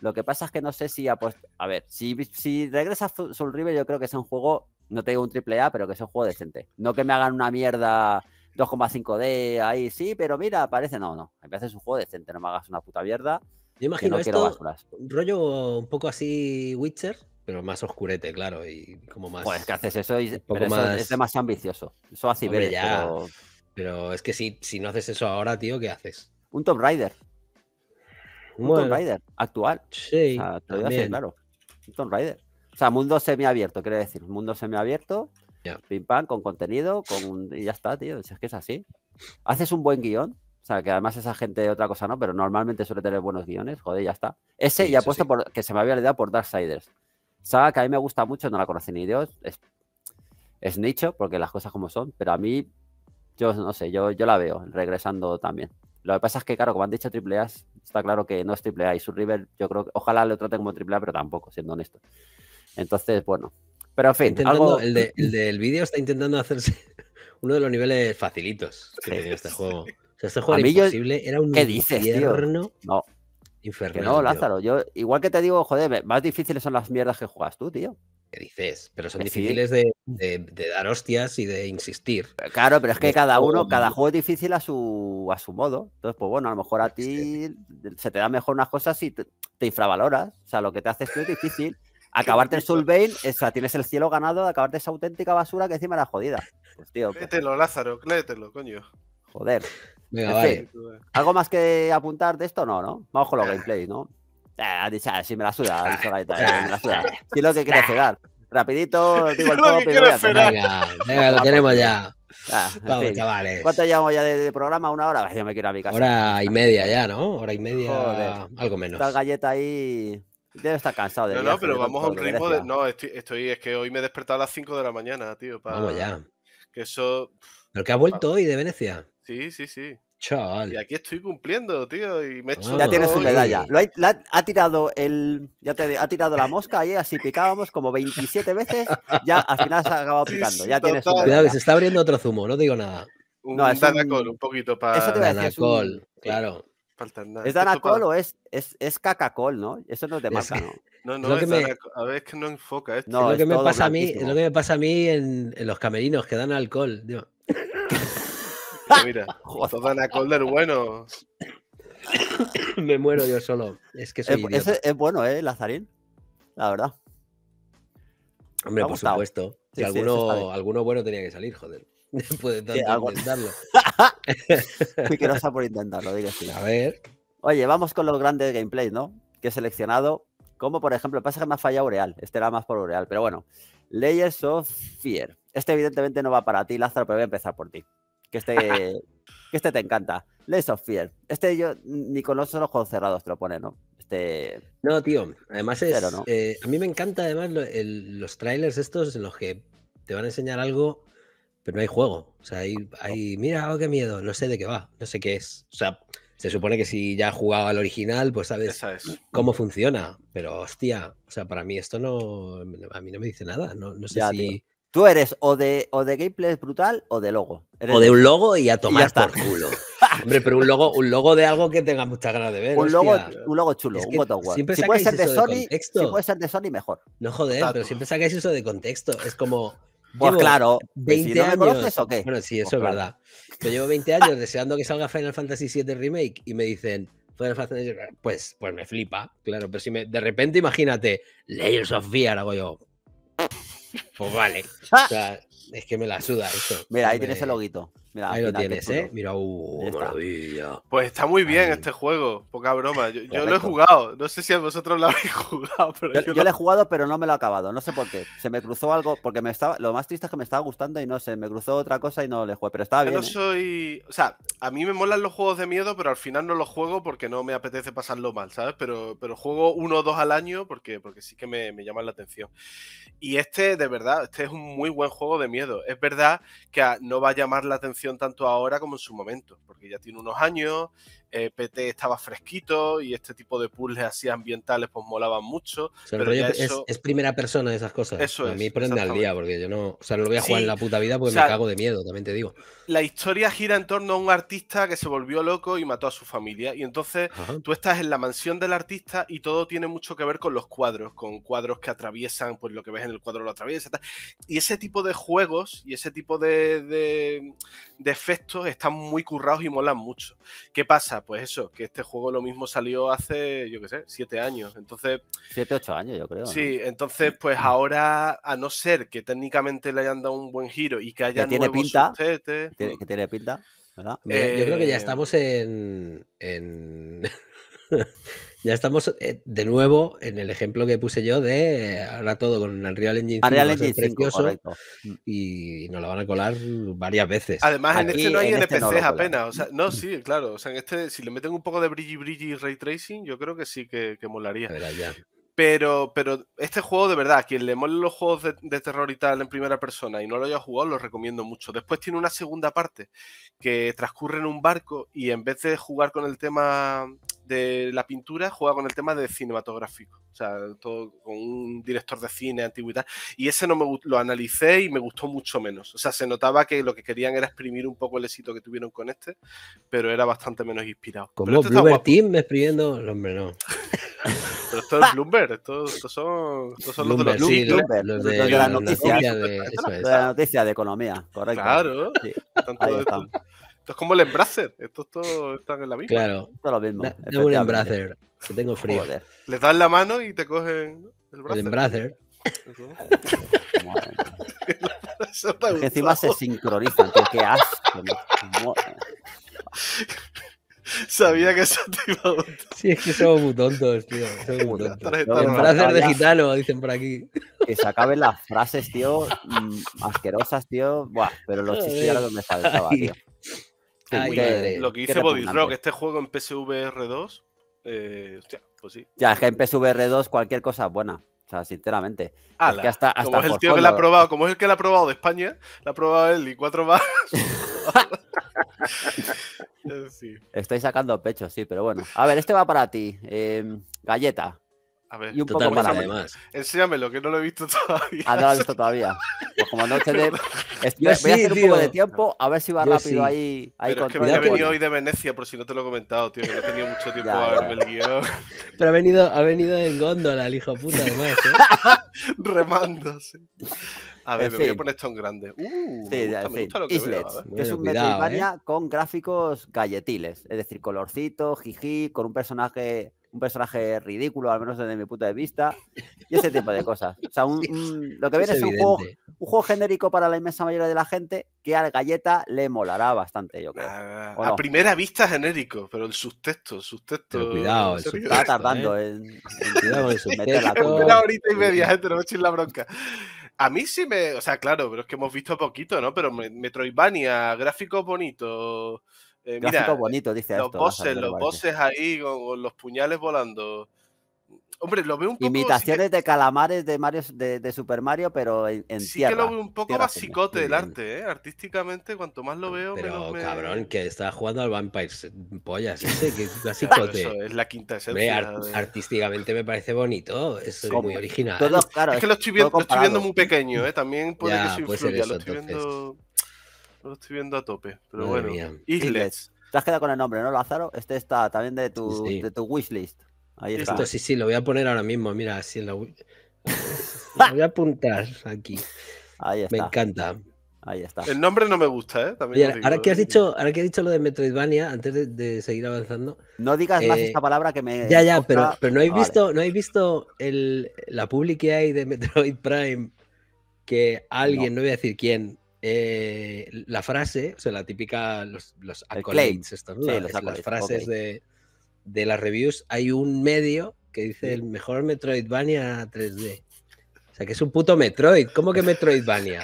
Lo que pasa es que no sé si apuesto. A ver, si, si regresa Soul River, yo creo que es un juego, no te digo un triple A, pero que es un juego decente. No que me hagan una mierda 2,5D ahí, sí, pero mira, parece. No, no. Me parece un juego decente, no me hagas una puta mierda. Yo imagino que esto, rollo un poco así Witcher, pero más oscurete, claro, y como más... Pues que haces eso y es de más ambicioso. Eso así, Hombre, Pero... es que si, si no haces eso ahora, tío, ¿qué haces? Un Top Rider. Un Tomb actual. Sí, o sea, claro. Un Tomb O sea, mundo semiabierto, quiere decir. Mundo semiabierto, pim con contenido, con y ya está, tío. es que es así. Haces un buen guión, o sea, que además esa gente otra cosa no, pero normalmente suele tener buenos guiones, joder, ya está. Ese ya ya puesto que se me había olvidado por Darksiders. Saga que a mí me gusta mucho, no la conoce ni Dios. Es, es nicho, porque las cosas como son, pero a mí, yo no sé, yo, yo la veo regresando también. Lo que pasa es que, claro, como han dicho triple está claro que no es triple Y su River, yo creo que ojalá le traten como triple pero tampoco, siendo honesto. Entonces, bueno. Pero en fin, algo... el, de, del vídeo está intentando hacerse uno de los niveles facilitos este juego. O sea, este juego era imposible, era un ¿Qué dices, tío? No, no, Lázaro, yo, igual que te digo, joder, más difíciles son las mierdas que juegas tú, tío. ¿Qué dices? Pero son difíciles de, dar hostias y de insistir. Eh, claro, pero es que cada oh, uno, cada juego es difícil a su, a su modo. Entonces, pues bueno, a lo mejor a pues ti se te dan mejor unas cosas y te, infravaloras. O sea, lo que te haces tú es difícil. Acabarte el Soul o sea, tienes el cielo ganado de acabarte esa auténtica basura que encima era jodida. Pues tío. Lázaro, clételo, coño. Joder. Venga, vale. ¿Algo más que apuntar de esto? No, ¿no? Vamos con los gameplays, ¿no? Ah, ah, si me la suda, me la suda. Si lo que quieres cegar. Rapidito, digo el top Venga, venga, lo tenemos ya. Ah, vamos, chavales. ¿Cuánto llevamos ya de, programa? ¿Una hora? Yo me quiero a mi casa. Hora y media ya, ¿no? Hora y media, algo menos. Esta galleta ahí Debe estar cansado de No, no, pero vamos a un ritmo de... No, estoy, estoy, Es que hoy me he despertado a las 5 de la mañana, tío. Vamos ya. Que eso... ¿Pero que ha vuelto hoy de Venecia? Sí, sí, sí. Chaval. Y aquí estoy cumpliendo, tío. Y me he ah. ya tienes su medalla. Lo ha, tirado el. Ya te ha tirado la mosca y así picábamos como 27 veces. Ya al final se ha acabado picando. Ya tiene su medalla. Cuidado, se está abriendo otro zumo, no digo nada. Un no, es danacol, un... poquito para. Eso te danacol, claro. ¿Es danacol o es, es, es cacacol, no? Eso no te marca, es ¿no? No, no, es a ver, es que no enfoca esto. No, es, lo que me pasa a mí, lo que me pasa a mí en, en los camerinos, que dan alcohol. Digo. Mira, a Colder, bueno. Me muero yo solo. Es que es, bueno, ¿eh, Lazarín? La verdad. Hombre, por supuesto. Si alguno, bueno tenía que salir, joder. Después de tanto sí, por intentarlo, diré así. A ver. Oye, vamos con los grandes gameplays, ¿no? Que he seleccionado. Como por ejemplo, pasa que me ha fallado Ureal Este era más por Ureal pero bueno. Layers of Fear. Este evidentemente no va para ti, Lázaro, pero voy a empezar por ti que este, este te encanta. Lace of Fear. Este yo ni con los ojos cerrados te lo pone, ¿no? Este... No, tío. Además es... Eh, a mí me encanta además los trailers estos en los que te van a enseñar algo, pero no hay juego. O sea, hay, mira, oh, qué miedo, no sé de qué va, no sé qué es. O sea, se supone que si ya has jugado al original, pues sabes, cómo funciona. Pero hostia, o sea, para mí esto no, a mí no me dice nada. No, no sé si Tú eres o de, o de gameplay brutal o de logo. o de un logo y a tomar por culo. Hombre, pero un logo, un logo de algo que tenga muchas ganas de ver. Un, logo, un logo, chulo, un botón si puede, ser de Sony, si puede ser de Sony, mejor. No joder, pero siempre sacáis eso de contexto. Es como. Pues claro, 20 si no años. ¿o qué? Bueno, sí, pues eso es verdad. Yo llevo 20 años deseando que salga Final Fantasy VII Remake y me dicen, pues, pues me flipa, claro, pero si me, de repente imagínate, Layers of Fear, hago yo. Pues vale. Ah. O sea, es que me la suda esto. Mira, ahí tienes el loguito. Ahí lo tienes, ¿eh? Mira, uh, oh, maravilla. Pues está muy bien este juego, poca broma. Yo, lo he jugado, no sé si a vosotros lo habéis jugado. yo, lo he jugado, pero no me lo he acabado, no sé por qué. Se me cruzó algo, porque me estaba, lo más triste es que me estaba gustando y no sé, me cruzó otra cosa y no le jugué, pero estaba bien. Yo no ¿eh? soy. O sea, a mí me molan los juegos de miedo, pero al final no los juego porque no me apetece pasarlo mal, ¿sabes? Pero, pero juego uno o dos al año porque, porque sí que me, me llaman la atención. Y este, de verdad, este es un muy buen juego de miedo. Es verdad que no va a llamar la atención tanto ahora como en su momento, porque ya tiene unos años eh, PT estaba fresquito y este tipo de puzzles así ambientales pues molaban mucho. pero es, primera persona de esas cosas. Eso a mí prende al día porque yo no, o sea, no lo voy a jugar en la puta vida porque me cago de miedo, también te digo. La historia gira en torno a un artista que se volvió loco y mató a su familia y entonces tú estás en la mansión del artista y todo tiene mucho que ver con los cuadros, con cuadros que atraviesan, pues lo que ves en el cuadro lo atraviesa. Y ese tipo de juegos y ese tipo de, de efectos están muy currados y molan mucho. ¿Qué pasa? Pues eso, que este juego lo mismo salió hace, yo que sé, siete años. Entonces. Siete, ocho años, yo creo. Sí, entonces, pues mm. ahora, a no ser que técnicamente le hayan dado un buen giro y que haya. tiene pinta. que tiene pinta, ¿verdad? yo creo que ya eh, estamos en... en... Ya estamos eh, de nuevo en el ejemplo que puse yo de eh, ahora todo con el Engine Unreal Engine 5 mm. y nos lo van a colar varias veces. Además, en este no hay NPCs este apenas. no, mm. sí, claro. O sea, en este, si le meten un poco de brilli brilli ray tracing, yo creo que sí que, molaría. Pero, pero este juego, de verdad, quien le mole los juegos de, terror y tal en primera persona y no lo haya jugado, lo recomiendo mucho. Después tiene una segunda parte que transcurre en un barco y en vez de jugar con el tema de la pintura juega con el tema de cinematográfico, o sea, todo con un director de cine antigüedad. Y ese no me lo analicé y me gustó mucho menos. O sea, se notaba que lo que querían era exprimir un poco el éxito que tuvieron con este, pero era bastante menos inspirado. ¿Cómo? este Bloomberg Team exprimiendo? hombre, no. pero esto es Bloomberg, esto, son, estos son, los de los, sí, Bloomberg, los de, la noticia, de, de, la noticia de economía, correcto. Claro, sí. Esto es como el Embracer. Estos todos están en la misma. Claro. todo lo mismo. Es un Embracer. tengo frío. Les dan la mano y te cogen el brazo. El Embracer. que encima se sincronizan. porque qué asco. Sabía que eso te iba a Sí, es que somos muy tontos, tío. Somos muy tontos. Embracer de gitano, dicen por aquí. Que se acaben las frases, tío, mm, asquerosas, tío. Buah, pero los chistes ya me faltaba, tío. lo que dice Body este juego en PSVR 2, eh, pues Ya, es que en PSVR 2 cualquier cosa es buena. O sea, sinceramente. como es el tío que la ha probado, como es el que la ha probado de España, la ha probado él y cuatro más. Estoy sacando pecho, sí, pero bueno. A ver, este va para ti. Eh, galleta. A ver, y un poco más Enséñamelo, que no lo he visto todavía. Ah, no lo he visto todavía. Pues como no te de... voy a hacer un poco de tiempo, a ver si va rápido ahí. ahí es que me he venido hoy de Venecia, por si no te lo he comentado, tío, que no he tenido mucho tiempo a verme el guión. Pero ha venido, ha venido en góndola, el hijo puta, además. ¿eh? Remándose. A ver, me voy a poner esto en grande. Uh, sí, me gusta, lo que es un Metroidvania ¿eh? con gráficos galletiles, es decir, colorcito, jiji, con un personaje un personaje ridículo, al menos desde mi punto de vista, y ese tipo de cosas. O sea, lo que viene es, un, juego, genérico para la inmensa mayoría de la gente que al galleta le molará bastante, yo creo. a primera vista genérico, pero el subtexto, el subtexto. cuidado, está tardando ¿eh? en, cuidado Una horita y media, no me la bronca. A mí sí me. O sea, claro, pero es que hemos visto poquito, ¿no? Pero Metroidvania, gráfico bonito. Eh, mira, bonito, dice los bosses, los bosses ahí con, los puñales volando. Hombre, lo veo un poco. Imitaciones de calamares de, de, Super Mario, pero en, sí tierra. Sí que lo veo un poco basicote el arte, ¿eh? Artísticamente, cuanto más lo veo, pero, cabrón, que estaba jugando al Vampire Pollas, ese, que es basicote. eso es la quinta esencia. artísticamente me parece bonito, es muy original. Todos claro, es que lo estoy, viendo, muy pequeño, ¿eh? También puede que se pues influya, lo estoy viendo lo estoy viendo a tope, pero bueno. Bien. Te has quedado con el nombre, ¿no, Lázaro? Este está también de tu, de tu wishlist. Ahí está. Esto sí, sí, lo voy a poner ahora mismo. Mira, así en la. lo voy a apuntar aquí. Ahí está. Me encanta. Ahí está. El nombre no me gusta, ¿eh? También ahora, que ¿eh? has dicho, ahora que has dicho lo de Metroidvania, antes de, seguir avanzando. No digas más eh, esta palabra que me. Ya, ya, pero, pero no habéis visto, no visto el, la publi que hay de Metroid Prime que alguien, no voy a decir quién, eh, la frase, o sea, la típica, los, los accolades, ¿no? las frases de, las reviews, hay un medio que dice el mejor Metroidvania 3D. O sea, que es un puto Metroid. ¿Cómo que Metroidvania?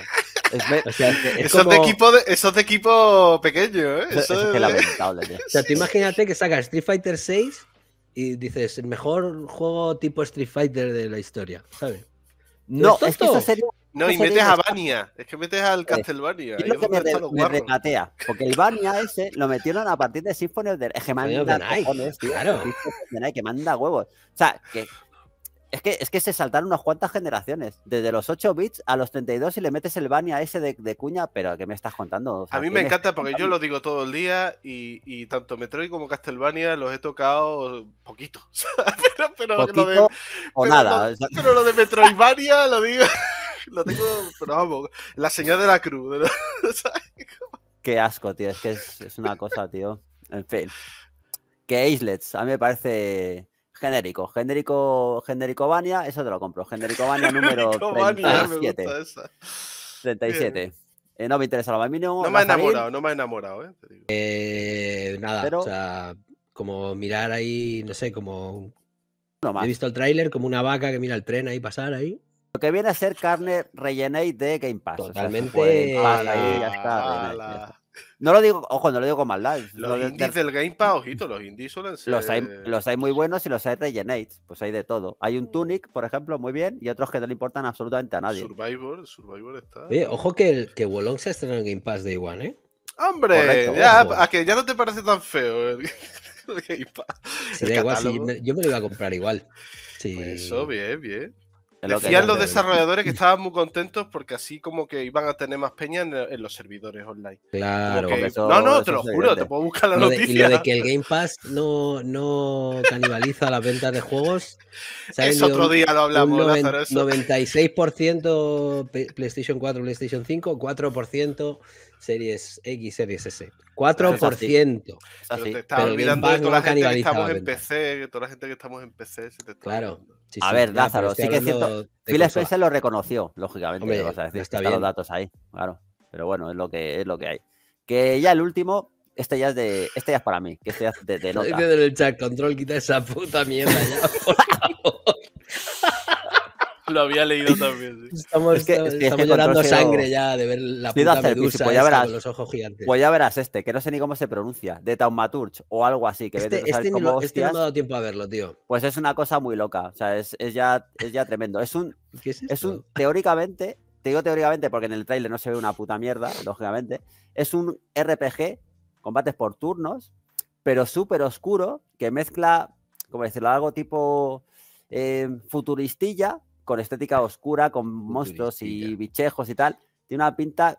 Es de equipo equipo pequeño, ¿eh? Eso, es, lamentable. O sea, tú imagínate que sacas Street Fighter 6 y dices, el mejor juego tipo Street Fighter de la historia, ¿sabes? No, es, que no, y metes a Bania. Es que metes al pues, Castlevania. Es lo que me, recatea. Porque el Bania ese lo metieron a partir de Symphony of the Es que manda cojones, Que manda huevos. O sea, que es que, es que se saltaron unas cuantas generaciones. Desde los 8 bits a los 32 y le metes el Bania ese de, cuña, pero ¿qué me estás contando? a mí me encanta porque yo lo digo todo el día y, y tanto Metroid como Castlevania los he tocado poquito. pero, pero, lo de, o pero nada. pero lo de Metroidvania lo digo... Lo tengo, pero vamos, la señora de la cruz. Qué asco, tío. Es que es, una cosa, tío. En fin. Que Islets, a mí me parece genérico. Genérico, genérico Bania, eso te lo compro. Genérico Bania número 37. 37. Eh, no me interesa lo más mínimo. No me ha enamorado, no me ha enamorado, eh, eh nada, o sea, como mirar ahí, no sé, como. No más. He visto el tráiler como una vaca que mira el tren ahí pasar ahí. Lo que viene a ser carne rellena de Game Pass. Totalmente. No lo digo, ojo, no lo digo con maldad. Los indies del Game Pass, ojito, los indies suelen ser... Los hay, los hay muy buenos y los hay rellenates, pues hay de todo. Hay un Tunic, por ejemplo, muy bien, y otros que no le importan absolutamente a nadie. Survivor, Survivor está... ojo que, el, que Wolong se estrena en Game Pass de igual, ¿eh? ¡Hombre! ya, a que ya no te parece tan feo el, Game Pass. igual, si yo me lo iba a comprar igual. Sí. Pues eso, bien, bien. Decían los desarrolladores que estaban muy contentos porque así como que iban a tener más peña en, los servidores online. Claro. no, no, te lo juro, te puedo buscar la noticia. y lo de que el Game Pass no, no canibaliza las ventas de juegos. Es otro día lo hablamos, 96% PlayStation 4, PlayStation 5, 4% Series X, Series S. 4%. te estaba olvidando de toda la, gente que estamos en PC, toda la gente que estamos en PC. claro a ver, Lázaro, sí que es cierto. Phil Spencer lo reconoció, lógicamente. está, los datos ahí, claro. Pero bueno, es lo que, es lo que hay. Que ya el último, este ya es de. Este ya es para mí. Que este ya es de, de este nota. El chat control, quita esa puta mierda ya, por favor. Lo había leído también. Estamos, este llorando sangre ya de ver la puta pues los ojos gigantes. Pues ya verás este, que no sé ni cómo se pronuncia, de Taumaturge o algo así. Que este, este, este, no me ha dado tiempo a verlo, tío. Pues es una cosa muy loca, o sea, es, es ya, es ya tremendo. Es un, es, un, teóricamente, te digo teóricamente porque en el trailer no se ve una puta mierda, lógicamente, es un RPG, combates por turnos, pero súper oscuro, que mezcla, como decirlo, algo tipo... Eh, futuristilla con estética oscura, con monstruos y bichejos y tal. Tiene una pinta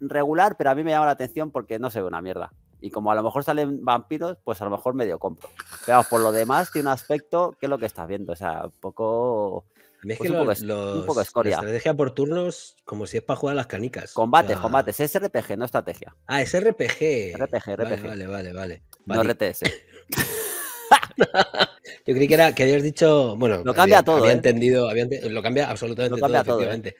regular, pero a mí me llama la atención porque no se ve una mierda. Y como a lo mejor salen vampiros, pues a lo mejor medio compro. Pero por lo demás tiene un aspecto que es lo que estás viendo. O sea, un poco... escoria. estrategia por turnos, como si es para jugar a las canicas. Combates, combates. Es RPG, no estrategia. Ah, es RPG. RPG, RPG. Vale, vale, vale. No RTS. Yo creí que era que habías dicho. Bueno, lo cambia había, todo. Había ¿eh? entendido, lo cambia absolutamente todo, ¿eh? efectivamente.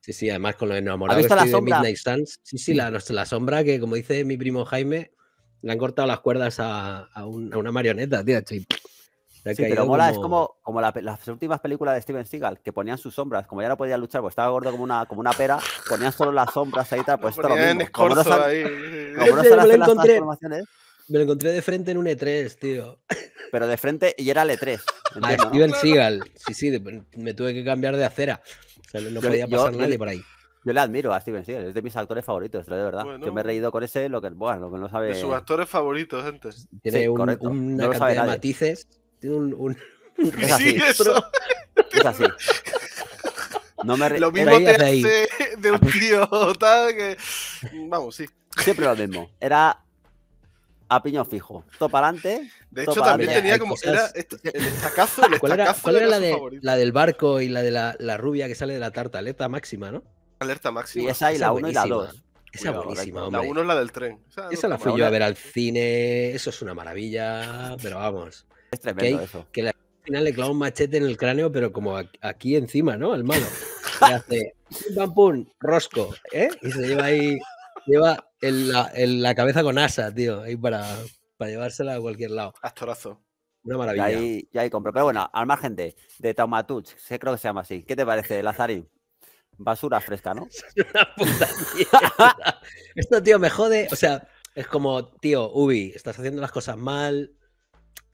Sí, sí, además con los enamorados visto este la de Midnight Suns. Sí, sí, la, la, sombra que, como dice mi primo Jaime, le han cortado las cuerdas a, a, una marioneta, tío. Sí, pero mola, es como, como las últimas películas de Steven Seagal, que ponían sus sombras, como ya no podía luchar porque estaba gordo como una, como una pera, ponían solo las sombras ahí tal, pues todo lo mismo. Como Me lo encontré de frente en un E3, tío. Pero de frente y era el E3. Steven Seagal. Sí, sí, me tuve que cambiar de acera. O sea, no podía pasar nadie por ahí. Yo le admiro a Steven Seagal, es de mis actores favoritos, de verdad. yo me he reído con ese, lo que, bueno, lo que no sabe. De sus actores favoritos, gente. Tiene un, una cantidad de matices. Tiene un. Es así. eso. Es así. No me reí. Lo mismo te de un tío tal que. Vamos, sí. Siempre lo mismo. Era a piño fijo. Todo para adelante. De hecho, también tenía como. Era este, el eh, estacazo. El ¿Cuál era, era la, de, la, del barco y la de la, la, rubia que sale de la tarta? Alerta máxima, ¿no? Alerta máxima. Y esa y la 1 y la 2. Esa es buenísima, La 1 es la del tren. esa, la fui yo a ver al cine. Eso es una maravilla. Pero vamos. Es tremendo que, eso. Que la, al final le clava un machete en el cráneo, pero como aquí encima, ¿no? Al malo. Le hace. Pam, pum, rosco. ¿eh? Y se lleva ahí. Lleva en la, cabeza con asa, tío, ahí para, para llevársela a cualquier lado. Astorazo. Una maravilla. Ya ahí, compro. Pero bueno, al margen de, de Taumatuch, creo que se llama así. ¿Qué te parece, Lazarín? Basura fresca, ¿no? Esto, tío, me jode. O sea, es como, tío, Ubi, estás haciendo las cosas mal,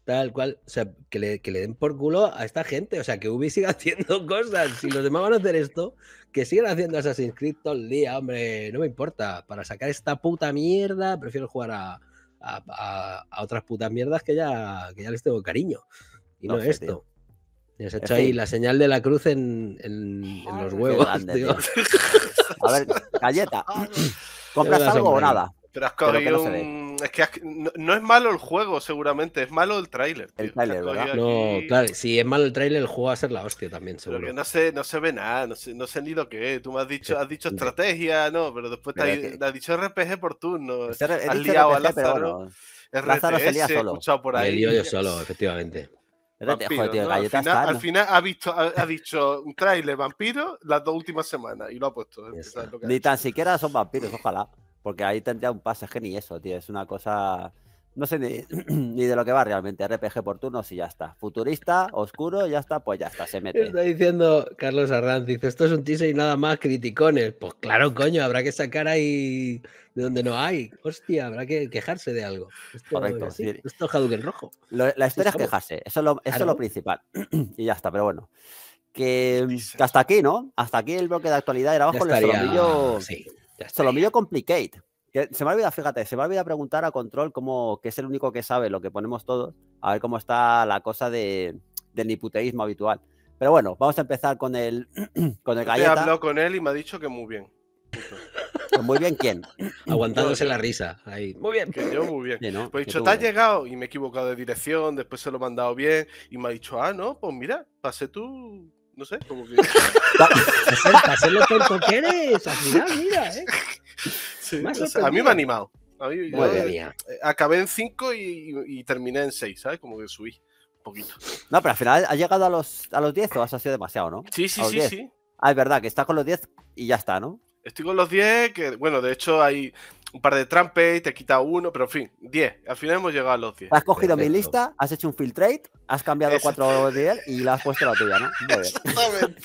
Tal cual, o sea, que le, que le den por culo a esta gente, o sea, que Ubi siga haciendo cosas. Si los demás van a hacer esto, que sigan haciendo Assassin's Creed todo el día, hombre, no me importa. Para sacar esta puta mierda, prefiero jugar a, a, otras putas mierdas que ya, que ya les tengo cariño. Y no, esto. Y has hecho ahí la señal de la cruz en, en, los huevos. A ver, galleta. ¿Compras algo o nada? Pero has un es que no, es malo el juego, seguramente, es malo el tráiler. El tráiler, claro, si es malo el tráiler, el juego va a ser la hostia también, seguro. Pero no se, no se ve nada, no sé, ni lo que Tú me has dicho, has dicho estrategia, no, pero después te, has, dicho RPG por turno. has liado a Lázaro. Lázaro se solo. yo solo, efectivamente. Joder, tío, al, final, ha, visto, ha, ha dicho un trailer vampiro las dos últimas semanas y lo ha puesto. Ni tan siquiera son vampiros, ojalá. Porque ahí tendría un pasaje ni eso, tío. Es una cosa. No sé ni, de lo que va realmente. RPG por turnos y ya está. Futurista, oscuro, ya está, pues ya está, se mete. Está diciendo Carlos Arranz, dice, esto es un teaser y nada más, criticones. Pues claro, coño, habrá que sacar ahí de donde no hay. Hostia, habrá que quejarse de algo. Esto, Correcto. Esto es rojo. la historia es, quejarse, eso es lo, principal. y ya está, pero bueno. Que, hasta aquí, ¿no? Hasta aquí el bloque de actualidad. Era abajo el sí. Se lo mido Complicate. se me ha olvidado, fíjate, se me ha olvidado preguntar a Control como que es el único que sabe lo que ponemos todos, a ver cómo está la cosa de, del niputeísmo habitual. Pero bueno, vamos a empezar con el con el galleta. He hablado con él y me ha dicho que muy bien. Pues muy bien, ¿quién? Aguantándose la risa. Muy bien. Que yo muy bien. Pues he dicho, te has llegado y me he equivocado de dirección, después se lo he mandado bien y me ha dicho, ah, no, pues mira, pasé tú no sé, como que. Para ser lo que al final, mira, ¿eh? Sí, a mí me ha animado. A mí, eh, acabé en 5 y, terminé en 6, ¿sabes? Como que subí un poquito. No, pero al final has llegado a los, 10 o has sido demasiado, ¿no? Sí, sí, sí, sí. Ah, es verdad, que estás con los 10 y ya está, ¿no? Estoy con los 10, que bueno, de hecho hay un par de trampe y te quita uno, pero en fin, 10. Al final hemos llegado a los 10. Has cogido mi lista, has hecho un filtrate, has cambiado cuatro de él y la has puesto la tuya, ¿no? Muy bien.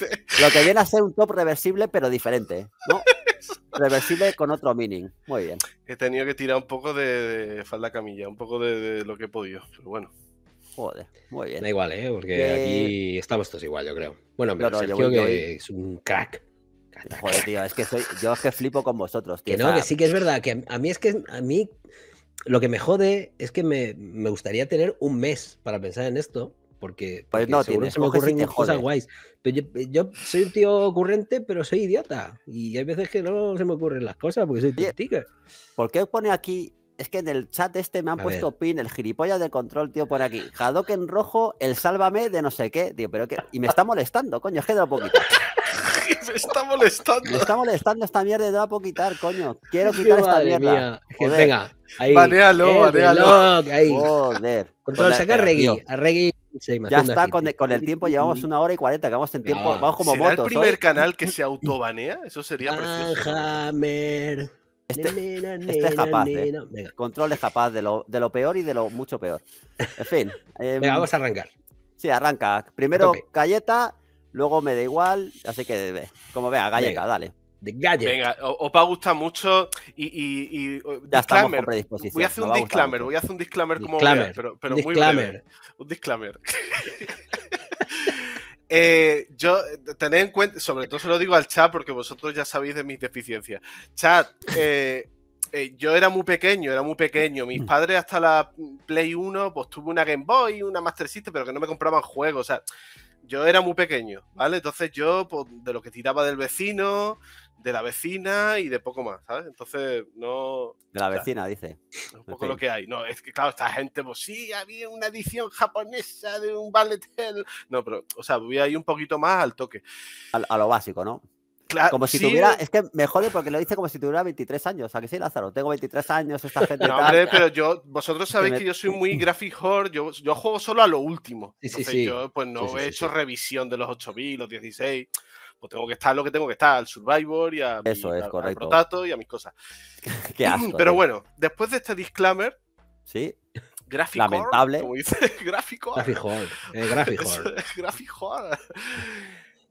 Lo que viene a ser un top reversible, pero diferente, ¿no? reversible con otro meaning. Muy bien. He tenido que tirar un poco de, falda camilla, un poco de, lo que he podido, pero bueno. Joder, muy bien. Da igual, ¿eh? Porque aquí estamos todos igual, yo creo. Bueno, pero Sergio, que es un crack Joder, tío, es que soy, yo es que flipo con vosotros, Que no, que sí que es verdad, que a mí es que a mí lo que me jode es que me, me gustaría tener un mes para pensar en esto, porque, pues no, tienes, se me ocurren cosas guays. Pero yo, soy un tío ocurrente, pero soy idiota. Y hay veces que no se me ocurren las cosas porque soy tica. ¿Por qué pone aquí es que en el chat este me han puesto pin, el gilipollas de control, tío, por aquí. que en rojo, el sálvame de no sé qué, tío, pero que. Y me está molestando, coño, es que de lo poquito me está molestando. Me está molestando esta mierda, no la puedo quitar, coño. Quiero quitar esta mierda. Venga, ahí. Banealo, banealo. Joder. Control, saca a Reggie. A Reggie. ya está, con el, tiempo llevamos una hora y cuarenta, que vamos en tiempo, vamos como ¿Será el primer canal que se autobanea? Eso sería precioso. Este, este, es capaz, eh. Control es capaz de lo, de lo, peor y de lo mucho peor. En fin. Em, vamos a arrancar. Sí, arranca. Primero, okay. galleta Luego me da igual, así que eh, como vea, gallega, dale. De Venga, os va a gustar mucho y, oh, Voy a hacer un disclaimer, voy a hacer un disclaimer, como pero, breve. Un disclaimer. Eh, yo tened en cuenta, sobre todo se lo digo al chat porque vosotros ya sabéis de mis deficiencias. Chat, eh, yo era muy pequeño, era muy pequeño. Mis mm. padres hasta la Play 1, pues tuve una Game Boy, una Master System, pero que no me compraban juegos. O sea, yo era muy pequeño, ¿vale? Entonces yo, pues, de lo que tiraba del vecino, de la vecina y de poco más, ¿sabes? Entonces, no. De la vecina, dice. un poco lo que hay. No, es que, claro, esta gente, pues sí, había una edición japonesa de un ballet. No, pero, o sea, voy a ir un poquito más al toque. a lo básico, ¿no? como si tuviera, es que me jode porque lo dice como si tuviera 23 años. ¿A que sí, Lázaro? Tengo 23 años, esta gente. No, hombre, pero yo, vosotros sabéis que, yo soy muy graphic yo, juego solo a lo último. yo, pues no he hecho revisión de los 8000, los 16. Pues tengo que estar lo que tengo que estar, al Survivor y a Eso mi, Protato y a mis cosas. Qué pero bueno, después de este disclaimer. Sí. Graphic Lamentable. Horror, como gráfico. Graphic horror. horror. graphic horror. Eh,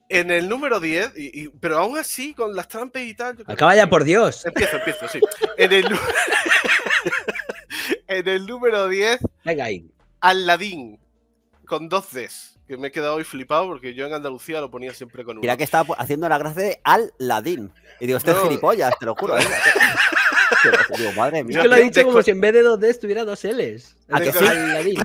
en el número 10, y, pero aún así, con las trampas y tal. Acaba ya, por Dios. Empiezo, empiezo, sí. En el, número 10, Venga ahí. con dos Ds. Que me he quedado hoy flipado porque yo en Andalucía lo ponía siempre con Mira que estaba haciendo la gracia de Aladín Y digo, este es gilipollas, te lo juro. Yo lo he dicho como si en vez de dos D estuviera dos L's.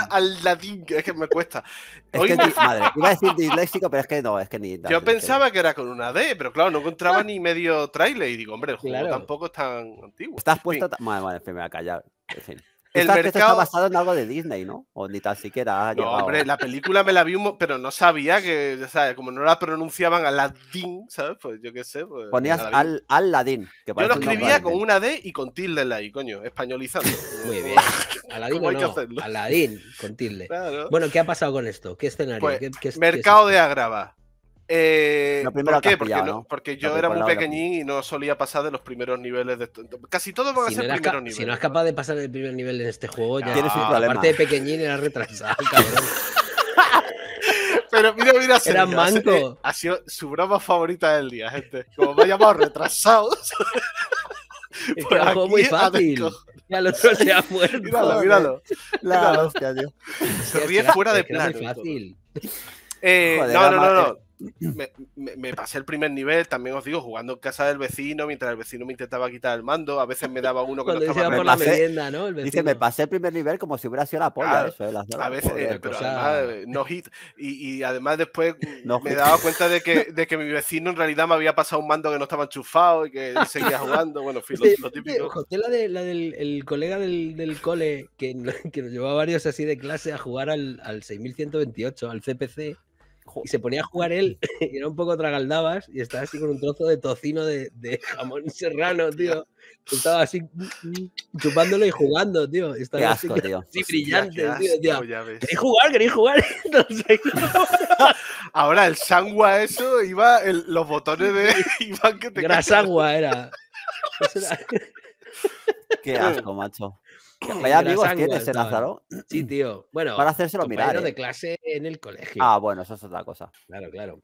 Al ladín. es que me cuesta. Es que, madre, iba a decir disléxico, pero es que no, es que ni. Yo pensaba que... era con una D, pero claro, no encontraba ni medio trailer. Y digo, hombre, el juego tampoco es tan antiguo. Estás puesta Madre, vale me voy a En fin el mercado... está basado en algo de Disney, ¿no? O ni tan siquiera. Ha no, hombre, la película me la vi, pero no sabía que, ¿sabes? Como no la pronunciaban Aladdin, ¿sabes? Pues yo qué sé. Pues Ponías Aladdin. Al yo lo escribía con una D y con tilde en la I, coño, españolizando. Muy bien. Aladdin, no, con tilde. Bueno, ¿qué ha pasado con esto? ¿Qué escenario? Pues mercado de Agrava. Eh, ¿Por qué? porque, yo era muy pequeñín y no solía pasar de los primeros niveles. De... Casi todos van a ser primeros niveles. Si no es capaz de pasar el primer nivel en este juego, ya tienes Aparte de pequeñín, era retrasado, cabrón. Pero mira, mira, era eh, Ha sido su broma favorita del día, gente. Como me ha llamado retrasado. Es que juego muy fácil. ya lo otro se ha muerto. Míralo, míralo. La hostia, tío. Se ríe fuera de plano. Eh, no, no, no, no. Mm. me, pasé el primer nivel, también os digo, jugando en casa del vecino, mientras el vecino me intentaba quitar el mando, a veces me daba uno Cuando la ¿no? El dice, me pasé el primer nivel como si hubiera sido la polla. a veces, eh, eh, no hit. Y, además después me daba cuenta de que, mi vecino en realidad me había pasado un mando que no estaba enchufado y que seguía jugando. Bueno, en lo, típico. la, del el colega del, cole que, que nos llevaba varios así de clase a jugar al, al 6128, al CPC y se ponía a jugar él, y era un poco tragaldabas, y estaba así con un trozo de tocino de, jamón serrano, tío. Estaba así chupándolo y jugando, tío. Estaba así, tío. así brillante, tío. tío. jugar? quería jugar? Ahora el sangua eso iba, los botones de Iván que te era. era. Qué asco, macho. Vaya amigos ese Lázaro. Sí, tío. Bueno, para hacérselo mirar. de eh. clase en el colegio. Ah, bueno, eso es otra cosa. Claro, claro.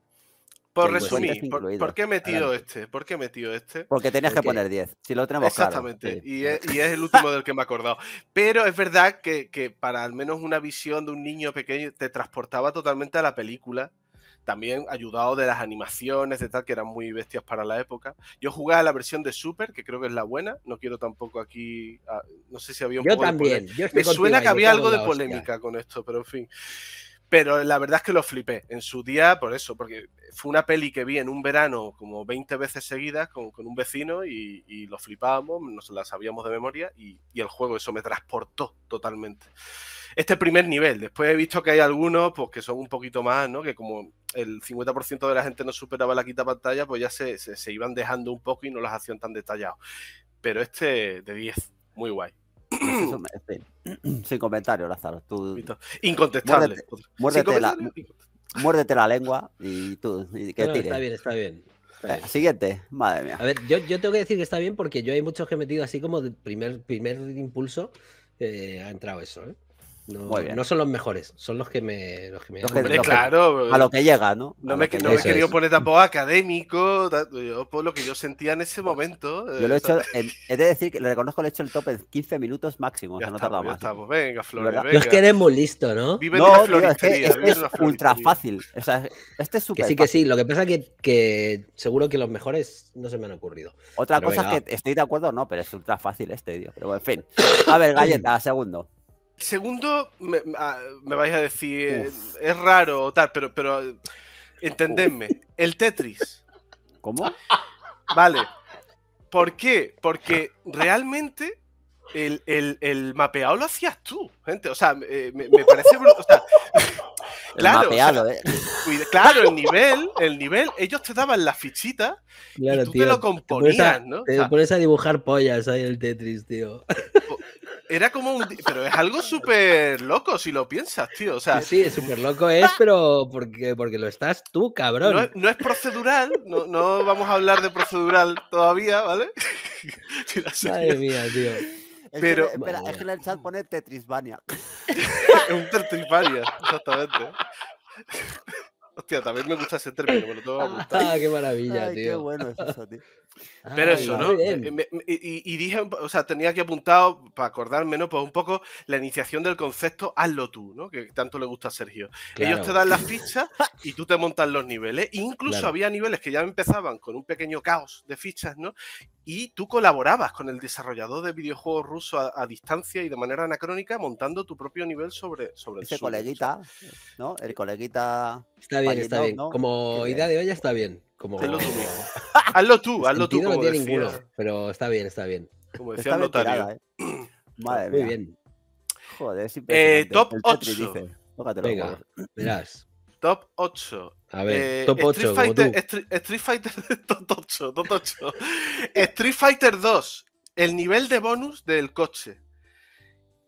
Por resumir, este? por, qué he metido este? ¿Por qué metido este? Porque tenías que poner 10, si lo tenemos Exactamente, y, es, y, es, el último del que me he acordado. Pero es verdad que, que, para al menos una visión de un niño pequeño te transportaba totalmente a la película también ayudado de las animaciones de tal, que eran muy bestias para la época. Yo jugaba la versión de Super, que creo que es la buena, no quiero tampoco aquí, ah, no sé si había un yo poco también, Me suena que había algo de polémica con esto, pero en fin. Pero la verdad es que lo flipé en su día por eso, porque fue una peli que vi en un verano como 20 veces seguidas con, con un vecino y, y, lo flipábamos, nos la sabíamos de memoria y, y el juego eso me transportó totalmente este primer nivel. Después he visto que hay algunos pues, que son un poquito más, ¿no? Que como el 50% de la gente no superaba la quita pantalla, pues ya se, iban dejando un poco y no las hacían tan detallados. Pero este de 10, muy guay. Este este, sin comentario, Lázaro. Incontestable. Muérdete, la, lengua y tú. Está bien, está bien. siguiente, madre mía. A ver, yo, tengo que decir que está bien porque yo hay muchos que he metido así como de primer, primer impulso eh, ha entrado eso. ¿eh? No, son los mejores, son los que me. Pues, a lo que llega, ¿no? No me, he querido poner tampoco académico, yo, por lo que yo sentía en ese pues, momento. Yo lo eh, he de decir que le reconozco, lo he hecho el tope en 15 minutos máximo, o sea, no estamos, más. Venga, es que eres muy listo, ¿no? no, es que es ultra fácil. este es súper. sí, que sí, lo que pasa es que, seguro que los mejores no se me han ocurrido. Otra cosa es que estoy de acuerdo, no, pero es ultra fácil este, tío. Pero en fin. A ver, galleta, segundo. Segundo, me, ah, me vais a decir, eh, es raro o tal, pero, pero entendedme, el Tetris. ¿Cómo? Vale. ¿Por qué? Porque realmente el, el, mapeado lo hacías tú, gente. O sea, me, parece. O claro, el nivel, el nivel, ellos te daban la fichita y tú te lo componías, a, ¿no? Te pones a dibujar pollas ahí el Tetris, tío. Era como un. Pero es algo súper loco si lo piensas, tío. O sea, sí, súper loco es, pero porque, porque lo estás tú, cabrón. No, es procedural, no, vamos a hablar de procedural todavía, ¿vale? Madre mía, tío. espera, es que en el chat pone Tetrisvania. un Tetrisvania, exactamente. Hostia, también me gusta ese término, me lo tengo que Ah, ah qué maravilla, tío. Qué bueno es eso, tío. Pero eso, ¿no? y, dije, o sea, tenía que apuntado, para acordarme, ¿no? Pues un poco la iniciación del concepto, hazlo tú, ¿no? Que tanto le gusta a Sergio. Ellos te dan las fichas y tú te montas los niveles. Incluso había niveles que ya empezaban con un pequeño caos de fichas, ¿no? Y tú colaborabas con el desarrollador de videojuegos ruso a, distancia y de manera anacrónica montando tu propio nivel sobre, sobre Ese coleguita, ¿no? El coleguita Está bien, está bien. Como idea de olla está bien. Hazlo tú, hazlo tú, hazlo tú. no tiene ninguno, pero está bien, está bien. Como decía el notario. ¿eh? Madre Muy bien. Joder, es eh, top 8. Venga, verás. Top 8. A ver, eh, top 8. Street Fighter, como Street Fighter top 8, top 8. Street Fighter 2, el nivel de bonus del coche.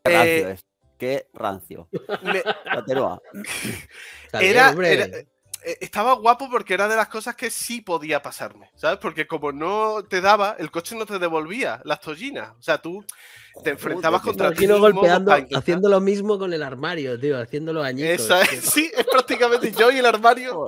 Eh, eh qué rancio. era, eh, estaba guapo porque era de las cosas que sí podía pasarme, ¿sabes? Porque como no te daba, el coche no te devolvía las tollinas. O sea, tú te enfrentabas contra ti mismo golpeando, haciendo lo mismo con el armario, tío, haciéndolo añito. sí, es prácticamente yo y el armario.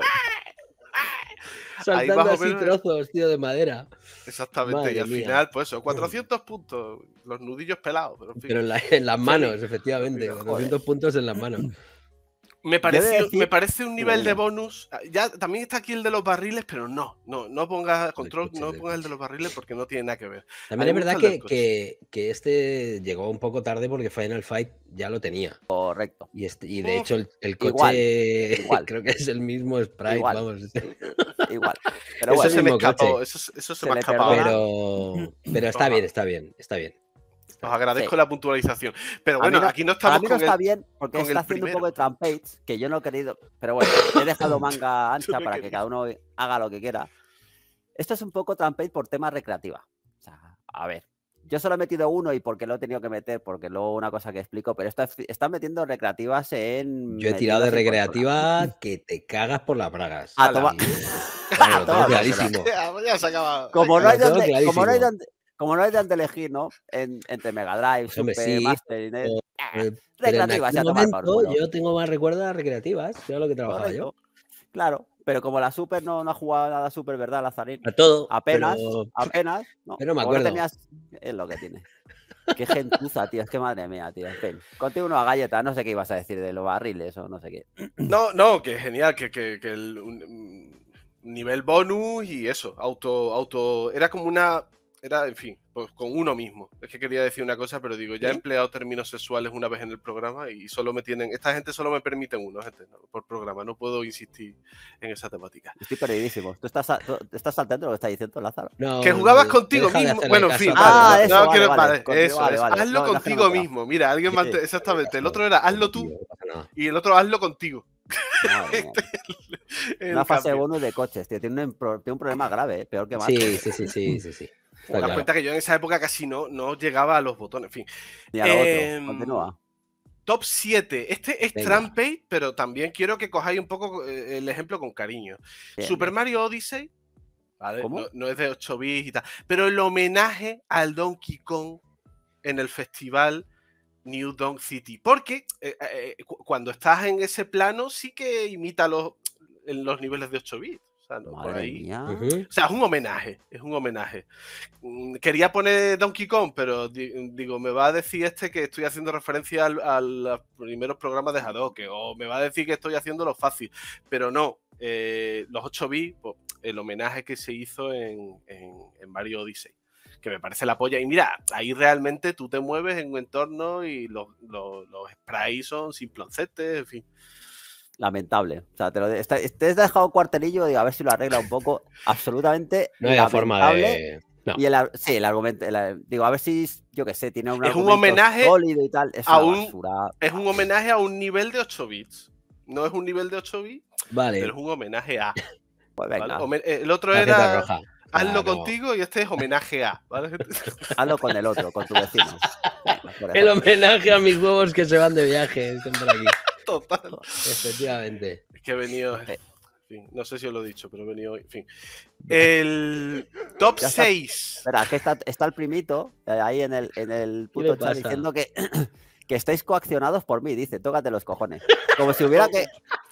Saltando así trozos, tío, de madera. Exactamente, y al final, pues eso, 400 puntos, los nudillos pelados. Pero, en, las manos, efectivamente, 400 puntos en las manos. Me parece, me parece un nivel de bonus. Ah, ya también está aquí el de los barriles, pero no, no, no pongas control, no pongas el de los barriles porque no tiene nada que ver. También es verdad que, este llegó un poco tarde porque Final Fight ya lo tenía. Correcto. Y, este, y de hecho el, coche creo que es el mismo sprite, vamos igual. Pero bueno, eso se me escapó, eso, se, me ha Pero, está bien, está bien, está bien. Os agradezco la puntualización. Pero bueno, aquí no estamos. A mí no está bien porque está haciendo un poco de trampage que yo no he querido. Pero bueno, he dejado manga ancha para que cada uno haga lo que quiera. Esto es un poco trampage por tema recreativa. O sea, a ver, yo solo he metido uno y porque lo he tenido que meter, porque luego una cosa que explico, pero están metiendo recreativas en. Yo he tirado de recreativa que te cagas por las bragas. A, Claro, clarísimo. Como no hay donde. elegir, ¿no? entre Mega Drive, pues Super Master, y ¡Ah! recreativas. tomar, por momento, yo tengo más recuerdos de recreativas, era lo que trabajaba yo. Claro pero como la Super no, no ha jugado nada Super, ¿verdad, Lazarín? A todo. Apenas, apenas. No, pero me acuerdo. Es lo que tiene. Qué gentuza, tío. Es que madre mía, tío. Contigo una galleta. No sé qué ibas a decir de los barriles o no sé qué. No, no, que genial. Que, el nivel bonus y eso. Auto, auto. Era como una era, en fin, pues, con uno mismo. Es que quería decir una cosa, pero digo, ya he empleado términos sexuales una vez en el programa y solo me tienen, esta gente solo me permite uno, gente, por programa, no puedo insistir en esa temática. Estoy perdidísimo. ¿Tú estás, estás saltando lo que está diciendo Lázaro? que jugabas contigo mismo. Bueno, en fin. quiero, Hazlo contigo mismo. Mira, alguien exactamente. El otro era hazlo tú y el otro hazlo contigo. Este una fase 1 de coches, tío. Tiene un, problema grave, ¿eh? peor que más. sí, sí, sí, sí, sí. Me das cuenta que yo en esa época casi no, no llegaba a los botones. En fin. Em, top 7. Este es Trampage, pero también quiero que cojáis un poco eh, el ejemplo con cariño. Super Mario Odyssey. ¿vale? No, es de 8 bits y tal. Pero el homenaje al Donkey Kong en el festival New Donk City. Porque eh, eh, cuando estás en ese plano, sí que imita los, los niveles de 8 bits. O sea, es un homenaje, es un homenaje. Mm, quería poner Donkey Kong, pero digo, me va a decir este que estoy haciendo referencia al, a los primeros programas de que o me va a decir que estoy haciendo lo fácil, pero no. Eh, los 8 b pues, el homenaje que se hizo en, varios en Mario Odyssey que me parece la polla. Y mira, ahí realmente tú te mueves en un entorno y los, los, sprays son sin en fin lamentable. O sea, te, lo te, has dejado cuartelillo, digo, a ver si lo arregla un poco. Absolutamente no hay forma de... el, sí, el argumento, digo, a ver si, yo qué sé, tiene un, es un homenaje y tal. Es, un, homenaje a un nivel de 8 bits. No es un nivel de 8 bits, vale. pero es un homenaje a. Pues venga. El otro era hazlo contigo y este es homenaje a. hazlo con el otro, con tu vecino. el homenaje a mis huevos que se van de viaje. aquí. Efectivamente. Es que he venido. no sé si os lo he dicho, pero he venido. En fin. El top 6. Espera, que está, el primito eh, ahí en el, en el puto diciendo que, que estáis coaccionados por mí. Dice, tócate los cojones. Como si hubiera que.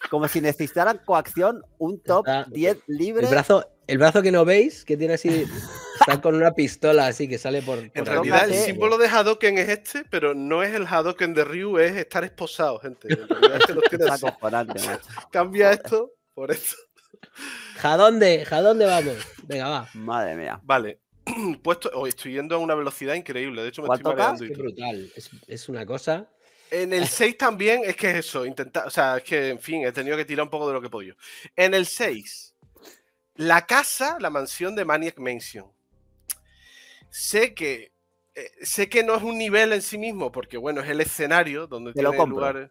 Como si necesitaran coacción un top 10 libre. brazo, el brazo que no veis, que tiene así, está con una pistola así que sale por. en realidad, el símbolo de Hadoken es este, pero no es el Hadoken de Ryu, es estar esposado, gente. Este Cambia esto por esto. a dónde vamos? Venga, va. Madre mía. Vale. Puesto, hoy oh, estoy yendo a una velocidad increíble. De hecho, me estoy Es brutal. Es, una cosa. En el 6 también es que es eso, intentar, o sea, es que en fin, he tenido que tirar un poco de lo que he podido. En el 6 la casa, la mansión de Maniac Mansion. Sé que, eh, sé que no es un nivel en sí mismo, porque bueno, es el escenario donde tiene eh,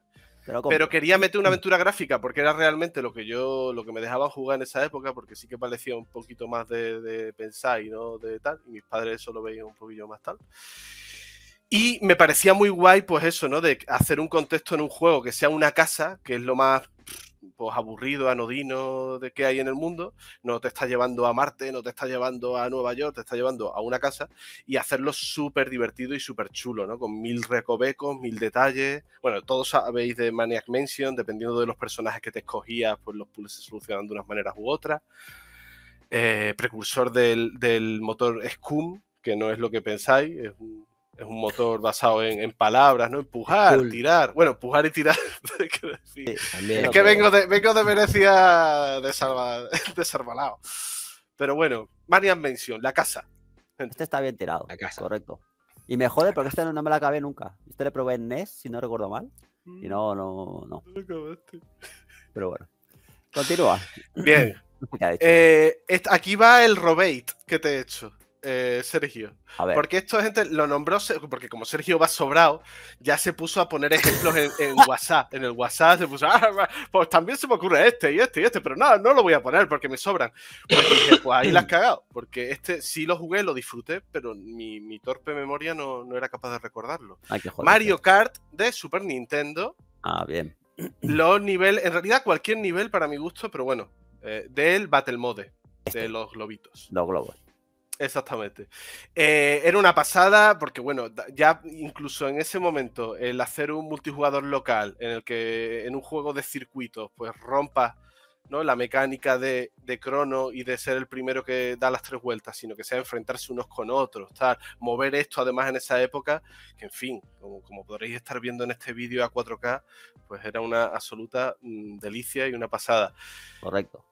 pero quería meter una aventura gráfica porque era realmente lo que yo, lo que me dejaba jugar en esa época, porque sí que parecía un poquito más de, pensar y no de tal. Y mis padres eso lo veían un poquillo más tal. Y me parecía muy guay, pues eso, ¿no? De hacer un contexto en un juego que sea una casa, que es lo más pues, aburrido, anodino de qué hay en el mundo, no te está llevando a Marte, no te está llevando a Nueva York, te está llevando a una casa y hacerlo súper divertido y súper chulo, ¿no? Con mil recovecos, mil detalles. Bueno, todos sabéis de Maniac Mansion, dependiendo de los personajes que te escogías, pues los puzzles se solucionan de unas maneras u otras. Eh, precursor del, motor Scum, que no es lo que pensáis, es un es un motor basado en, palabras, ¿no? Empujar, tirar. Bueno, empujar y tirar. es que vengo de, vengo de Venecia desarbalado. Pero bueno, Marian Mención, la casa. Este está bien tirado. La Correcto. Y me jode porque este no me la acabé nunca. Este le probé en NES, si no recuerdo mal. Mm. Y no, no, no. Pero bueno. Continúa. Bien. Eh, aquí va el Robate que te he hecho. Eh, Sergio. Porque esto gente lo nombró, porque como Sergio va sobrado, ya se puso a poner ejemplos en, WhatsApp. En el WhatsApp se puso, ah, pues también se me ocurre este y este y este, pero nada, no, no lo voy a poner porque me sobran. Pues, pues ahí las cagado, porque este sí lo jugué, lo disfruté, pero mi, torpe memoria no, era capaz de recordarlo. Mario Kart de Super Nintendo. Ah, bien. Los niveles, en realidad cualquier nivel para mi gusto, pero bueno, eh, del Battle Mode, de este. los globitos. Los globos. Exactamente. Eh, era una pasada porque, bueno, ya incluso en ese momento, el hacer un multijugador local en el que en un juego de circuitos, pues rompa ¿no? la mecánica de, crono y de ser el primero que da las tres vueltas, sino que sea enfrentarse unos con otros, tal, mover esto además en esa época, que en fin, como, podréis estar viendo en este vídeo a 4K, pues era una absoluta mm, delicia y una pasada. Correcto.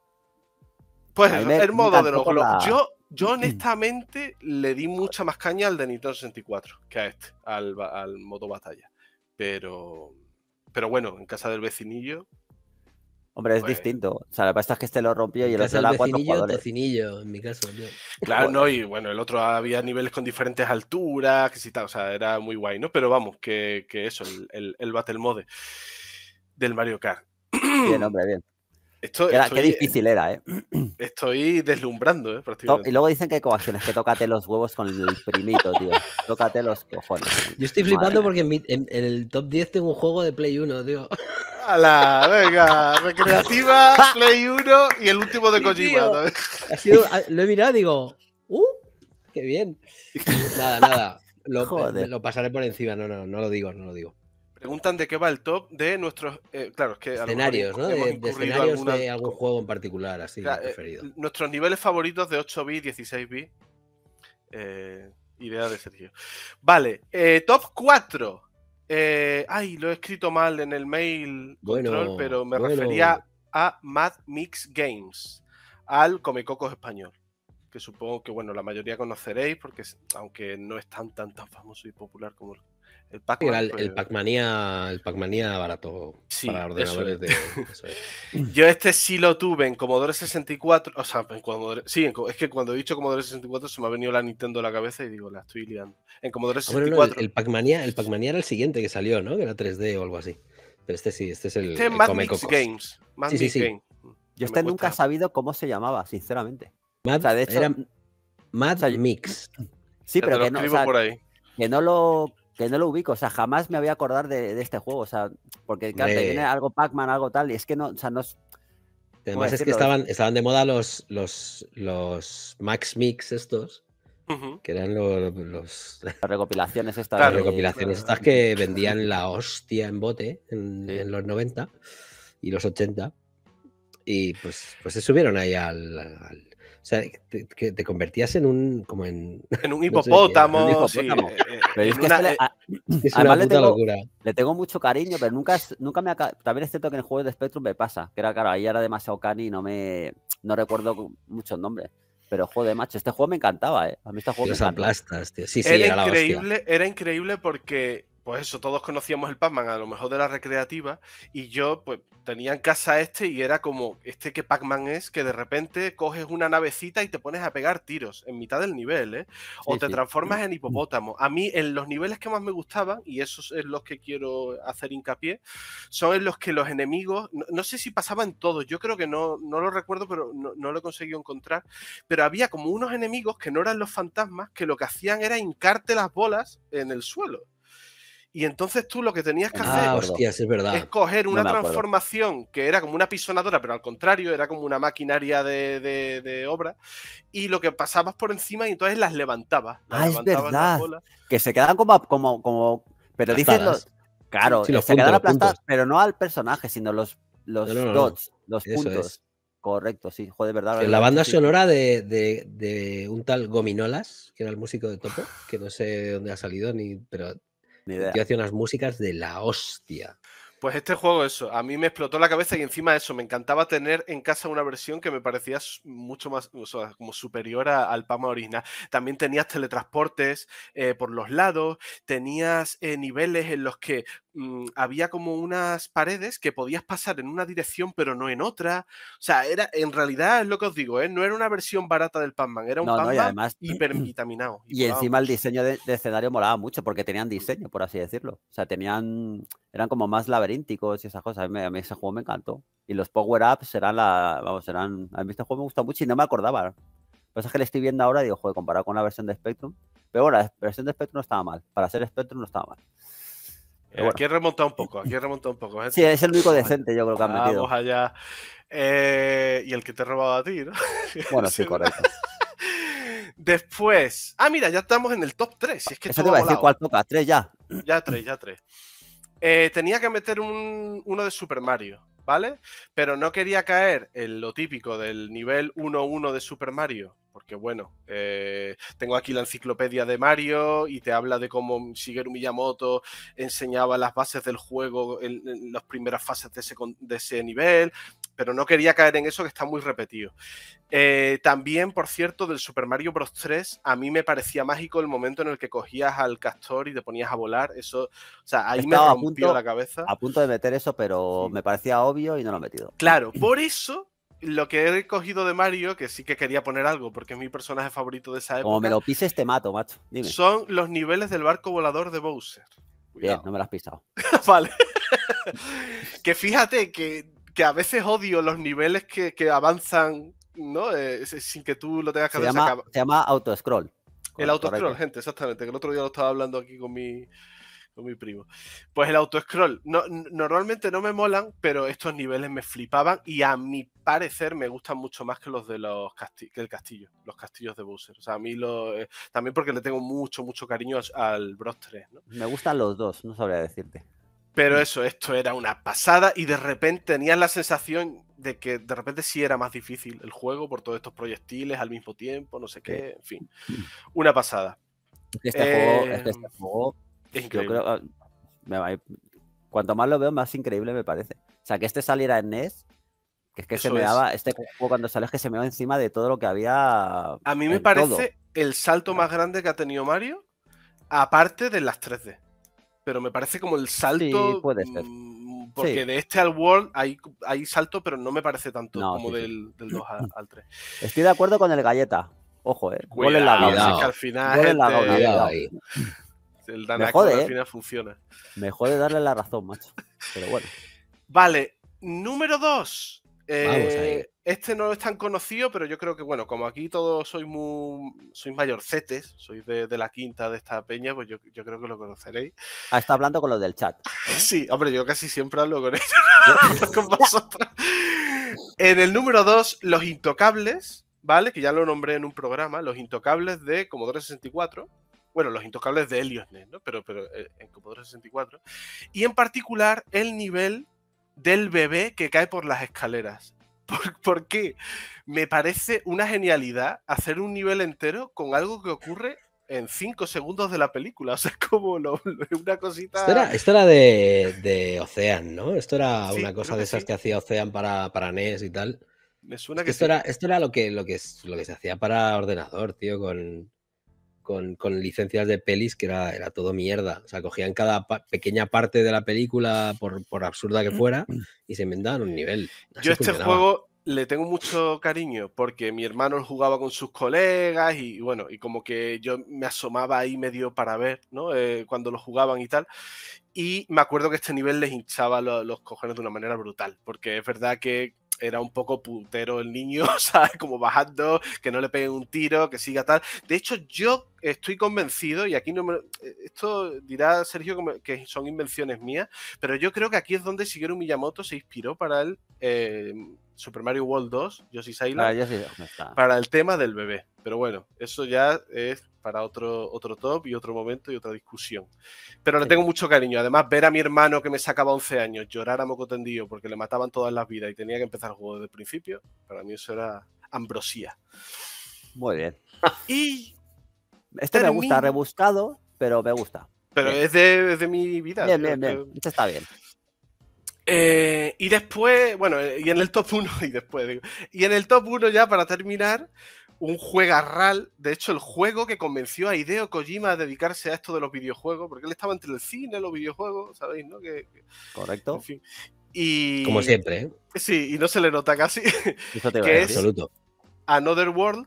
Pues el modo de los Yo, yo honestamente le di mucha más caña al de Nintendo 64 que a este, al, modo batalla. Pero, pero bueno, en casa del vecinillo. Hombre, es pues distinto. O sea, la pasta es que este lo rompió y el otro era Vecinillo, en mi caso. Claro, no, y bueno, el otro había niveles con diferentes alturas, que si tal, o sea, era muy guay, ¿no? Pero vamos, que, eso, el, el Battle Mode del Mario Kart. Bien, hombre, bien qué difícil era, ¿eh? Estoy deslumbrando, ¿eh? Y luego dicen que hay coacciones, que tócate los huevos con el primito, tío. Tócate los cojones. Yo estoy flipando porque en, el top 10 tengo un juego de Play 1, tío. ¡Hala! Venga, recreativa, Play 1 y el último de Kojima. Ah, lo he mirado digo, ¡uh! ¡Qué bien! Nada, nada. Lo, lo pasaré por encima, no, no, no lo digo, no lo digo. Preguntan de qué va el top de nuestros. Eh, claro, es que. Escenarios, ¿no? De, escenarios de algún juego en particular, así eh, nuestros niveles favoritos de 8 bits, 16 bits. Eh, idea de Sergio. Vale, top 4. ay, lo he escrito mal en el mail, bueno, pero me refería a Mad Mix Games, al Comecocos español que supongo que bueno, la mayoría conoceréis, porque aunque no es tan tan tan famoso y popular como el. El pac pues El, Pacmanía manía barato para ordenadores de. Yo este sí lo tuve en Commodore 64. O sea, en Commodore, sí, es que cuando he dicho Commodore 64 se me ha venido la Nintendo a la cabeza y digo, la estoy liando. En Commodore 64. Ah, el, Pac-Manía era el siguiente que salió, ¿no? Que era 3D o algo así. Pero este sí, este es el. Este es Mad Games. Games. Mm, yo este nunca he sabido cómo se llamaba, sinceramente. Mad, de hecho, era Mad Mix. Sí, pero que no, que no lo que no lo ubico, o sea, jamás me voy a acordar de, este juego, o sea, porque claro, viene algo Pac-Man, algo tal, y es que no, o sea, no es... Además es que estaban, estaban de moda los, los, los Max Mix estos, que eran los, Las recopilaciones estas. las recopilaciones estas que vendían la hostia en bote en, los 90 y los 80. Y pues, pues se subieron ahí al sea, que te convertías en un, como en... un hipopótamo. es tengo, locura. Le tengo mucho cariño, pero nunca, nunca me... También excepto cierto que en el juego de Spectrum me pasa, que era, claro, ahí era demasiado cani y no me... No recuerdo muchos nombres. Pero joder, macho, este juego me encantaba, ¿eh? A mí este juego me aplastas, Sí, sí, era, increíble, era increíble porque pues eso, todos conocíamos el Pac-Man, a lo mejor de la recreativa, y yo pues tenía en casa este y era como, este que Pac-Man es, que de repente coges una navecita y te pones a pegar tiros en mitad del nivel, ¿eh? O te transformas en mm. hipopótamo. A mí en los niveles que más me gustaban, y esos es los que quiero hacer hincapié, son en los que los enemigos, no, sé si pasaban todos, yo creo que no, no lo recuerdo, pero no, no lo he conseguido encontrar, pero había como unos enemigos que no eran los fantasmas, que lo que hacían era hincarte las bolas en el suelo. Y entonces tú lo que tenías que hacer ah, era es, coger una transformación que era como una pisonadora, pero al contrario, era como una maquinaria de, obra, y lo que pasabas por encima y entonces las levantabas. ah, es verdad. que se quedan como, como, como pero dicen claro, se quedan aplastadas, pero no al personaje, sino los, los dots, los puntos. Correcto, sí, joder, verdad. En la banda sonora de, un tal Gominolas, que era el músico de Topo, que no sé dónde ha salido, ni, pero yo hacía unas músicas de la hostia. Pues este juego, eso, a mí me explotó la cabeza y encima de eso, me encantaba tener en casa una versión que me parecía mucho más, como superior al Pama original. También tenías teletransportes eh, por los lados, tenías eh, niveles en los que mm, había como unas paredes que podías pasar en una dirección pero no en otra. O sea, era, en realidad es lo que os digo, ¿eh? no era una versión barata del Pac-Man, era un Pan man además... Mm, mm, hipervitaminado. Y, encima el diseño de, escenario molaba mucho porque tenían diseño, por así decirlo. O sea, tenían, eran como más la laberínticos y esas cosas. A mí, ese juego me encantó. Y los power-ups serán la. Vamos, serán. A mí este juego me gusta mucho y no me acordaba. Lo que que le estoy viendo ahora digo, joder, comparado con la versión de Spectrum. Pero bueno, la versión de Spectrum no estaba mal. Para ser Spectrum no estaba mal. Eh, aquí he Aquí remonta un poco, aquí remontado un poco. Sí, es el único decente, yo creo que han metido. Vamos allá. Eh, y el que te ha robado a ti, Bueno, sí, correcto. Después. Ah, mira, ya estamos en el top 3. Si es que Eso te iba a decir cuál toca, 3 ya. Ya 3, ya 3. Eh, tenía que meter uno de Super Mario, ¿vale? Pero no quería caer en lo típico del nivel 1-1 de Super Mario porque bueno, eh, tengo aquí la enciclopedia de Mario y te habla de cómo Shigeru Miyamoto enseñaba las bases del juego en, las primeras fases de ese, nivel, pero no quería caer en eso que está muy repetido. Eh, también, por cierto, del Super Mario Bros. 3, a mí me parecía mágico el momento en el que cogías al castor y te ponías a volar, eso, o sea, ahí me rompió a la cabeza. A punto de meter eso, pero me parecía obvio y no lo he metido. Claro, por eso lo que he recogido de Mario, que sí que quería poner algo, porque es mi personaje favorito de esa época. Como me lo pises, te mato, macho. Son los niveles del barco volador de Bowser. Bien, no me lo has pisado. vale. que fíjate que, que, a veces odio los niveles que, avanzan, ¿no? Eh, sin que tú lo tengas que se Llama, se llama auto-scroll. El auto-scroll, gente, exactamente. el otro día lo estaba hablando aquí con mi, primo. Pues el auto-scroll, normalmente no me molan, pero estos niveles me flipaban y a mi parecer me gustan mucho más que los de los castillos el castillo, los castillos de Bowser. O sea, a mí lo, eh, también porque le tengo mucho, mucho cariño al Bros 3. Me gustan los dos, no sabría decirte. Pero mm. eso, esto era una pasada y de repente tenías la sensación de que de repente sí era más difícil el juego por todos estos proyectiles al mismo tiempo, no sé qué, en fin. Una pasada. Este este em, yo creo, ah, cuanto más lo veo, más increíble me parece. O sea, que este saliera en NES, que este es que se me daba, este juego cuando sale es que se me va encima de todo lo que había. A mí me parece el salto más grande que ha tenido Mario, aparte de las 3D. Pero me parece como el salto. Sí, puede ser. Mm, porque de este al World hay, salto, pero no me parece tanto como del, 2 al, 3. Estoy de acuerdo con el galleta. Ojo, eh. Cuidado, gol en la vida. al final. Este, el al ¿eh? final funciona. Me jode darle la razón, macho. Pero bueno. Vale, número 2. Eh, este no es tan conocido, pero yo creo que, bueno, como aquí todos sois muy sois mayorcetes, sois de, la quinta de esta peña, pues yo, creo que lo conoceréis. Ah, está hablando con los del chat. Sí, hombre, yo casi siempre hablo con ellos, con vosotros. En el número 2, Los Intocables, ¿vale? Que ya lo nombré en un programa, Los Intocables de Commodore 64 bueno, los intocables de Helios ¿no? Pero, pero eh, en Commodore 64. Y en particular el nivel del bebé que cae por las escaleras. porque Me parece una genialidad hacer un nivel entero con algo que ocurre en cinco segundos de la película. O sea, como una cosita. Esto era, de, Ocean, ¿no? Esto era una cosa de esas que hacía Ocean para, NES y tal. Me suena que esto, era, esto era lo que, lo, que, lo que se hacía para ordenador, tío, con, con, licencias de pelis que era, era todo mierda. O sea, cogían cada pequeña parte de la película, por, absurda que fuera, y se inventaban un nivel. Yo este juego le tengo mucho cariño porque mi hermano jugaba con sus colegas y bueno, y como que yo me asomaba ahí medio para ver, ¿no? Eh, cuando lo jugaban y tal. Y me acuerdo que este nivel les hinchaba los, cojones de una manera brutal, porque es verdad que era un poco puntero el niño, ¿sabes? Como bajando, que no le peguen un tiro, que siga tal. De hecho, yo estoy convencido, y aquí no me, eh, esto dirá Sergio que son invenciones mías, pero yo creo que aquí es donde Shigeru Miyamoto se inspiró para el em, Super Mario World 2, Yoshi's Island, ah, para el tema del bebé. Pero bueno, eso ya es para otro, otro top y otro momento y otra discusión. Pero le tengo mucho cariño. Además, ver a mi hermano que me sacaba 11 años llorar a moco tendido porque le mataban todas las vidas y tenía que empezar el juego desde el principio, para mí eso era ambrosía. Muy bien. Y este me gusta, rebuscado, pero me gusta. Pero es de, mi vida. Bien, bien, bien. Este está bien. Eh, y después, bueno, eh, y en el top 1, y después digo, y en el top 1 ya para terminar, un juegarral, de hecho el juego que convenció a Hideo Kojima a dedicarse a esto de los videojuegos, porque él estaba entre el cine, los videojuegos, ¿sabéis? No? Que, Correcto. y, Como siempre, ¿eh? Sí, y no se le nota casi. que es absoluto. Another World,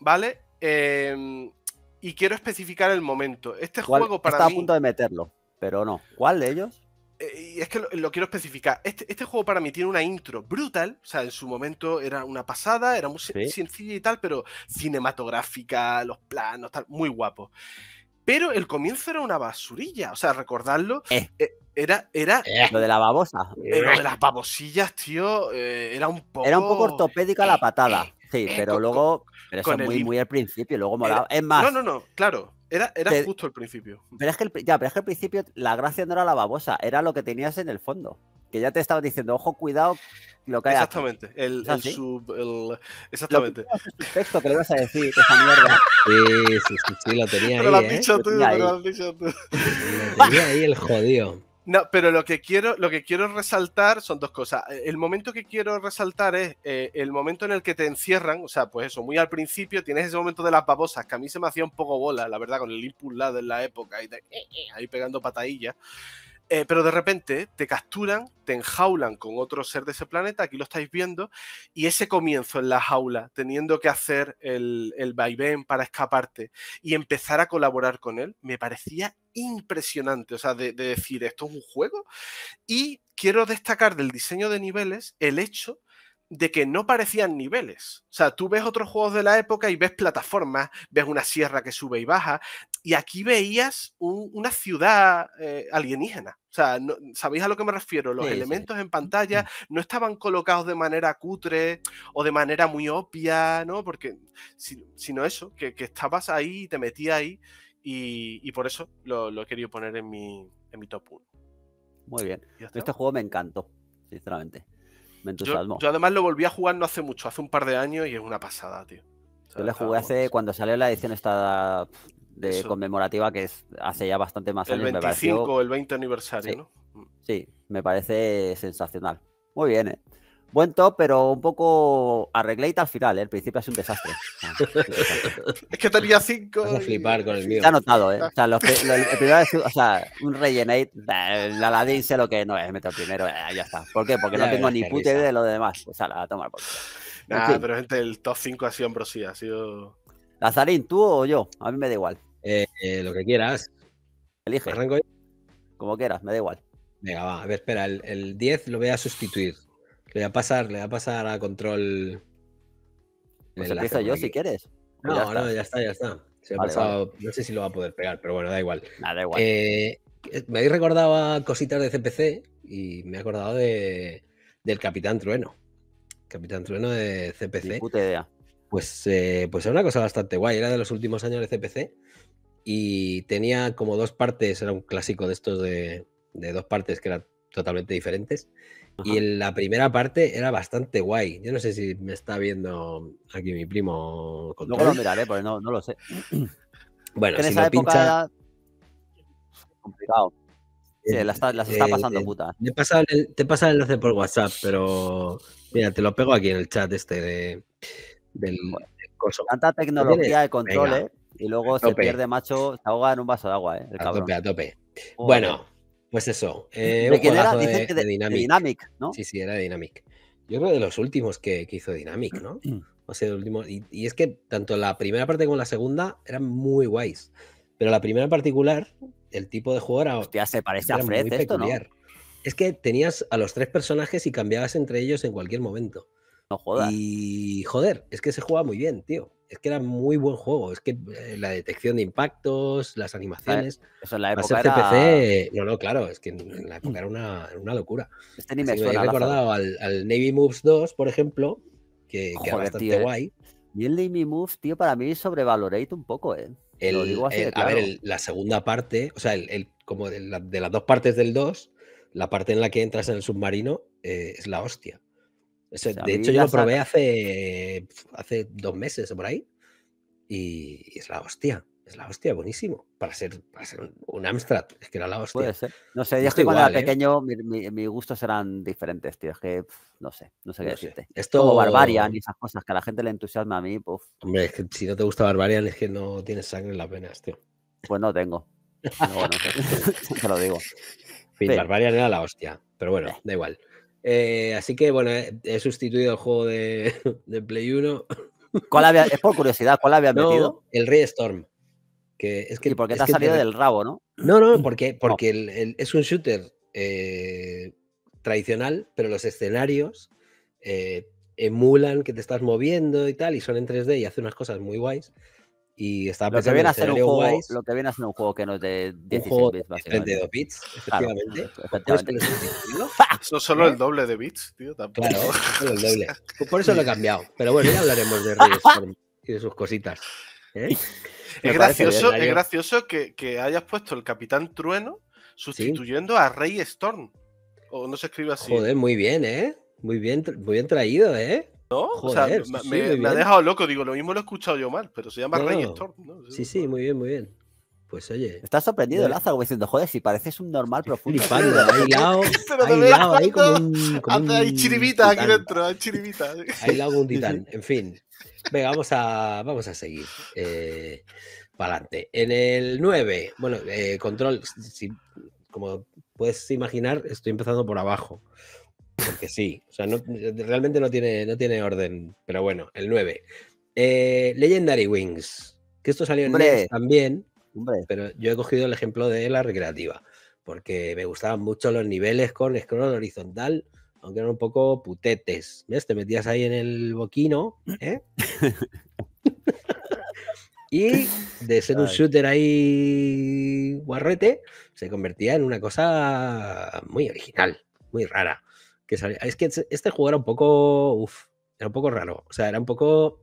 ¿vale? Eh, y quiero especificar el momento. Este juego para mí Estaba a punto de meterlo, pero no. ¿Cuál de ellos? Eh, y es que lo, quiero especificar. Este, este, juego para mí tiene una intro brutal. O sea, en su momento era una pasada, era muy sencilla y tal, pero cinematográfica, los planos, tal, muy guapo. Pero el comienzo era una basurilla. O sea, recordarlo. Eh. Eh, era, era. Lo de la babosa. lo de las babosillas, tío. era un poco. Era un poco ortopédica la patada. Sí, eh, pero luego. Pero eso muy, muy al principio, luego molaba. es más. No, no, no, claro. Era, era justo el principio. Pero es, que el, ya, pero es que al principio la gracia no era la babosa, era lo que tenías en el fondo. Que ya te estaba diciendo, ojo, cuidado, lo que hay Exactamente. El, el sub. El... Exactamente. El texto que le vas a decir, esa mierda. Sí, sí, sí, sí lo tenía pero ¿eh? ahí. Lo has dicho ¿eh? tú, lo has dicho tú. Lo tenía ahí el jodido. No, pero lo que quiero, lo que quiero resaltar son dos cosas. El momento que quiero resaltar es eh, el momento en el que te encierran, o sea, pues eso, muy al principio tienes ese momento de las babosas, que a mí se me hacía un poco bola, la verdad, con el impulso lado en la época, y eh, eh, ahí pegando patadillas. Eh, pero de repente te capturan, te enjaulan con otro ser de ese planeta, aquí lo estáis viendo, y ese comienzo en la jaula, teniendo que hacer el, el vaivén para escaparte y empezar a colaborar con él, me parecía impresionante. O sea, de, de decir, esto es un juego. Y quiero destacar del diseño de niveles el hecho de que no parecían niveles. O sea, tú ves otros juegos de la época y ves plataformas, ves una sierra que sube y baja y aquí veías una ciudad eh, alienígena. O sea, ¿sabéis a lo que me refiero? Los elementos en pantalla no estaban colocados de manera cutre o de manera muy obvia, ¿no? Porque, sino eso, que, estabas ahí y te metías ahí y, por eso lo, he querido poner en mi, mi top 1. Muy bien. Este juego me encantó, sinceramente. Me entusiasmó. Yo, además lo volví a jugar no hace mucho, hace un par de años y es una pasada, tío. Yo le jugué hace cuando salió la edición esta de conmemorativa que es hace ya bastante más el años. El 25 el 20 aniversario, sí, ¿no? Mm. Sí, me parece sensacional. Muy bien, ¿eh? Buen top, pero un poco arregleita al final, ¿eh? El principio es un desastre. Ah, es que tenía cinco. Vas a flipar con el mío. ha notado, ¿eh? Ah. O sea, los, el un rellenate, eh, el Aladdin sé lo que no es, meto primero, eh, ya está. ¿Por qué? Porque no tengo ni puta idea de lo demás. o sea la, a tomar por pero gente, el top 5 ha sido ambrosía, ha sido... ¿Lazarín, tú o yo? A mí me da igual. Eh, eh, lo que quieras. Elige. Como quieras, me da igual. Venga, va. A ver, espera, el, 10 lo voy a sustituir. Le voy a pasar, le voy a pasar a control. Pues empiezo yo si quieres. No, no, ya está, ya está. No sé si lo va a poder pegar, pero bueno, da igual. igual. Eh, me habéis recordado cositas de CPC y me he acordado de, del Capitán Trueno. Capitán Trueno de CPC. Pues, pues era una cosa bastante guay, era de los últimos años de CPC y tenía como dos partes, era un clásico de estos de, dos partes que eran totalmente diferentes. Y en la primera parte era bastante guay. Yo no sé si me está viendo aquí mi primo. Luego lo miraré, porque no, lo sé. Bueno, si complicado. Sí, las, está, eh, pasando eh, puta. Te he, pasado el, enlace por WhatsApp, pero mira, te lo pego aquí en el chat este de, del Tanta tecnología de control, ¿eh? Y luego se pierde, macho, se ahoga en un vaso de agua, ¿eh? a tope, a tope. bueno, pues eso. Eh, ¿De era? de, Dynamic. ¿no? Sí, sí, era de Dynamic. Yo creo de los últimos que, hizo Dynamic, ¿no? O sea, el último. Y, es que tanto la primera parte como la segunda eran muy guays. Pero la primera en particular, el tipo de jugador era. Hostia, se parece a Fred esto, ¿no? Es que tenías a los tres personajes y cambiabas entre ellos en cualquier momento. No Y joder, es que se juega muy bien, tío. Es que era muy buen juego. Es que eh, la detección de impactos, las animaciones. Eh, eso en la época. Era... no, no, claro, es que en, la época era una, locura. Este me, recordado al, Navy Moves 2, por ejemplo, que, era bastante eh. guay. Y el Navy Moves, tío, para mí sobrevalorate un poco, ¿eh? El, A ver, la segunda parte, o sea, el, como de, las dos partes del 2, la parte en la que entras en el submarino es la hostia de hecho, yo lo probé hace, hace dos meses por ahí. Y, es la hostia. Es la hostia, buenísimo. Para ser, un Amstrad, es que era la hostia. No sé, yo cuando era ¿eh? pequeño, mis gustos eran diferentes, tío. Es que no sé, no sé qué decirte. Esto... Como Barbarian y esas cosas que a la gente le entusiasma a mí. pues... Hombre, es que si no te gusta Barbarian, es que no tienes sangre en las venas, tío. Pues no tengo. No, bueno, te, lo digo. Barbarian era la hostia. Pero bueno, eh. da igual. Eh, así que bueno, eh, he, sustituido el juego de, Play 1. ¿Cuál había, es por curiosidad, ¿cuál había metido? El Rey Storm. Que es que, ¿Y por ha salido del rabo, no? No, no, porque, porque es un shooter eh, tradicional, pero los escenarios emulan que te estás moviendo y tal, y son en 3D y hace unas cosas muy guays. Y estaba lo que viene a ser un juego, lo que viene a un juego que no es de 16 bits, básicamente. De 2 bits, efectivamente. Claro, solo el ¿Eh? doble de bits, tío, tampoco. el doble. Por eso lo he cambiado. Pero bueno, ya hablaremos de Storm y de sus cositas. ¿eh? Es, gracioso, es gracioso que, que, hayas puesto el Capitán Trueno sustituyendo a Rey Storm. O no se escribe así. Joder, muy bien, ¿eh? Muy bien, muy bien traído, ¿eh? ¿No? o sea, me, ha dejado loco, digo, lo mismo lo he escuchado yo mal, pero se llama Reyes Sí, sí, muy bien, muy bien. Pues oye. Estás sorprendido, el Lázaro, diciendo, joder, si pareces un normal profundo. hay chiribitas aquí dentro, hay chiribitas. Ahí un titán, en fin. Venga, vamos a, vamos a seguir. Eh, para adelante. En el 9, bueno, eh, control, como puedes imaginar, estoy empezando por abajo. Porque sí, o sea, realmente no tiene, no tiene orden, pero bueno, el 9. Eh, Legendary Wings, que esto salió en NES también, pero yo he cogido el ejemplo de la recreativa, porque me gustaban mucho los niveles con scroll horizontal, aunque eran un poco putetes. ¿Ves? Te metías ahí en el boquino, ¿eh? y de ser un shooter ahí guarrete, se convertía en una cosa muy original, muy rara. Es que este juego era un poco. era un poco raro. O sea, era un poco.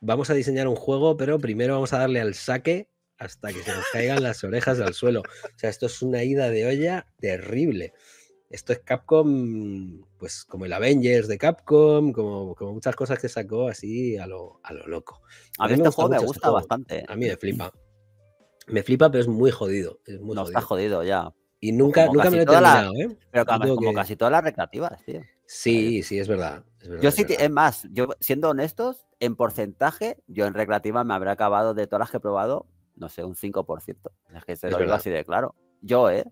Vamos a diseñar un juego, pero primero vamos a darle al saque hasta que se nos caigan las orejas al suelo. O sea, esto es una ida de olla terrible. Esto es Capcom, pues como el Avengers de Capcom, como, como muchas cosas que sacó así a lo, loco. A, mí, este juego me gusta bastante. Eh. A mí me flipa. Me flipa, pero es muy jodido. Es muy no está jodido ya. Y nunca, me he terminado, ¿eh? Pero como, casi todas las recreativas, tío. Sí, eh, sí, es verdad. yo sí, es, más, yo siendo honestos, en porcentaje, yo en recreativa me habría acabado de todas las que he probado, no sé, un 5%. Es que se lo así de claro. Yo, ¿eh?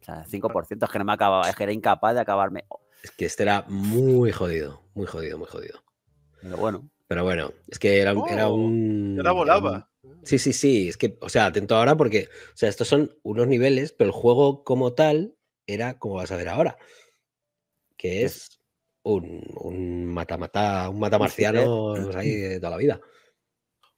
O sea, 5% es que no me acababa, es que era incapaz de acabarme. Es que este era muy jodido, muy jodido, muy jodido. Pero bueno. Pero bueno, es que era, era un. Era oh, volaba. Sí, sí, sí. Es que, o sea, atento ahora porque, o sea, estos son unos niveles, pero el juego como tal era como vas a ver ahora. Que es un, un mata-mata, un mata marciano pues, de toda la vida.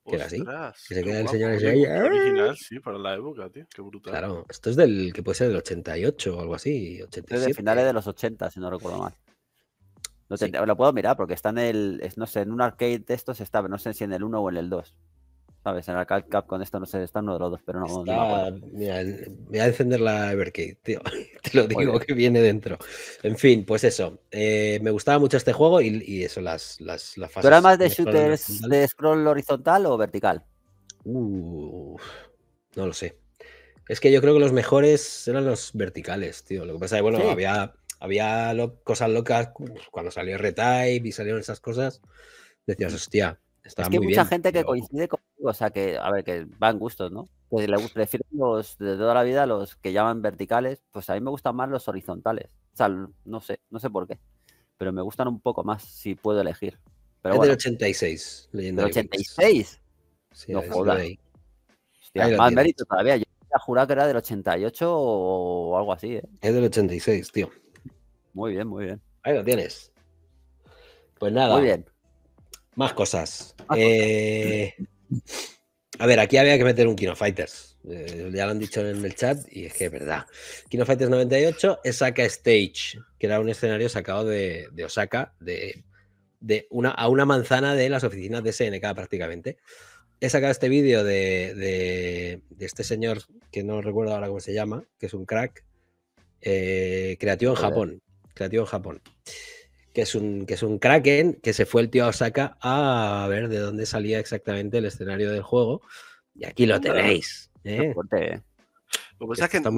Que era así. Que se queda el señor ese Original, sí, para la época, tío. Qué brutal. Claro, esto es del que puede ser del 88 o algo así. 87. Desde finales de los 80, si no recuerdo mal. Lo puedo mirar porque está en el. No sé, en un arcade de estos está, no sé si en el 1 o en el 2. ¿Sabes? En el Cal con esto no sé, está uno de los dos, pero no. voy a encender la Evercade, tío. Te lo digo que viene dentro. En fin, pues eso. Eh, me gustaba mucho este juego y, eso, las, las, las fases. ¿Tú más de shooters de scroll horizontal o vertical? no lo sé. Es que yo creo que los mejores eran los verticales, tío. Lo que pasa es que, bueno, había, había cosas locas pues, cuando salió Retype y salieron esas cosas. Decías, mm. hostia, está que mucha gente que coincide con o sea que, a ver, que van gustos, ¿no? Pues le prefiero los de toda la vida, los que llaman verticales, pues a mí me gustan más los horizontales. O sea, no sé, no sé por qué. Pero me gustan un poco más si puedo elegir. Pero es del 86, leyendo ¿Del 86? Sí, no jodas. más mérito todavía. Yo jurado que era del 88 o algo así, ¿eh? Es del 86, tío. Muy bien, muy bien. Ahí lo tienes. Pues nada. Muy bien. Más cosas. eh, a ver, aquí había que meter un Kino Fighters. Eh, ya lo han dicho en el chat y es que es verdad. Kino Fighters 98 es Saka Stage, que era un escenario sacado de, Osaka, de, una, a una manzana de las oficinas de SNK prácticamente. He sacado este vídeo de, este señor que no recuerdo ahora cómo se llama, que es un crack, eh, creativo en Japón. Creativo en Japón que es, un, que es un Kraken, que se fue el tío Osaka a, ver de dónde salía exactamente el escenario del juego. Y aquí lo tenéis. ¿eh? es que no,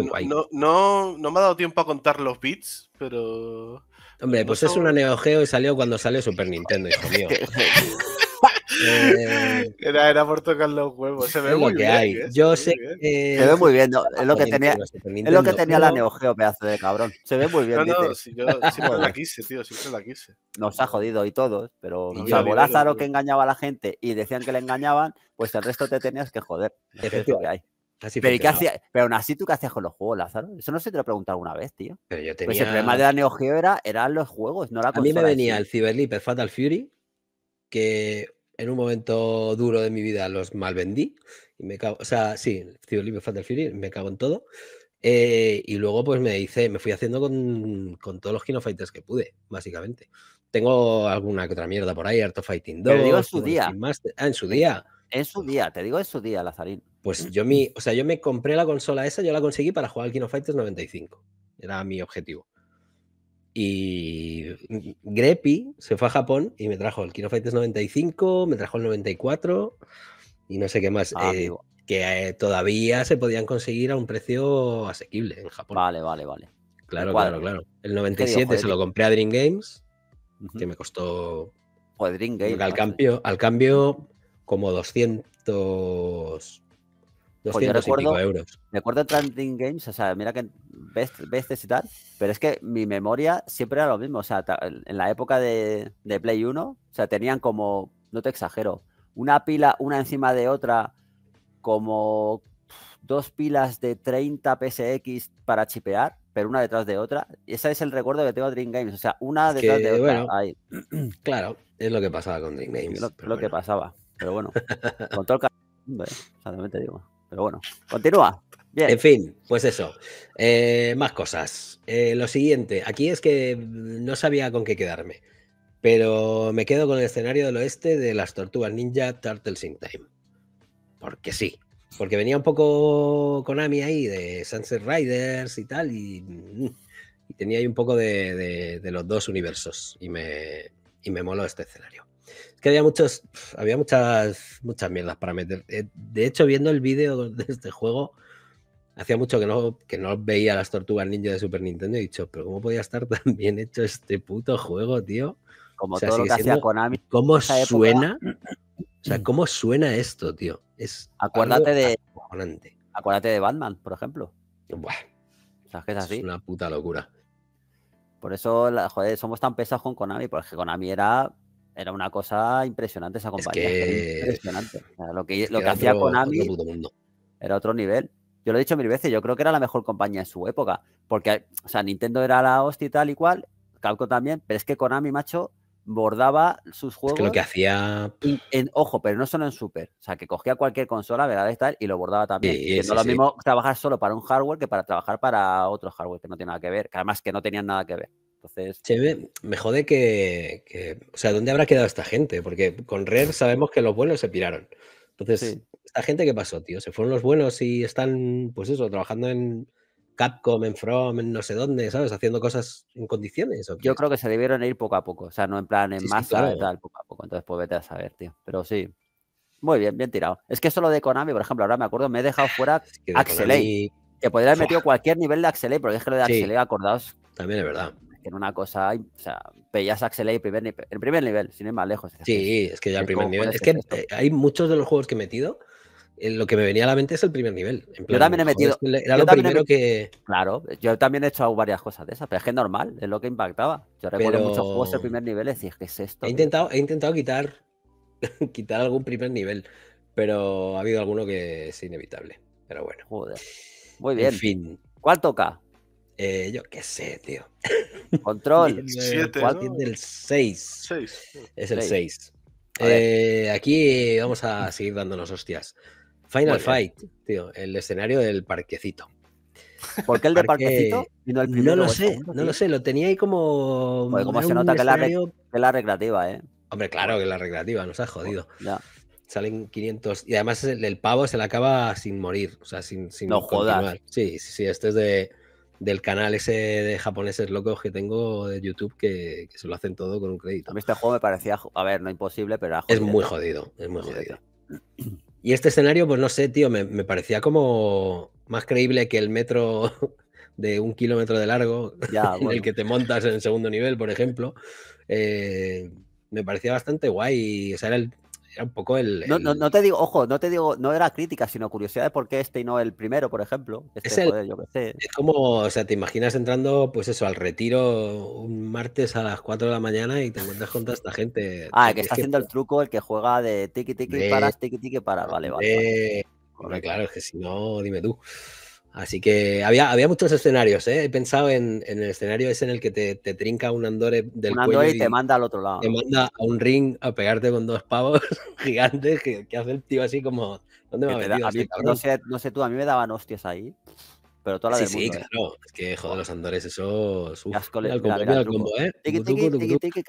no, no, me ha dado tiempo a contar los bits, pero. Hombre, pues es un una Neo Geo y salió cuando sale Super Nintendo, hijo mío. Eh, era, era, por tocar los huevos. Se ve muy bien. Yo sé Se ve muy bien, es lo que tenía, es lo que tenía la Neo Geo, pedazo de cabrón. Se ve muy bien. si yo la quise, tío, siempre la quise. Nos ha jodido y todos, pero no, salvo Lázaro que engañaba a la gente y decían que le engañaban, pues el resto te tenías que joder. Es lo que hay. pero, ¿qué hacía? pero aún así, ¿tú qué hacías con los juegos, Lázaro? Eso no se te lo he preguntado alguna vez, tío. Pero yo tenía... Pues el problema de la Neo Geo era, eran los juegos, no A mí me venía el cyberlip el Fatal Fury, que en un momento duro de mi vida los malvendí. Y me cago, o sea, sí, Tío Libre Fatal me cago en todo. Eh, y luego pues me hice, me fui haciendo con, todos los Kino Fighters que pude, básicamente. Tengo alguna que otra mierda por ahí, Art of Fighting 2. Te digo en su día. Ah, en su día. En su día, te digo en su día, Lazarín. Pues yo mm. mi, o sea, yo me compré la consola esa, yo la conseguí para jugar al Kino Fighters 95. Era mi objetivo. Y Grepi se fue a Japón y me trajo el Kino Fighters 95, me trajo el 94 y no sé qué más. Ah, eh, que eh, todavía se podían conseguir a un precio asequible en Japón. Vale, vale, vale. Claro, claro, claro. El 97 se lo compré a Dream Games, que me costó. Al cambio, al cambio, como 200 yo pues recuerdo, eh, euros. Me acuerdo de Dream Games, o sea, mira que ves, ves este y tal, pero es que mi memoria siempre era lo mismo. O sea, en la época de, Play 1, o sea, tenían como, no te exagero, una pila una encima de otra, como dos pilas de 30 PSX para chipear, pero una detrás de otra. Y ese es el recuerdo que tengo de Dream Games, o sea, una detrás de otra. Claro, es lo que pasaba con Dream Games. lo, que pasaba, pero bueno, con todo el digo. Pero bueno, continúa. En fin, pues eso. Eh, más cosas. Eh, lo siguiente, aquí es que no sabía con qué quedarme, pero me quedo con el escenario del oeste de las tortugas ninja Turtles in Time. Porque sí, porque venía un poco Konami ahí de Sunset Riders y tal, y, tenía ahí un poco de, los dos universos, y me, y me moló este escenario había muchos, había muchas, muchas mierdas para meter. Eh, de hecho, viendo el vídeo de este juego, hacía mucho que no, que no veía las tortugas ninja de Super Nintendo y he dicho, pero ¿cómo podía estar tan bien hecho este puto juego, tío? Como todo lo que hacía Konami. ¿Cómo suena? O sea, mm. ¿cómo suena esto, tío? Es acuérdate de Acuérdate de Batman, por ejemplo. es, así? una puta locura. Por eso, joder, somos tan pesados con Konami, porque Konami era era una cosa impresionante esa compañía. Impresionante. lo que, lo que hacía Konami era otro nivel. Yo lo he dicho mil veces, yo creo que era la mejor compañía en su época. Porque, o sea, Nintendo era la hostia y tal y cual, Calco también, pero es que Konami, macho, bordaba sus juegos. Es lo que hacía. En, ojo, pero no solo en Super. O sea, que cogía cualquier consola, ¿verdad? Y, tal, y lo bordaba también. Y no lo mismo trabajar solo para un hardware que para trabajar para otro hardware que no tiene nada que ver. Que además que no tenían nada que ver. Entonces. me jode que, O sea, ¿dónde habrá quedado esta gente? Porque con Red sabemos que los buenos se piraron. Entonces, ¿esta gente qué pasó, tío? ¿Se fueron los buenos y están, pues eso, trabajando en Capcom, en From, en no sé dónde, ¿sabes? Haciendo cosas en condiciones. ¿o Yo creo que se debieron ir poco a poco. O sea, no en plan en más masa, tal, poco a poco. Entonces, pues vete a saber, tío. Pero sí. Muy bien, bien tirado. Es que eso lo de Konami, por ejemplo, ahora me acuerdo, me he dejado fuera Axel ah, que Que podría haber metido cualquier nivel de Axelay, pero es que lo de Axelay, acordaos. También es verdad en una cosa, o sea, pellas a Axel primer, el primer nivel, sin ir más lejos. sí, es que ya el primer nivel. Es que eh, hay muchos de los juegos que he metido, eh, lo que me venía a la mente es el primer nivel. yo también he metido. era lo primero que. Claro, yo también he hecho varias cosas de esas, pero es que es normal, es lo que impactaba. Yo recuerdo muchos juegos el primer nivel, decís, ¿qué es esto? He intentado, he intentado quitar, quitar algún primer nivel, pero ha habido alguno que es inevitable. Pero bueno. Joder. Muy bien. En fin. ¿Cuál toca? Eh, yo qué sé, tío. Control. Siete, ¿Cuál el 6? Es el 6. Eh, aquí vamos a seguir dándonos hostias. Final Fight, tío. El escenario del parquecito. ¿Por qué el de parquecito? no lo sé, no lo sé. Lo tenía ahí como. como se nota que, la recreativa, ¿eh? Hombre, claro que la recreativa, nos ha jodido. Salen 500. Y además el, pavo se le acaba sin morir, o sea, sin. sin no sí, sí. Este es de del canal ese de japoneses locos que tengo de YouTube que, se lo hacen todo con un crédito. A mí este juego me parecía, a ver, no imposible, pero... Es muy jodido, es muy jodido. Y este escenario, pues no sé, tío, me, parecía como más creíble que el metro de un kilómetro de largo en el que te montas en el segundo nivel, por ejemplo. Eh, me parecía bastante guay. O sea, era el un poco el. No, te digo, ojo, no te digo, no era crítica, sino curiosidad de por qué este y no el primero, por ejemplo. Este es, es como, o sea, te imaginas entrando, pues eso, al retiro un martes a las 4 de la mañana y te encuentras con toda esta gente. Ah, que está haciendo el truco, el que juega de tiki tiki para paras, tiki tiki paras, vale, vale. claro, es que si no, dime tú. Así que había, había muchos escenarios, ¿eh? He pensado en, en, el escenario ese en el que te, trinca un andore del un cuello y, te manda al otro lado. Te manda a un ring a pegarte con dos pavos gigantes que, hace el tío así como... ¿Dónde me ha metido este no, sé, no sé tú, a mí me daban hostias ahí. Pero toda la sí, sí, ¿eh? claro. Es que, joder, los andores, eso... ¿eh?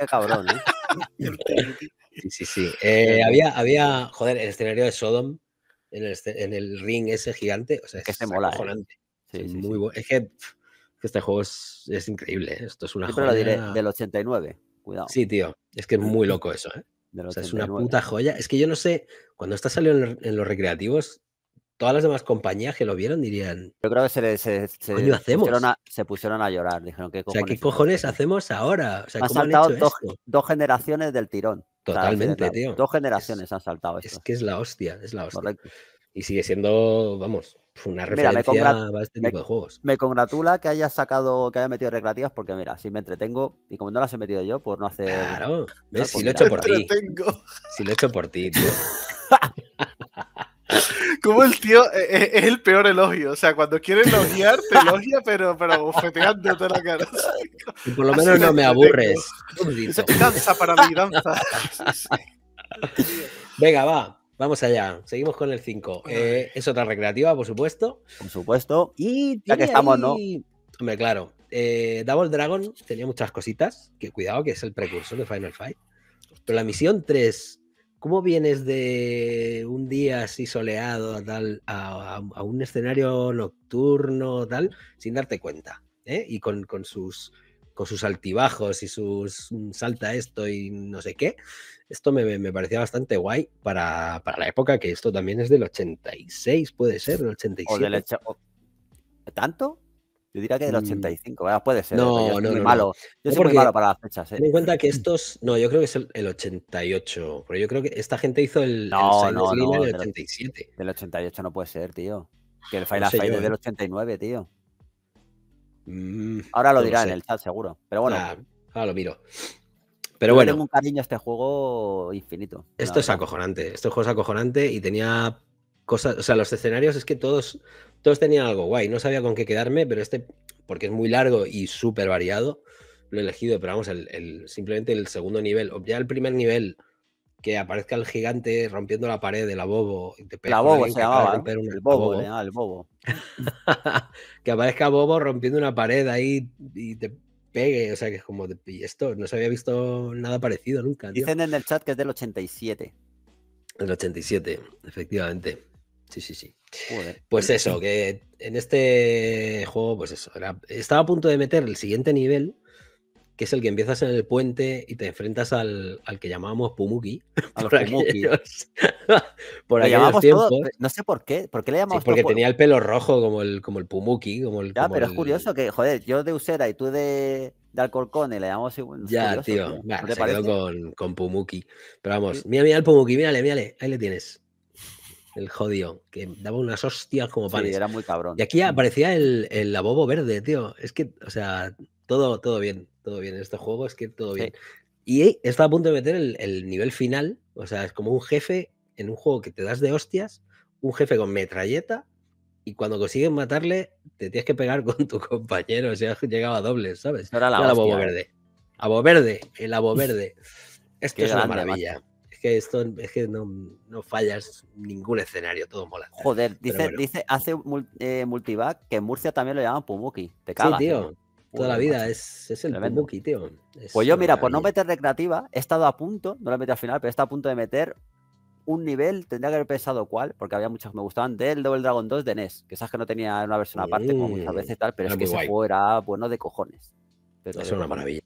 cabrón, ¿eh? sí, sí, sí. Eh, había, había, joder, el escenario de Sodom este, en el, ring ese gigante. O sea, que es se este ¿eh? muy bueno es que, este juego es, increíble. ¿eh? Esto es una joya. del 89. Cuidado. Sí, tío. Es que es muy loco eso. ¿eh? es una puta joya. Es que yo no sé, cuando esta salió en, los, recreativos, todas las demás compañías que lo vieron dirían. Yo creo que se, Pusieron, a, llorar. Dijeron, que cojones, o sea, ¿qué cojones hacemos ahora? O han saltado dos generaciones del tirón. Totalmente, tío. Dos generaciones han saltado esto. Es que es la hostia, es la hostia. Y sigue siendo, vamos, una referencia mira, este tipo de juegos. Me congratula que haya sacado, que haya metido recreativas, porque mira, si me entretengo, y como no las he metido yo, pues no hace. Claro, si, lo he hecho por ti. si lo he hecho por ti, tío. Como el tío eh, eh, es, el peor elogio. O sea, cuando quiere elogiar, te elogia, pero, pero la cara. por lo menos no me aburres. Danza para mí, danza. Venga, va. Vamos allá, seguimos con el 5. Eh, es otra recreativa, por supuesto. Por supuesto. Y ya que estamos, ¿no? Hombre, claro. Eh, Double Dragon tenía muchas cositas, que cuidado, que es el precursor de Final Fight. Pero la misión 3 ¿Cómo vienes de un día así soleado a, tal, a, un escenario nocturno tal, sin darte cuenta? Eh? Y con, sus, con sus altibajos y sus mm, salta esto y no sé qué. Esto me, parecía bastante guay para, la época, que esto también es del 86, puede ser, del 87. O del, ¿Tanto? Yo diría que del 85, mm. Puede ser. ¿eh? No, no, muy no, malo. Yo malo para las fechas. ¿eh? Ten en cuenta que estos. No, yo creo que es el, 88. Pero yo creo que esta gente hizo el. No, no, no, del 87. Del 88 no puede ser, tío. Que el Final Fight es ¿eh? del 89, tío. Mm, ahora lo dirá en el chat, seguro. Pero bueno. ahora lo miro. Pero bueno. Tengo un cariño a este juego infinito. Esto es acojonante. Este juego es acojonante y tenía cosas. O sea, los escenarios es que todos todos tenían algo guay. No sabía con qué quedarme, pero este, porque es muy largo y súper variado, lo he elegido, pero vamos, el, simplemente el segundo nivel, o ya el primer nivel, que aparezca el gigante rompiendo la pared de la bobo. Y te la bobo se llamaba. El bobo, el bobo. que aparezca bobo rompiendo una pared ahí y te pegue. O sea, que es como, y esto, no se había visto nada parecido nunca. Dicen en el chat que es del 87. El 87, efectivamente. Sí, sí, sí. Pues eso, que en este juego, pues eso, estaba a punto de meter el siguiente nivel, que es el que empiezas en el puente y te enfrentas al, al que llamábamos Pumuki. por por no sé por qué, ¿por qué le llamamos sí, Porque tenía el pelo rojo como el, como el Pumuki. Como el, ya, pero es curioso que, joder, yo de Usera y tú de, de Y le llamamos igual. Ya, tío, con, con Pumuki. Pero vamos, mira, mira el Pumuki, mírale, mírale, ahí le tienes el jodido, que daba unas hostias como pares, era muy cabrón. Y aquí mm. aparecía el, el abobo verde, tío. Es que, o sea, todo, todo bien, todo bien. En este juego es que todo bien. Y está a punto de meter el, nivel final, o sea, es como un jefe en un juego que te das de hostias, un jefe con metralleta, y cuando consigues matarle, te tienes que pegar con tu compañero, o sea, llegaba a doble ¿sabes? Era la, abobo ¿eh? verde. Abobo verde, el abobo verde. Esto es una maravilla esto es que no, no fallas ningún escenario, todo mola. Joder, dice, dice hace eh, multivac que en Murcia también lo llaman Pumuki. Te cagas. Sí, tío. ¿eh? Toda la vida es, es el Pumuki, tío. pues yo, mira, por no meter recreativa, he estado a punto, no lo he metido al final, pero he estado a punto de meter un nivel, tendría que haber pensado cuál, porque había muchos que me gustaban, del Double Dragon 2 de NES, que sabes que no tenía una versión aparte, como muchas veces tal, pero es que ese juego era bueno de cojones. Pero, una maravilla.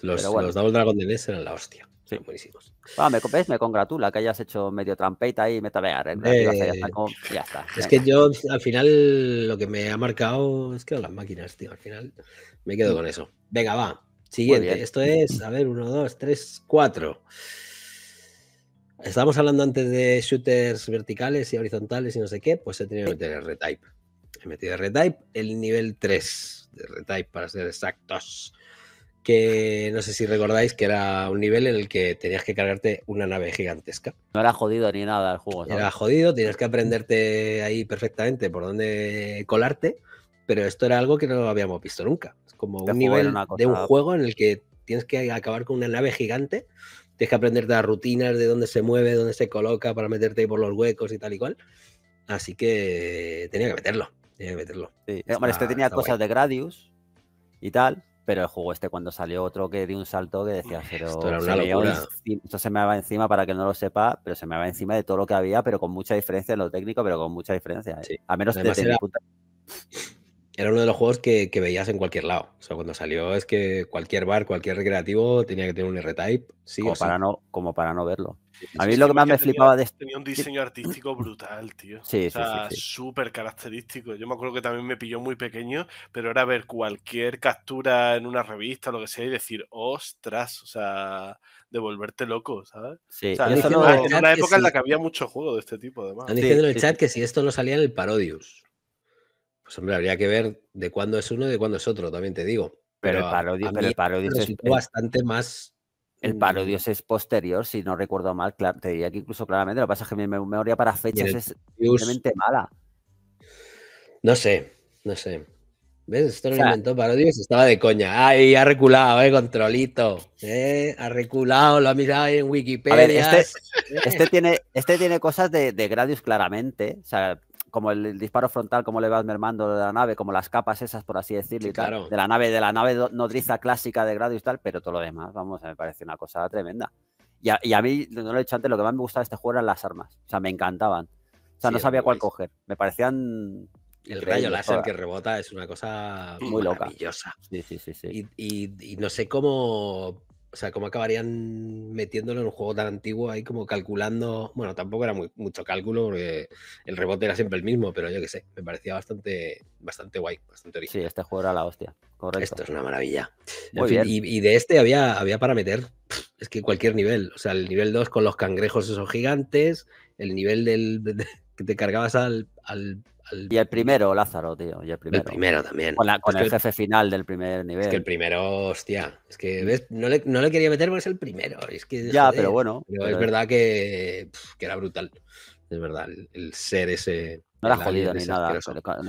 Los, los Double Dragon de NES eran la hostia buenísimos. me, congratula que hayas hecho medio trampeita y metalear ¿eh? eh, Es que yo, al final, lo que me ha marcado es que las máquinas, tío. Al final, me quedo con eso. Venga, va. Siguiente. Esto es, a ver, uno, dos, tres, cuatro. Estábamos hablando antes de shooters verticales y horizontales y no sé qué, pues he tenido que meter el retype. He metido el retype, el nivel 3 de retype para ser exactos que no sé si recordáis que era un nivel en el que tenías que cargarte una nave gigantesca. No era jodido ni nada el juego. Era jodido, tenías que aprenderte ahí perfectamente por dónde colarte, pero esto era algo que no lo habíamos visto nunca. Es como un nivel de un juego en el que tienes que acabar con una nave gigante, tienes que aprenderte las rutinas de dónde se mueve, dónde se coloca para meterte ahí por los huecos y tal y cual. Así que tenía que meterlo, tenía que meterlo. Sí. este tenía cosas de Gradius y tal pero el juego este cuando salió otro que dio un salto que decía, pero esto, se, me va encima para que no lo sepa, pero se me va encima de todo lo que había, pero con mucha diferencia en lo técnico, pero con mucha diferencia. Eh. A menos que era uno de los juegos que, veías en cualquier lado. O sea, cuando salió es que cualquier bar, cualquier recreativo tenía que tener un R-Type. Sí como, para No, como para no verlo. A mí lo que más me flipaba de esto. Tenía un diseño artístico brutal, tío. Sí, o sea, súper característico. Yo me acuerdo que también me pilló muy pequeño, pero era ver cualquier captura en una revista o lo que sea y decir, ostras, o sea, devolverte loco, ¿sabes? Sí. en una época en la que había mucho juego de este tipo, además. están diciendo en el chat que si esto no salía en el Parodius. Pues, hombre, habría que ver de cuándo es uno y de cuándo es otro, también te digo. Pero, el parodio, es bastante más. El mm, parodio es posterior, si no recuerdo mal, claro, te diría que incluso claramente, lo que pasa es que mi memoria para fechas es simplemente mala. No sé, no sé. ¿Ves? Esto no o inventó estaba de coña. Ay, ha reculado, eh, controlito. Eh, ha reculado, lo ha mirado en este Wikipedia. este, tiene, este tiene cosas de, de Gradius claramente. O sea, como el, disparo frontal, como le vas mermando de la nave, como las capas esas, por así decirlo, de la nave, de la nave nodriza clásica de Grado y tal, pero todo lo demás, vamos, me parece una cosa tremenda. Y a, mí, no lo he dicho antes, lo que más me gustaba de este juego eran las armas. O sea, me encantaban. O sea, no sabía cuál coger. Me parecían. El rayo láser que rebota es una cosa muy maravillosa. Sí, sí, sí. sí. y no sé cómo o sea, cómo acabarían metiéndolo en un juego tan antiguo ahí como calculando. Bueno, tampoco era mucho cálculo porque el rebote era siempre el mismo, pero yo qué sé, me parecía bastante, bastante guay, bastante original. Sí, este juego era la hostia, correcto. Esto es una maravilla. Y, de este había, había para meter, es que cualquier nivel. O sea, el nivel 2 con los cangrejos esos gigantes, el nivel del, que te cargabas al y el primero, Lázaro, tío. Y el primero. también. Con, el jefe final del primer nivel. Es que el primero, hostia. Es que, mm. ¿ves? No le, quería meter porque es el primero. Es que, ya, pero bueno. es verdad que, que era brutal. Es verdad, el, ser ese. No era jodido ni nada.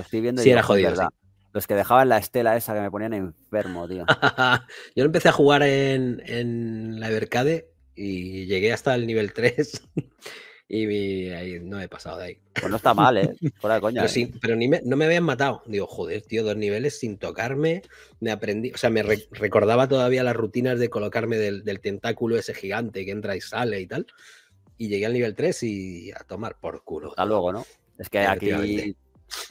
estoy viendo sí, era jodido. Los que dejaban la estela esa que me ponían enfermo, tío. Yo lo empecé a jugar en, en la Evercade y llegué hasta el nivel 3 y no he pasado de ahí. Pues no está mal, ¿eh? Fuera de coña. Pero, sí, ¿eh? pero no me habían matado. Digo, joder, tío, dos niveles sin tocarme. Me aprendí, o sea, me recordaba todavía las rutinas de colocarme del, tentáculo ese gigante que entra y sale y tal. Y llegué al nivel 3 y a tomar por culo. Hasta luego, ¿no? Es que aquí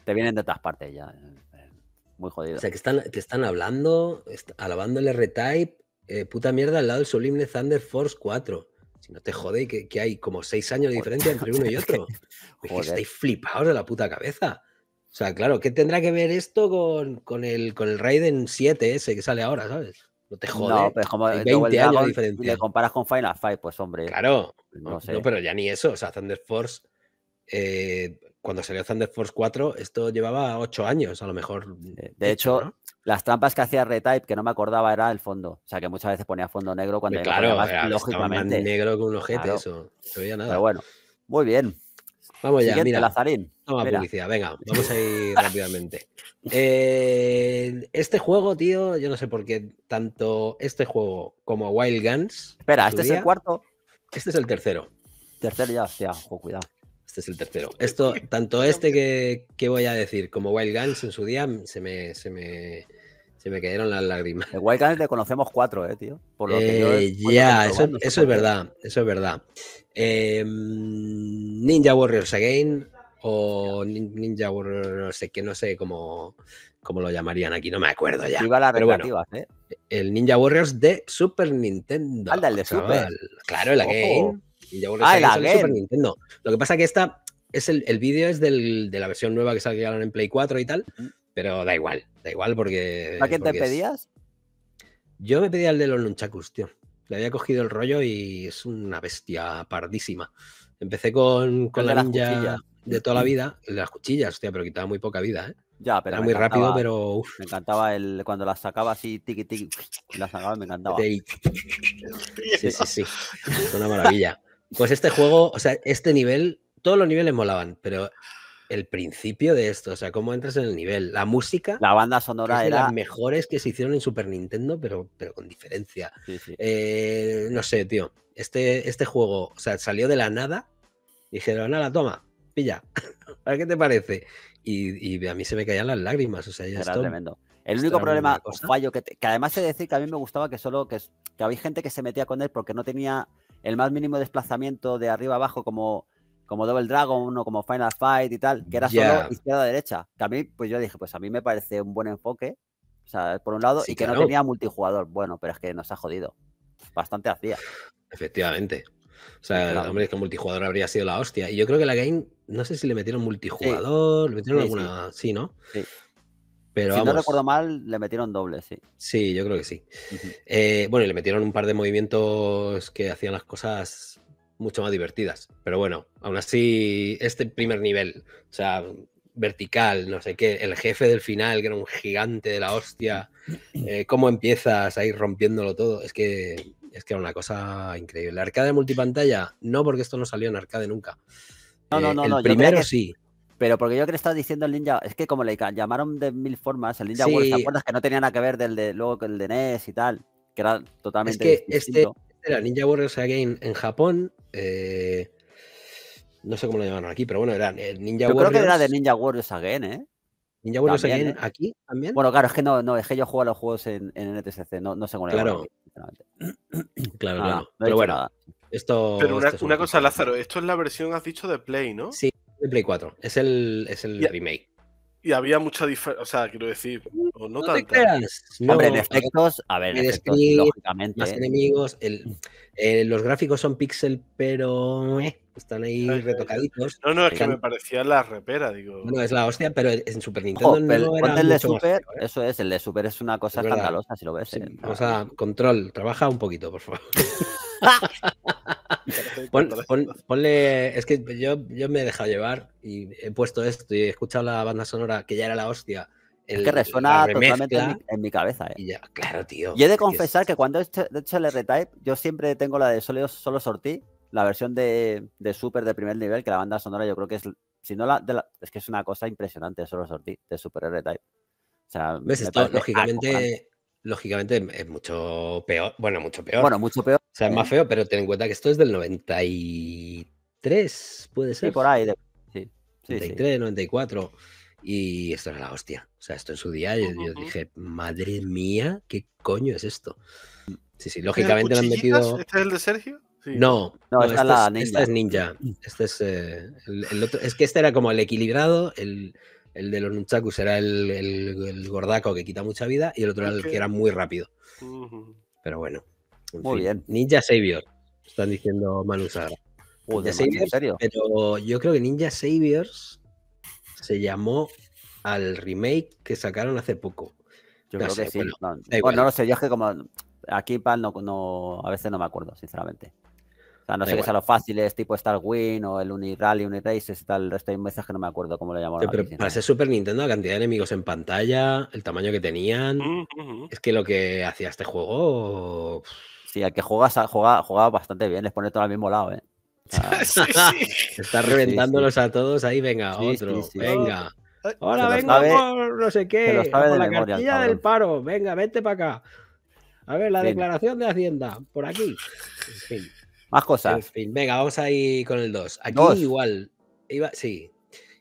te vienen de todas partes ya. Eh, eh, muy jodido. O sea, que están, te están hablando, alabándole alabando el R-Type, puta mierda, al lado del solemne Thunder Force 4. Si no te jode que, que, hay como seis años de diferencia entre uno y otro. Joder. estáis flipados de la puta cabeza. O sea, claro, ¿qué tendrá que ver esto con, con el, con el Raiden 7 ese que sale ahora, sabes? No te jode. No, pero como 20 años de diferencia. le comparas con Final Fight, pues hombre. Claro. No, sé. pero ya ni eso. O sea, Thunder Force eh, cuando salió Thunder Force 4, esto llevaba 8 años, a lo mejor. Mm, eh, de hecho, las trampas que hacía Retype, que no me acordaba, era el fondo. O sea, que muchas veces ponía fondo negro cuando claro, eh, lógicamente. negro con un ojete, eso. No veía nada. Pero bueno, muy bien. Vamos ya, mira. Lazarín. venga, vamos a ir rápidamente. Eh, este juego, tío, yo no sé por qué tanto este juego como Wild Guns. Espera, este es el cuarto. Este es el tercero. Tercero ya, hostia, ojo, cuidado. Este es el tercero. Esto, tanto este que, que, voy a decir como Wild Guns en su día se me, se me, se me cayeron las lágrimas. De Wild Guns te conocemos cuatro, ¿eh, tío? Por eh, ya, eso, es verdad, eso es verdad. Em, Ninja Warriors Again o Ninja Warriors, no sé qué, no sé cómo, lo llamarían aquí, no me acuerdo ya. Pero ¿eh? El Ninja Warriors de Super Nintendo. Anda, el de Super. Claro, el Again. Y ya ah, Super Nintendo. Lo que pasa que esta es el, el vídeo es de la versión nueva que salieron en Play 4 y tal, pero da igual, da igual porque. ¿A qué te pedías? Yo me pedía el de los nunchakus, tío. Le había cogido el rollo y es una bestia pardísima. Empecé con, la ninja de toda la vida, las cuchillas, tío, pero quitaba muy poca vida, ¿eh? Ya, pero Era muy rápido, pero. Me encantaba el cuando las sacaba así, tiki tiki, las sacaba, me encantaba. Sí, sí, sí. Es una maravilla. Pues este juego, o sea, este nivel, todos los niveles molaban, pero el principio de esto, o sea, cómo entras en el nivel, la música. La banda sonora era. las mejores que se hicieron en Super Nintendo, pero, pero con diferencia. Eh, no sé, tío. Este, este juego, o sea, salió de la nada. Dijeron, la toma, pilla. ¿A qué te parece? Y, a mí se me caían las lágrimas. O sea, ya era tremendo. El único problema, fallo, que, que además he de decir que a mí me gustaba que solo que, que había gente que se metía con él porque no tenía el más mínimo desplazamiento de arriba abajo como, como Double Dragon o como Final Fight y tal, que era solo izquierda-derecha. Que a mí, pues yo dije, pues a mí me parece un buen enfoque, o sea, por un lado, y que no tenía multijugador. Bueno, pero es que nos ha jodido. Bastante hacía. Efectivamente. O sea, hombre, es que multijugador habría sido la hostia. Y yo creo que la game, no sé si le metieron multijugador, le metieron alguna. Sí, ¿no? Sí si no recuerdo mal, le metieron doble, sí. Sí, yo creo que sí. Eh, bueno, y le metieron un par de movimientos que hacían las cosas mucho más divertidas. Pero bueno, aún así, este primer nivel, o sea, vertical, no sé qué, el jefe del final, que era un gigante de la hostia, eh, cómo empiezas a ir rompiéndolo todo, es que es que era una cosa increíble. La arcade multipantalla, no, porque esto no salió en arcade nunca. No, no, eh, no. el primero sí. Pero porque yo que le estaba diciendo el Ninja, es que como le llamaron de mil formas, el Ninja Warriors, World, que no tenía nada que ver del de, luego el de NES y tal? Que era totalmente. Es que este, este era Ninja Warriors Again en Japón. Eh, no sé cómo lo llamaron aquí, pero bueno, era eh, Ninja Warriors. Yo creo que era de Ninja Warriors Again, ¿eh? Ninja Warriors Again ¿eh? aquí también. Bueno, claro, es que no, no, es que yo juego a los juegos en, en NTSC, no, no sé cómo lo Claro, aquí, claro, claro. pero bueno, esto. Pero una, este una cosa, Lázaro, esto es la versión, has dicho, de Play, ¿no? Sí, Play 4. Es el, es el remake. Y había mucha diferencia, o sea, quiero decir, no, no tanto. Creas, no, Hombre, en efectos, a ver, efectos, lógicamente. Más enemigos, mm. eh, los gráficos son pixel, pero eh, están ahí retocaditos. No, no, es que me parecía la repera, digo. No, es la hostia, pero en Super Nintendo en pero no el de Super, ¿eh? Eso es, el de Super es una cosa es si lo ves. o sea, control, trabaja un poquito, por favor. pon, ponle, es que yo, yo me he dejado llevar y he puesto esto y he escuchado la banda sonora que ya era la hostia. que resuena totalmente en mi, cabeza. Eh. Y claro, tío. Y he de confesar que cuando he hecho, hecho el R-Type, yo siempre tengo la de Solo, solo Sortí, la versión de, de Super de primer nivel, que la banda sonora yo creo que es, si no la, de la es que es una cosa impresionante Solo Sortí, de Super R-Type. Lógicamente, lógicamente es mucho peor, bueno, mucho peor. Bueno, mucho peor, o sea, es más feo, pero ten en cuenta que esto es del 93, puede ser. Sí, por ahí. Sí, 93, 94. Y esto era la hostia. O sea, esto en su día yo, dije, madre mía, ¿qué coño es esto? Sí, sí, lógicamente lo han metido. ¿Este es el de Sergio? No, no, esta, es la ninja. esta, es ninja. Este es eh, Es que este era como el equilibrado, el, de los nunchakus era el, gordaco que quita mucha vida y el otro era el que era muy rápido. Pero bueno. Muy bien. Ninja Savior, están diciendo mal usar serio? Pero yo creo que Ninja Saviors se llamó al remake que sacaron hace poco. Yo creo que sí. Bueno, no, lo sé, yo es que como aquí no, a veces no me acuerdo, sinceramente. O sea, no sé qué sea lo fácil Es tipo Star Win o el Unirally, Unirace, tal, el resto de que no me acuerdo cómo lo llamaron. pero para ser Super Nintendo, la cantidad de enemigos en pantalla, el tamaño que tenían, mm, mm, mm. es que lo que hacía este juego Sí, al que juega, juega, bastante bien, les pone todo al mismo lado, ¿eh? Está reventándolos a todos ahí, venga, otro, venga. Ahora venga, no sé qué, la cartilla del paro, venga, vente para acá. A ver, la declaración de Hacienda, por aquí. En fin. Más cosas. venga, vamos ahí con el 2. Aquí igual, iba, sí,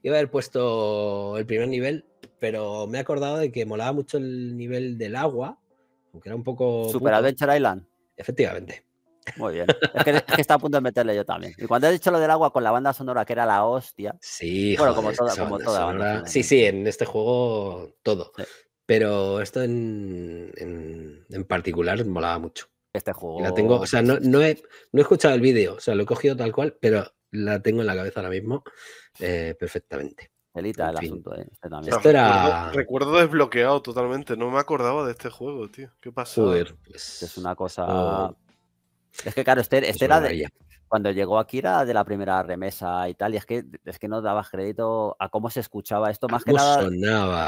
iba a haber puesto el primer nivel, pero me he acordado de que molaba mucho el nivel del agua, aunque era un poco... Super Adventure Island. Efectivamente. Muy bien. Es que, está a punto de meterle yo también. Y cuando has dicho lo del agua con la banda sonora, que era la hostia. Sí, bueno, como toda. Como sí, sí, en este juego todo. Pero esto en, en, en, particular molaba mucho. Este juego. la tengo, sea, no, he, no he escuchado el vídeo, o sea, lo he cogido tal cual, pero la tengo en la cabeza ahora mismo eh, perfectamente. Elita el asunto, ¿eh? este era... recuerdo, desbloqueado totalmente. No me acordaba de este juego, tío. ¿Qué pasó? Pues, es una cosa. Es que claro, este, este era de... Cuando llegó aquí era de la primera remesa y tal, y es que, es que no dabas crédito a cómo se escuchaba esto, más que nada.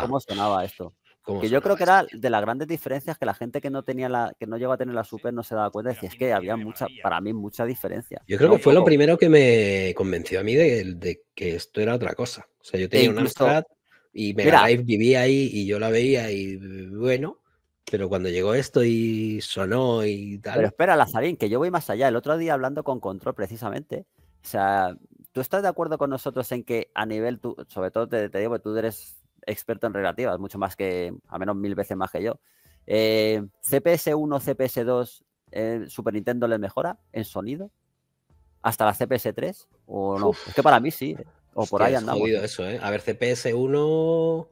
¿Cómo sonaba esto? que yo creo que era de las grandes diferencias que la gente que no tenía la, que no llegó a tener la super no se daba cuenta. Decía, es que había mucha, para mí, mucha diferencia. Yo creo que fue lo primero que me convenció a mí de, que esto era otra cosa. O sea, yo e tenía una Strat y me live vivía ahí y yo la veía y bueno, pero cuando llegó esto y sonó y tal. Pero espera, mm. Lazarín, que yo voy más allá. El otro día hablando con Control precisamente, o sea, ¿tú estás de acuerdo con nosotros en que a nivel, tú, sobre todo te, te digo, tú eres experto en relativas, mucho más que, al menos mil veces más que yo. ¿CPS1, CPS2, en Super Nintendo les mejora en sonido? ¿Hasta la CPS3? ¿O no? es que para mí sí. ¿eh? O por ahí andamos. eso, ¿eh? A ver, CPS1.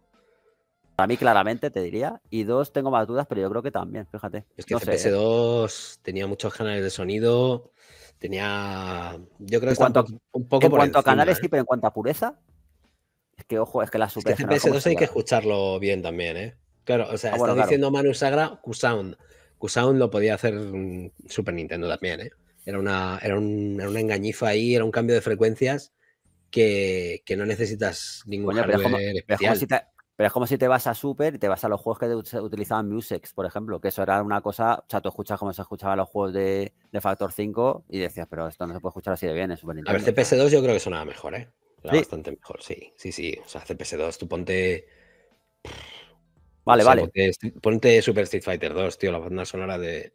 Para mí, claramente, te diría. Y dos, tengo más dudas, pero yo creo que también, fíjate. Es que ¿eh? CPS2 tenía muchos canales de sonido. Tenía. Yo creo que cuanto, un, poco. En cuanto a canales, ¿eh? pero en cuanto a pureza, ojo, es que la super. Este 2 hay que escucharlo bien también, ¿eh? Claro, o sea, ah, diciendo Manu Sagra Q-Sound. Q-Sound lo podía hacer mm, Super Nintendo también, ¿eh? Era una, era, un, era una engañifa ahí, era un cambio de frecuencias que, no necesitas ninguna pero es como, si te... vas a Super y te vas a los juegos que utilizaban Musex, por ejemplo, que eso era una cosa, o sea, tú escuchas como se escuchaban los juegos de, Factor 5 y decías, pero esto no se puede escuchar así de bien en Super Nintendo. A ver, CPS2 yo creo que sonaba mejor, ¿eh? bastante mejor, sí. Sí, sí. O sea, CPS2, tú ponte. Vale, vale. Ponte, Super Street Fighter 2, tío, la banda sonora de.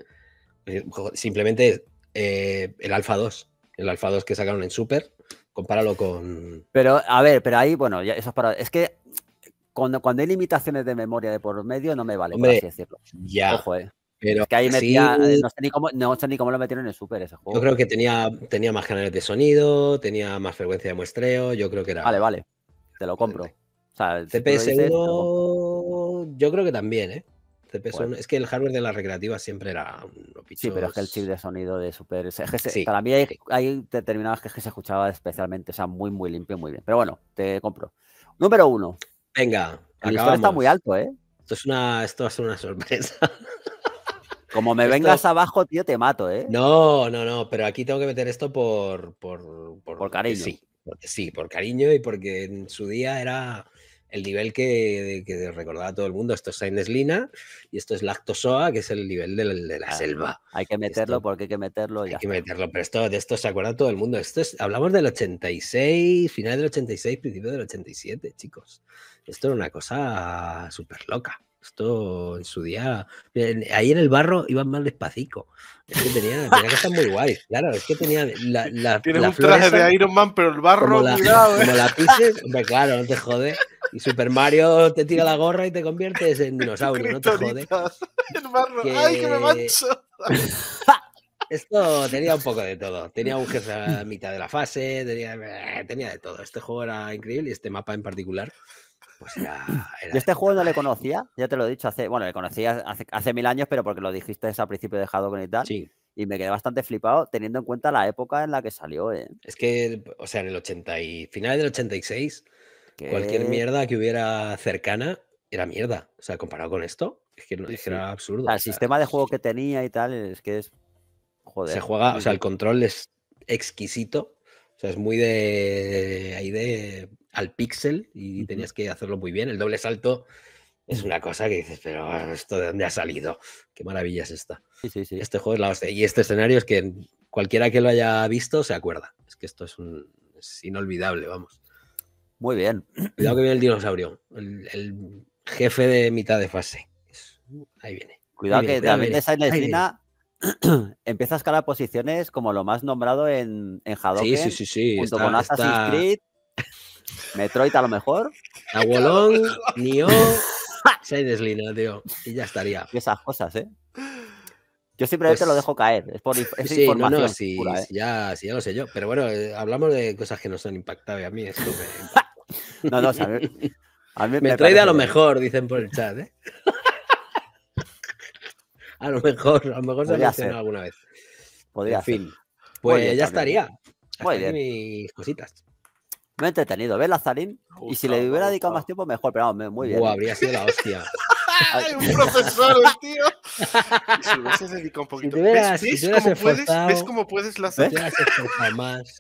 Simplemente eh, el Alpha 2. El Alpha 2 que sacaron en Super, compáralo con. Pero, a ver, pero ahí, bueno, ya eso es para. Es que cuando, cuando hay limitaciones de memoria de por medio, no me vale, por decirlo. Ya. Ojo, eh que ahí eh, no, sé ni cómo, no lo metieron en el Super ese juego. Yo creo que tenía, tenía más canales de sonido, tenía más frecuencia de muestreo, yo creo que era... Vale, vale, te lo compro. cps yo creo que también, ¿eh? es que el hardware de la recreativa siempre era Sí, pero es que el chip de sonido de Super... para mí hay, determinadas que, se escuchaba especialmente, o sea, muy, muy limpio, muy bien. Pero bueno, te compro. Número uno. Venga, el está muy alto, ¿eh? Esto, es una, esto va a ser una sorpresa. Como me vengas abajo, tío, te mato, ¿eh? No, no, no, pero aquí tengo que meter esto por. Por, por, cariño. Sí, sí, por cariño y porque en su día era el nivel que, recordaba todo el mundo. Esto es Sainz Lina y esto es Lactosoa, que es el nivel de, la, selva. Hay que meterlo porque hay que meterlo. Ya. Hay que meterlo, pero esto, de esto se acuerda todo el mundo. Esto es, hablamos del 86, final del 86, principio del 87, chicos. Esto era una cosa súper loca. Esto en su día. Ahí en el barro iban más despacito. Es que tenía, tenía estar muy guay Claro, es que tenía la. la un traje de Iron Man, pero el barro. Como la, ¿eh? pises, claro, no te jode. Y Super Mario te tira la gorra y te conviertes en dinosaurio, no te jode. El barro. ¡Ay, que me mancho! Esto tenía un poco de todo. Tenía un jefe a mitad de la fase, tenía, eh, tenía de todo. Este juego era increíble y este mapa en particular pues ya. Yo este juego no le conocía, ya te lo he dicho, hace, bueno, le conocía hace, mil años, pero porque lo dijiste al principio de Haddock y tal. Sí. Y me quedé bastante flipado teniendo en cuenta la época en la que salió. ¿eh? Es que, o sea, en el 80 y finales del 86, cualquier mierda que hubiera cercana era mierda. O sea, comparado con esto, es que, era absurdo. el sistema de juego que tenía y tal, es que es. Joder. Se juega, o sea, el control es exquisito. O sea, es muy de. Ahí de al píxel y tenías que hacerlo muy bien. El doble salto es una cosa que dices, pero ah, esto de dónde ha salido, qué maravilla es esta. Este juego Y este escenario es que cualquiera que lo haya visto se acuerda. Es que esto es, un, inolvidable, vamos. Muy bien. Cuidado que viene el dinosaurio, el, jefe de mitad de fase. Uh, ahí viene. Cuidado que también esa escena empieza a escalar posiciones como lo más nombrado en, en Sí, sí, sí, Junto con Assassin's Creed. Metroid a lo mejor. Aguolón, Nioh, seis tío. Y ya estaría. esas cosas, ¿eh? Yo siempre te pues lo dejo caer. Es por es sí, información. ¿eh? ya, lo sé yo. Pero bueno, eh, hablamos de cosas que nos han impactado y a mí es súper No, no, a mí, a me, a lo mejor, dicen por el chat, ¿eh? a lo mejor, a lo mejor se se ha alguna vez. Podría fin, pues ya estaría. ¿eh? mis cositas me he entretenido. Ver Lazarín y si le hubiera dedicado más tiempo, mejor. Pero vamos, muy bien. ¡Uy, ¿eh? habría sido la hostia. un profesor, tío. Si un poquito. ¿Ves, cómo puedes, ¿Ves cómo puedes las Jamás.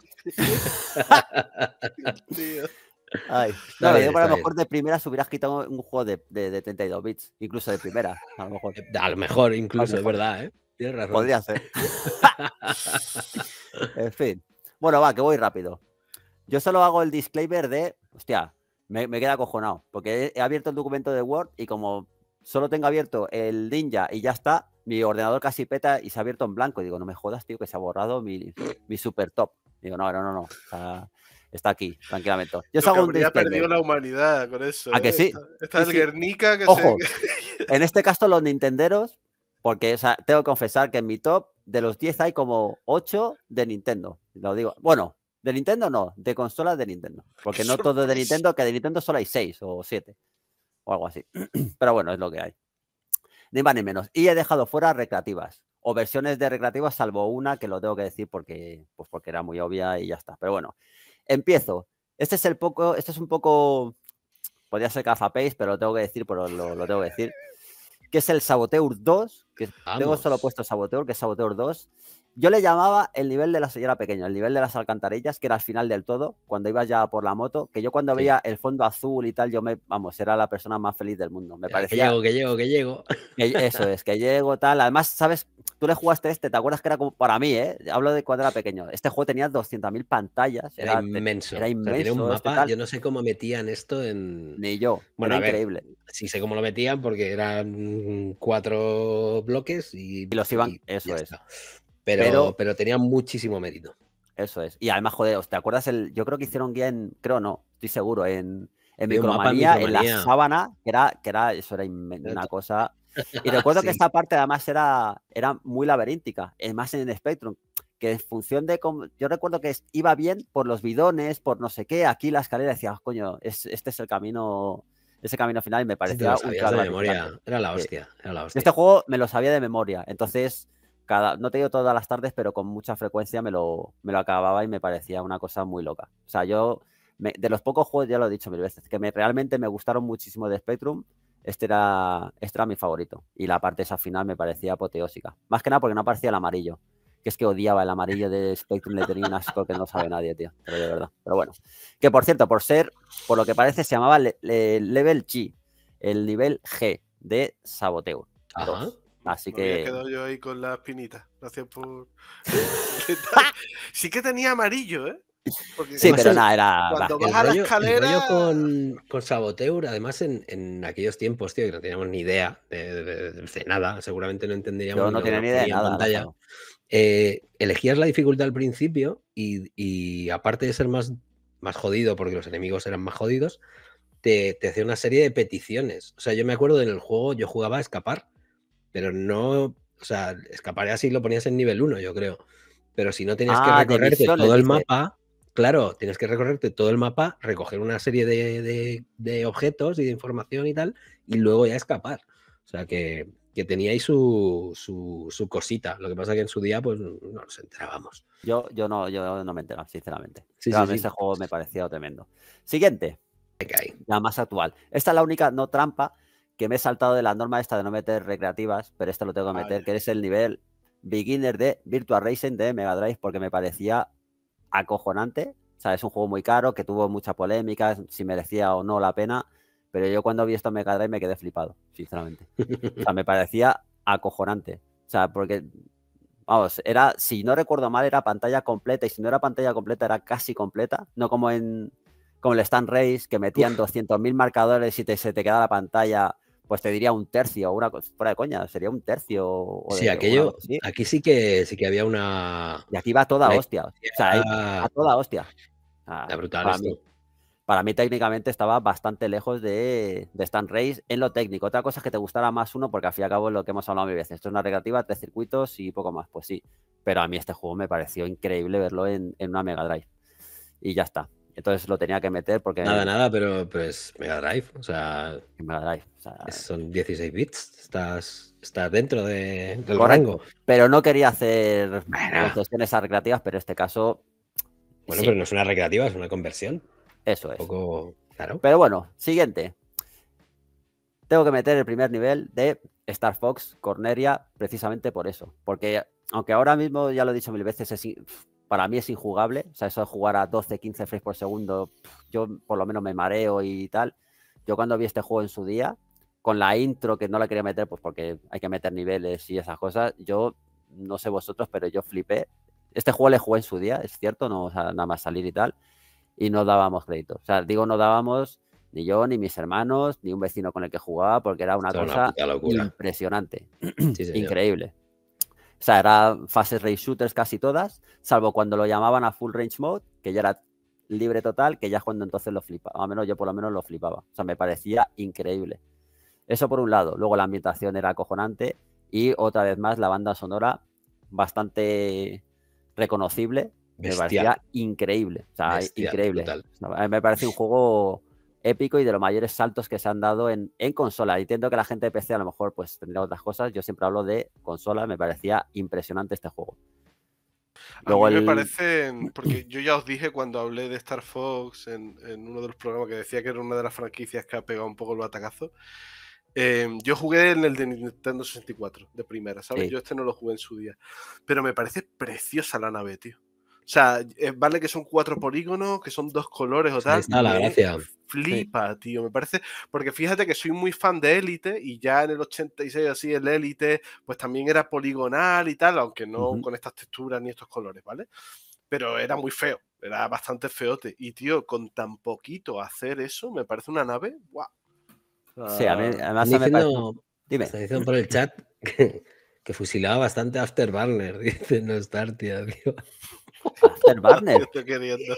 Ay, no, para a lo mejor de primera hubieras quitado un juego de, de, de, 32 bits, incluso de primera, a lo mejor. A lo mejor, incluso, de es verdad, ¿eh? Tienes razón. Podría ser. en fin. Bueno, va, que voy rápido. Yo solo hago el disclaimer de, hostia, me, me queda acojonado, porque he, abierto el documento de Word y como solo tengo abierto el ninja y ya está, mi ordenador casi peta y se ha abierto en blanco. Y digo, no me jodas, tío, que se ha borrado mi, mi super top. digo, no, no, no, no. Está, aquí, tranquilamente. Yo solo hago un perdido la humanidad con eso. ¿A ¿eh? que sí? Está, el Guernica que Ojo, en este caso los nintenderos, porque o tengo que confesar que en mi top de los 10 hay como 8 de Nintendo. Lo digo. Bueno, de Nintendo no, de consolas de Nintendo. Porque no todo de Nintendo, que de Nintendo solo hay 6 o 7 o algo así. Pero bueno, es lo que hay. Ni más ni menos. Y he dejado fuera recreativas o versiones de recreativas, salvo una que lo tengo que decir porque, pues porque era muy obvia y ya está. Pero bueno, empiezo. Este es el poco, este es un poco, podría ser pace pero lo tengo que decir, pero lo, tengo que decir que es el Saboteur 2, que tengo solo puesto Saboteur, que es Saboteur 2, yo le llamaba el nivel de la señora pequeña, el nivel de las alcantarillas, que era al final del todo, cuando ibas ya por la moto, que yo cuando veía el fondo azul y tal, yo me, vamos, era la persona más feliz del mundo. Me parecía. Que llego, que llego, que llego. eso es, que llego, tal. Además, ¿sabes? Tú le jugaste este, ¿te acuerdas que era como para mí, eh? Hablo de cuando era pequeño. Este juego tenía 200.000 pantallas. Era, inmenso. Era inmenso. un este mapa, yo no sé cómo metían esto en. Ni yo. Bueno, increíble. Sí sé cómo lo metían porque eran cuatro bloques y. y los iban. eso es. Pero, tenía muchísimo mérito. Eso es. Y además, joder, ¿te acuerdas? El, yo creo que hicieron guía en, creo no, estoy seguro, en, en, Micromanía, en la sábana, que era, que era, eso era una cosa. Y recuerdo que esta parte además era, era muy laberíntica, es más en el Spectrum, que en función de yo recuerdo que iba bien por los bidones, por no sé qué, aquí la escalera decía, ah, coño, este es el camino, ese camino final y me parecía sí, de memoria, era la hostia, era la hostia. Este juego me lo sabía de memoria, entonces no te digo todas las tardes, pero con mucha frecuencia me lo, me lo acababa y me parecía una cosa muy loca. O sea, yo, de los pocos juegos, ya lo he dicho mil veces, que me, realmente me gustaron muchísimo de Spectrum, este era, este mi favorito. Y la parte esa final me parecía apoteósica. Más que nada porque no aparecía el amarillo. Que es que odiaba el amarillo de Spectrum, le tenía un asco que no sabe nadie, tío. Pero de verdad. Pero bueno. Que por cierto, por ser, por lo que parece, se llamaba el Level G, el nivel G de Saboteo. Así que. Me he quedado yo ahí con la espinita. Gracias por. sí que tenía amarillo, ¿eh? sí, pero nada, era. Cuando la escalera. con, con Saboteur, además en, aquellos tiempos, tío, que no teníamos ni idea de, nada, seguramente no entenderíamos. no tenía ni idea de nada. Eh, elegías la dificultad al principio y, aparte de ser más, más jodido, porque los enemigos eran más jodidos, te, te hacía una serie de peticiones. O sea, yo me acuerdo en el juego, yo jugaba a escapar pero no, o sea, escaparé así lo ponías en nivel 1, yo creo. Pero si no tenías que ah, recorrerte todo el mapa, claro, tienes que recorrerte todo el mapa, recoger una serie de, objetos y de información y tal, y luego ya escapar. O sea que, que tenía su, cosita. Lo que pasa es que en su día, pues no nos enterábamos. Yo, yo no, yo no me enteraba, sinceramente. Sí, Este juego me parecía tremendo. Siguiente. La más actual. Esta es la única no trampa que me he saltado de la norma esta de no meter recreativas, pero esta lo tengo que ah, meter, que es el nivel beginner de virtual Racing de Mega Drive, porque me parecía acojonante. O sea, es un juego muy caro, que tuvo mucha polémica, si merecía o no la pena, pero yo cuando vi esto en Mega Drive me quedé flipado, sinceramente. O sea, me parecía acojonante. O sea, porque, vamos, era, si no recuerdo mal, era pantalla completa, y si no era pantalla completa, era casi completa, no como en como el Stand Race, que metían 200.000 marcadores y se te queda la pantalla pues te diría un tercio, una fuera de coña, sería un tercio. O sí, aquello, aquí sí que sí que había una. Y aquí va toda hostia. O sea, a toda hostia. para Mí, técnicamente estaba bastante lejos de, de Stan Race en lo técnico. Otra cosa es que te gustara más uno, porque al fin y al cabo es lo que hemos hablado mil veces. Esto es una recreativa, tres circuitos y poco más. Pues sí. Pero a mí este juego me pareció increíble verlo en una Mega Drive. Y ya está. Entonces lo tenía que meter porque. Nada, nada, pero, pues Mega Drive. O sea. Mega Drive. son 16 bits. Estás, estás dentro de, del rango. Pero no quería hacer bueno. recreativas, pero en este caso. Bueno, pero no es una recreativa, es una conversión. Eso es. Claro. Pero bueno, siguiente. Tengo que meter el primer nivel de Star Fox Corneria precisamente por eso. Porque aunque ahora mismo, ya lo he dicho mil veces, es para mí es injugable. O sea, eso de jugar a 12, 15 frames por segundo, yo por lo menos me mareo y tal. Yo cuando vi este juego en su día, con la intro que no la quería meter, pues porque hay que meter niveles y esas cosas, yo no sé vosotros, pero yo flipé. Este juego le jugué en su día, es cierto, no nada más salir y tal, y no dábamos crédito. O sea, digo, no dábamos ni yo, ni mis hermanos, ni un vecino con el que jugaba, porque era una cosa impresionante, increíble. O sea, era fases race shooters casi todas, salvo cuando lo llamaban a full range mode, que ya era libre total, que ya cuando entonces lo flipaba. Al menos yo por lo menos lo flipaba. O sea, me parecía increíble. Eso por un lado. Luego la ambientación era acojonante y otra vez más la banda sonora bastante reconocible. Me parecía increíble. O sea, increíble. me parece un juego épico y de los mayores saltos que se han dado en, en consola. Entiendo que la gente de PC a lo mejor pues otras cosas. Yo siempre hablo de consola, me parecía impresionante este juego. a me parece, porque yo ya os dije cuando hablé de Star Fox en, uno de los programas que decía que era una de las franquicias que ha pegado un poco el batacazo. Em, yo jugué en el de Nintendo 64 de primera, ¿sabes? Yo este no lo jugué en su día. Pero me parece preciosa la nave, tío. O sea, eh, vale que son cuatro polígonos, que son dos colores o tal. Está la gracia. Flipa, tío, me parece. Porque fíjate que soy muy fan de Élite y ya en el 86 así el Élite, pues también era poligonal y tal, aunque no con estas texturas ni estos colores, ¿vale? Pero era muy feo, era bastante feote. Y tío, con tan poquito hacer eso, me parece una nave, guau. Sí, a mí, además me parece... Dime. por el chat que, fusilaba bastante Afterburner, dice no estar tío. Afterburner. Estoy queriendo.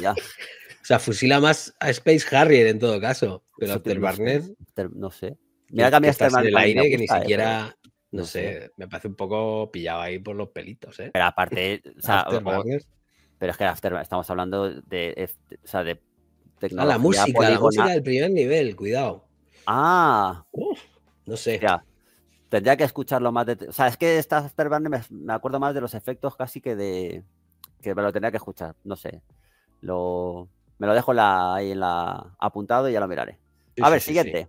Ya. O sea, fusila más a Space Harrier en todo caso. Pero Afterburner. No sé. Mira que a mí el aire que ni ¿eh? siquiera. No sé, me parece un poco pillado ahí por los pelitos, ¿eh? Pero aparte, o sea, pero es que after, estamos hablando de, o sea, de ah, tecnología. la música, la música del primer nivel, cuidado. Ah. Uf, no sé. Ya. Tendría que escucharlo más de. O sea, es que esta Afterburner me, me, acuerdo más de los efectos casi que de que me lo tenía que escuchar, no sé. Lo, me lo dejo la, ahí en la, apuntado y ya lo miraré. a ver, siguiente.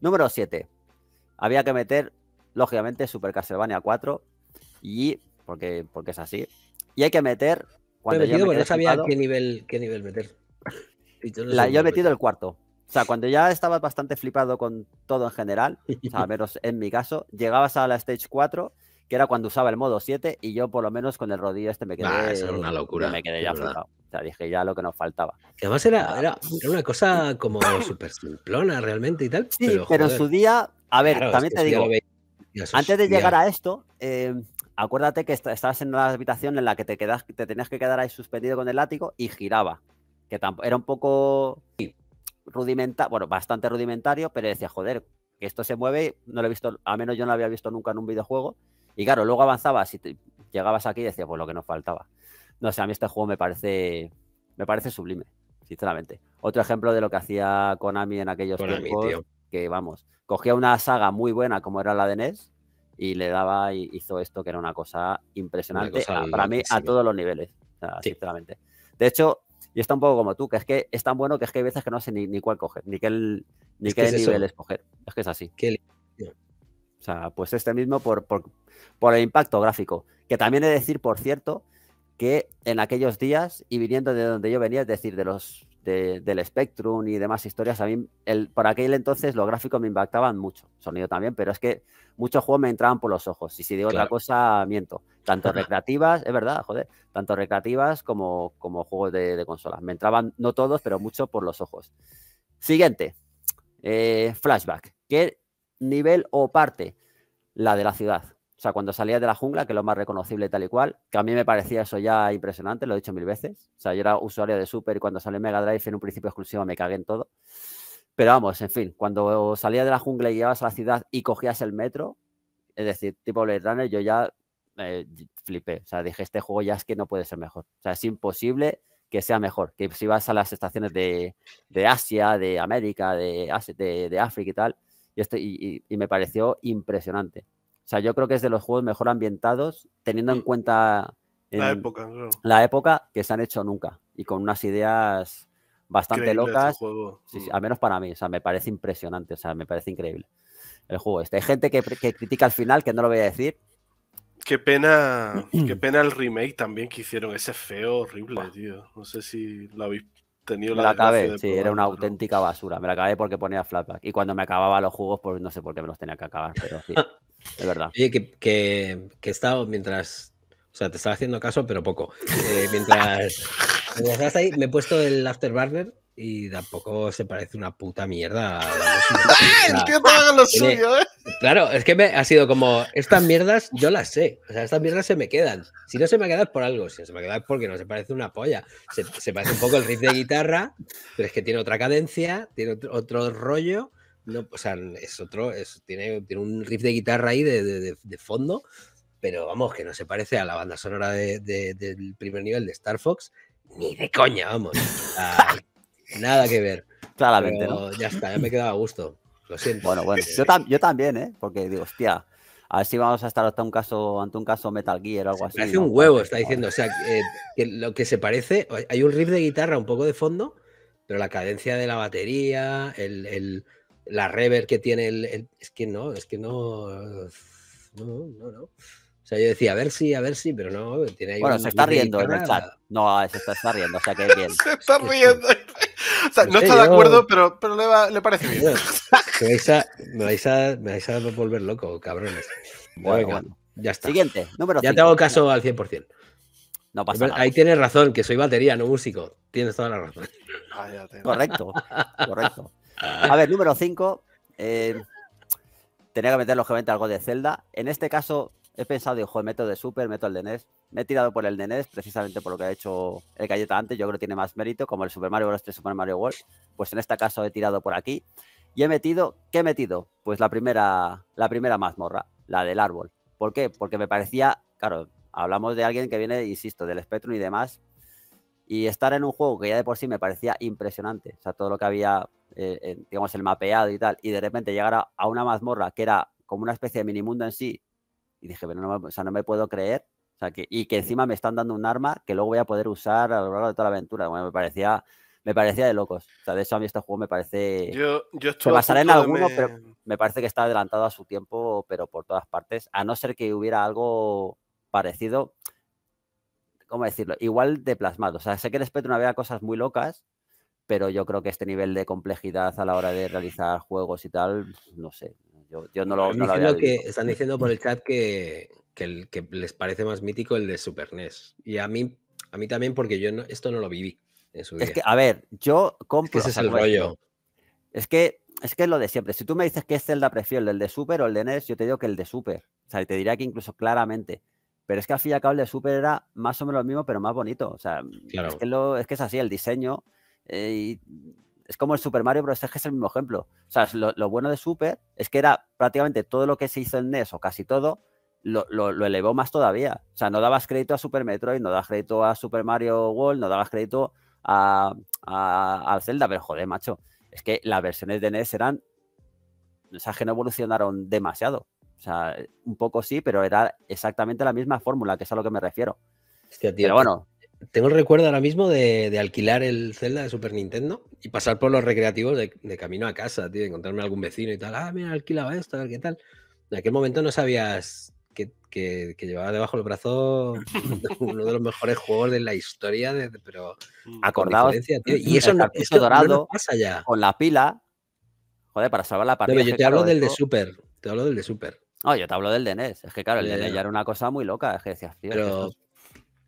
Número 7. Había que meter, lógicamente, Super Castlevania 4 y, porque, porque es así. Y hay que meter... Cuando yo no sabía qué nivel, qué nivel meter. yo, he metido el cuarto. O sea, cuando ya estabas bastante flipado con todo en general, o al menos en mi caso, llegabas a la Stage 4 que era cuando usaba el modo 7 y yo por lo menos con el rodillo este me quedé. una locura. Me quedé ya O sea, dije ya lo que nos faltaba. además era, una cosa como súper simplona realmente y tal. pero, en su día, a ver, también te digo, antes de llegar a esto, eh, acuérdate que estabas en una habitación en la que te, quedas, te tenías que quedar ahí suspendido con el látigo y giraba. Que era un poco rudimentario, bueno, bastante rudimentario, pero decía, joder, que esto se mueve, no lo he visto, al menos yo no lo había visto nunca en un videojuego. Y claro, luego avanzabas y llegabas aquí y decías, pues lo que nos faltaba. No sé, a mí este juego me parece, me parece sublime, sinceramente. Otro ejemplo de lo que hacía Konami en aquellos tiempos, que vamos, cogía una saga muy buena como era la de NES y le daba y hizo esto que era una cosa impresionante para mí a todos los niveles, sinceramente. De hecho, y está un poco como tú, que es que es tan bueno que es que hay veces que no sé ni, cuál coger, ni qué, ni es qué nivel escoger. Es que es así. Qué o sea, pues este mismo por, por, el impacto gráfico. Que también he de decir, por cierto, que en aquellos días y viniendo de donde yo venía, es decir, de los del Spectrum y demás historias, a mí el, por aquel entonces los gráficos me impactaban mucho, sonido también, pero es que muchos juegos me entraban por los ojos. Y si digo otra cosa, miento. Tanto recreativas, es verdad, joder, tanto recreativas como, como juegos de, consolas. Me entraban, no todos, pero mucho por los ojos. Siguiente, eh, flashback, que nivel o parte, la de la ciudad. O sea, cuando salías de la jungla, que es lo más reconocible tal y cual, que a mí me parecía eso ya impresionante, lo he dicho mil veces. O sea, yo era usuario de Super y cuando salió Mega Drive en un principio exclusivo me cagué en todo. Pero vamos, en fin, cuando salías de la jungla y llegabas a la ciudad y cogías el metro, es decir, tipo Blade Runner, yo ya eh, flipé. O sea, dije, este juego ya es que no puede ser mejor. O sea, es imposible que sea mejor. Que si vas a las estaciones de, Asia, de América, de, de África y tal, y, este, y, me pareció impresionante. O sea, yo creo que es de los juegos mejor ambientados, teniendo en cuenta la, época, que se han hecho nunca y con unas ideas bastante locas. Mm. al menos para mí, o sea, me parece impresionante, o sea, me parece increíble el juego este. Hay gente que, critica al final, que no lo voy a decir, Qué pena, qué pena el remake también que hicieron. Ese feo horrible, tío. No sé si lo habéis me la, acabé, sí, era una auténtica basura. Me la acabé porque ponía flatback Y cuando me acababa los jugos pues no sé por qué me los tenía que acabar, pero sí, es verdad. Oye, que, he estado mientras. O sea, te estaba haciendo caso, pero poco. Eh, mientras, ahí, me he puesto el Afterburner y tampoco se parece una puta mierda. el eh! Claro, es que me ha sido como, estas mierdas yo las sé, o sea, estas mierdas se me quedan. Si no se me quedan por algo, si no se me quedan porque no se parece una polla. Se, parece un poco el riff de guitarra, pero es que tiene otra cadencia, tiene otro, rollo. No, o sea, es otro, tiene, tiene, un riff de guitarra ahí de, fondo, pero vamos, que no se parece a la banda sonora del primer nivel de Star Fox, ni de coña, vamos. Nada que ver. Claramente, Ya está, ya me quedaba a gusto. Lo siento. Bueno, bueno, yo, tam yo también, ¿eh? Porque digo, hostia, a ver si vamos a estar hasta un caso, ante un caso Metal Gear o algo así. Parece hace un huevo, está diciendo. O sea, que lo que se parece, hay un riff de guitarra un poco de fondo, pero la cadencia de la batería, el, el la reverb que tiene el, Es que no, es que no. No, no, no. O sea, yo decía, a ver si, a ver si, pero no, tiene ahí Bueno, se está riendo en el chat. No, se está, riendo, o sea que bien. se está riendo. no, está de acuerdo, pero, le, parece bien. me, vais a, volver loco, cabrones. Bueno, Ya está. Siguiente, número Ya te hago caso al 100%. No pasa nada. Ahí tienes razón, que soy batería, no músico. Tienes toda la razón. Ah, correcto, correcto. A ver, número 5. Eh, tenía que meter, lógicamente, algo de Zelda. En este caso, he pensado, digo, joder, meto de Super, meto el de NES. Me he tirado por el de NES, precisamente por lo que ha hecho el Galleta antes. Yo creo que tiene más mérito, como el Super Mario Bros. 3 Super Mario World. Pues en este caso he tirado por aquí. Y he metido, ¿qué he metido? Pues la primera, la primera mazmorra, la del árbol. ¿Por qué? Porque me parecía, claro, hablamos de alguien que viene, insisto, del Spectrum y demás. Y estar en un juego que ya de por sí me parecía impresionante. O sea, todo lo que había, eh, digamos, el mapeado y tal. Y de repente llegar a, una mazmorra que era como una especie de mini mundo en sí, y dije, pero no, me, sea, no me puedo creer. y que encima me están dando un arma que luego voy a poder usar a lo largo de toda la aventura. me parecía, me parecía de locos. de hecho, a mí este juego me parece. Yo, yo Se en alguno, pero me parece que está adelantado a su tiempo, pero por todas partes. A no ser que hubiera algo parecido. ¿Cómo decirlo? Igual de plasmado. O sea, sé que el Spectrum había cosas muy locas, pero yo creo que este nivel de complejidad a la hora de realizar juegos y tal, no sé. Yo, no lo, están, están diciendo por el chat que, les parece más mítico el de Super NES. Y a mí, a mí también, porque yo no, esto no lo viví es que, a ver, yo compro. Es que ese es el rollo. Es que, es que lo de siempre. Si tú me dices que es Zelda prefiero el de Super o el de NES, yo te digo que el de Super. O sea, te diría que incluso claramente. Pero es que al fin y al cabo el de Super era más o menos lo mismo, pero más bonito. O sea, es, que lo, es que es así, el diseño. Eh, es como el Super Mario pero este es el mismo ejemplo. O sea, lo, bueno de Super es que era prácticamente todo lo que se hizo en NES o casi todo, lo, elevó más todavía. O sea, no dabas crédito a Super Metroid, no dabas crédito a Super Mario World, no dabas crédito a, a, a Zelda, pero joder, macho, es que las versiones de NES eran, o sea, que no evolucionaron demasiado. O sea, un poco sí, pero era exactamente la misma fórmula, que es a lo que me refiero. pero bueno, tengo el recuerdo ahora mismo de, alquilar el Zelda de Super Nintendo y pasar por los recreativos de, camino a casa, tío, encontrarme a algún vecino y tal. Ah, mira, alquilaba esto, ¿qué tal? En aquel momento no sabías que, que, llevaba debajo del brazo uno de los mejores juegos de la historia, de, pero mm. acordado. y eso, no, eso dorado, Con la pila. Joder, para salvar la partida. yo te hablo del de Super. Te hablo del de Super. No, yo te hablo del de NES. Es que claro, el de NES ya eh, era una cosa muy loca. Es que decías, tío.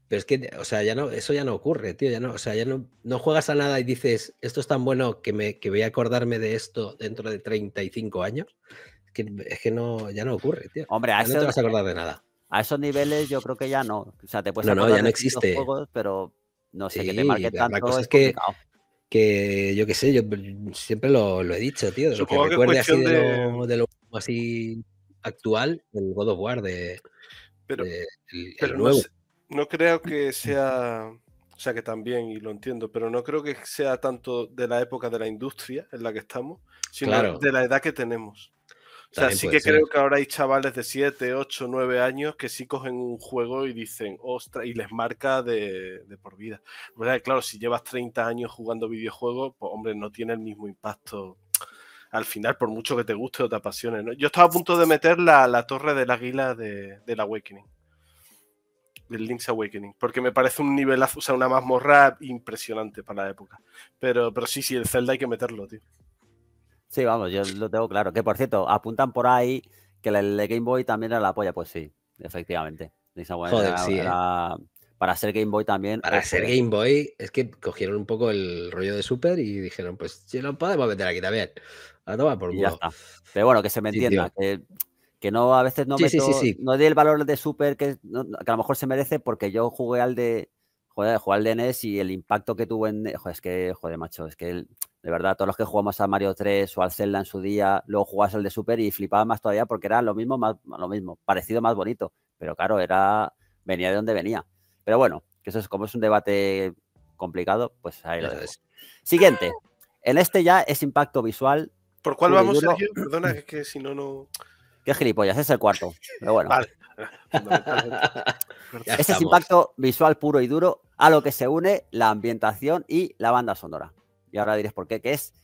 Pero es que, o sea, ya no, eso ya no ocurre, tío. Ya no, o sea, ya no, no juegas a nada y dices, esto es tan bueno que, me, que voy a acordarme de esto dentro de 35 años. Es que, es que no, ya no ocurre, tío. Hombre, a no te vas a acordar de nada. A esos niveles yo creo que ya no. O sea, te puedes no, acordar no, ya no existe. juegos, pero no sé que te marque tanto. es, que, yo qué sé, yo siempre lo, he dicho, tío. De lo que recuerde así de... de, lo, así actual, el God of War de, pero, el, nuevo no creo que sea, o sea que también, y lo entiendo, pero no creo que sea tanto de la época de la industria en la que estamos, sino de la edad que tenemos. O sea, sí que creo que ahora hay chavales de 7, 8, 9 años que sí cogen un juego y dicen, ostras, y les marca de, por vida. claro, si llevas 30 años jugando videojuegos, pues hombre, no tiene el mismo impacto al final, por mucho que te guste o te apasione. Yo estaba a punto de meter la, la torre del águila de, del Awakening del Link's Awakening, porque me parece un nivelazo, o sea, una mazmorra impresionante para la época. Pero, pero sí, sí, el Zelda hay que meterlo, tío. Sí, vamos, yo lo tengo claro. Que por cierto, apuntan por ahí que el Game Boy también era la polla. Pues sí, efectivamente. Link's Awakening eh. Para ser Game Boy también. Para ser Game Boy, es que cogieron un poco el rollo de Super y dijeron, pues si lo podemos meter aquí también. A tomar por y Pero bueno, que se me entienda que no a veces no me no di el valor de super que, a lo mejor se merece porque yo jugué al de joder, al de NES y el impacto que tuvo en joder, es que joder macho es que de verdad todos los que jugamos a Mario 3 o al Zelda en su día luego jugabas al de super y flipabas más todavía porque era lo mismo lo mismo parecido más bonito pero claro era venía de donde venía pero bueno que eso es como es un debate complicado pues ahí lo siguiente en este ya es impacto visual ¿Por cuál vamos, Perdona, es que si no, no. Qué gilipollas, es el cuarto. Pero bueno. Vale. Ese es impacto visual puro y duro a lo que se une la ambientación y la banda sonora. Y ahora diréis por qué, que es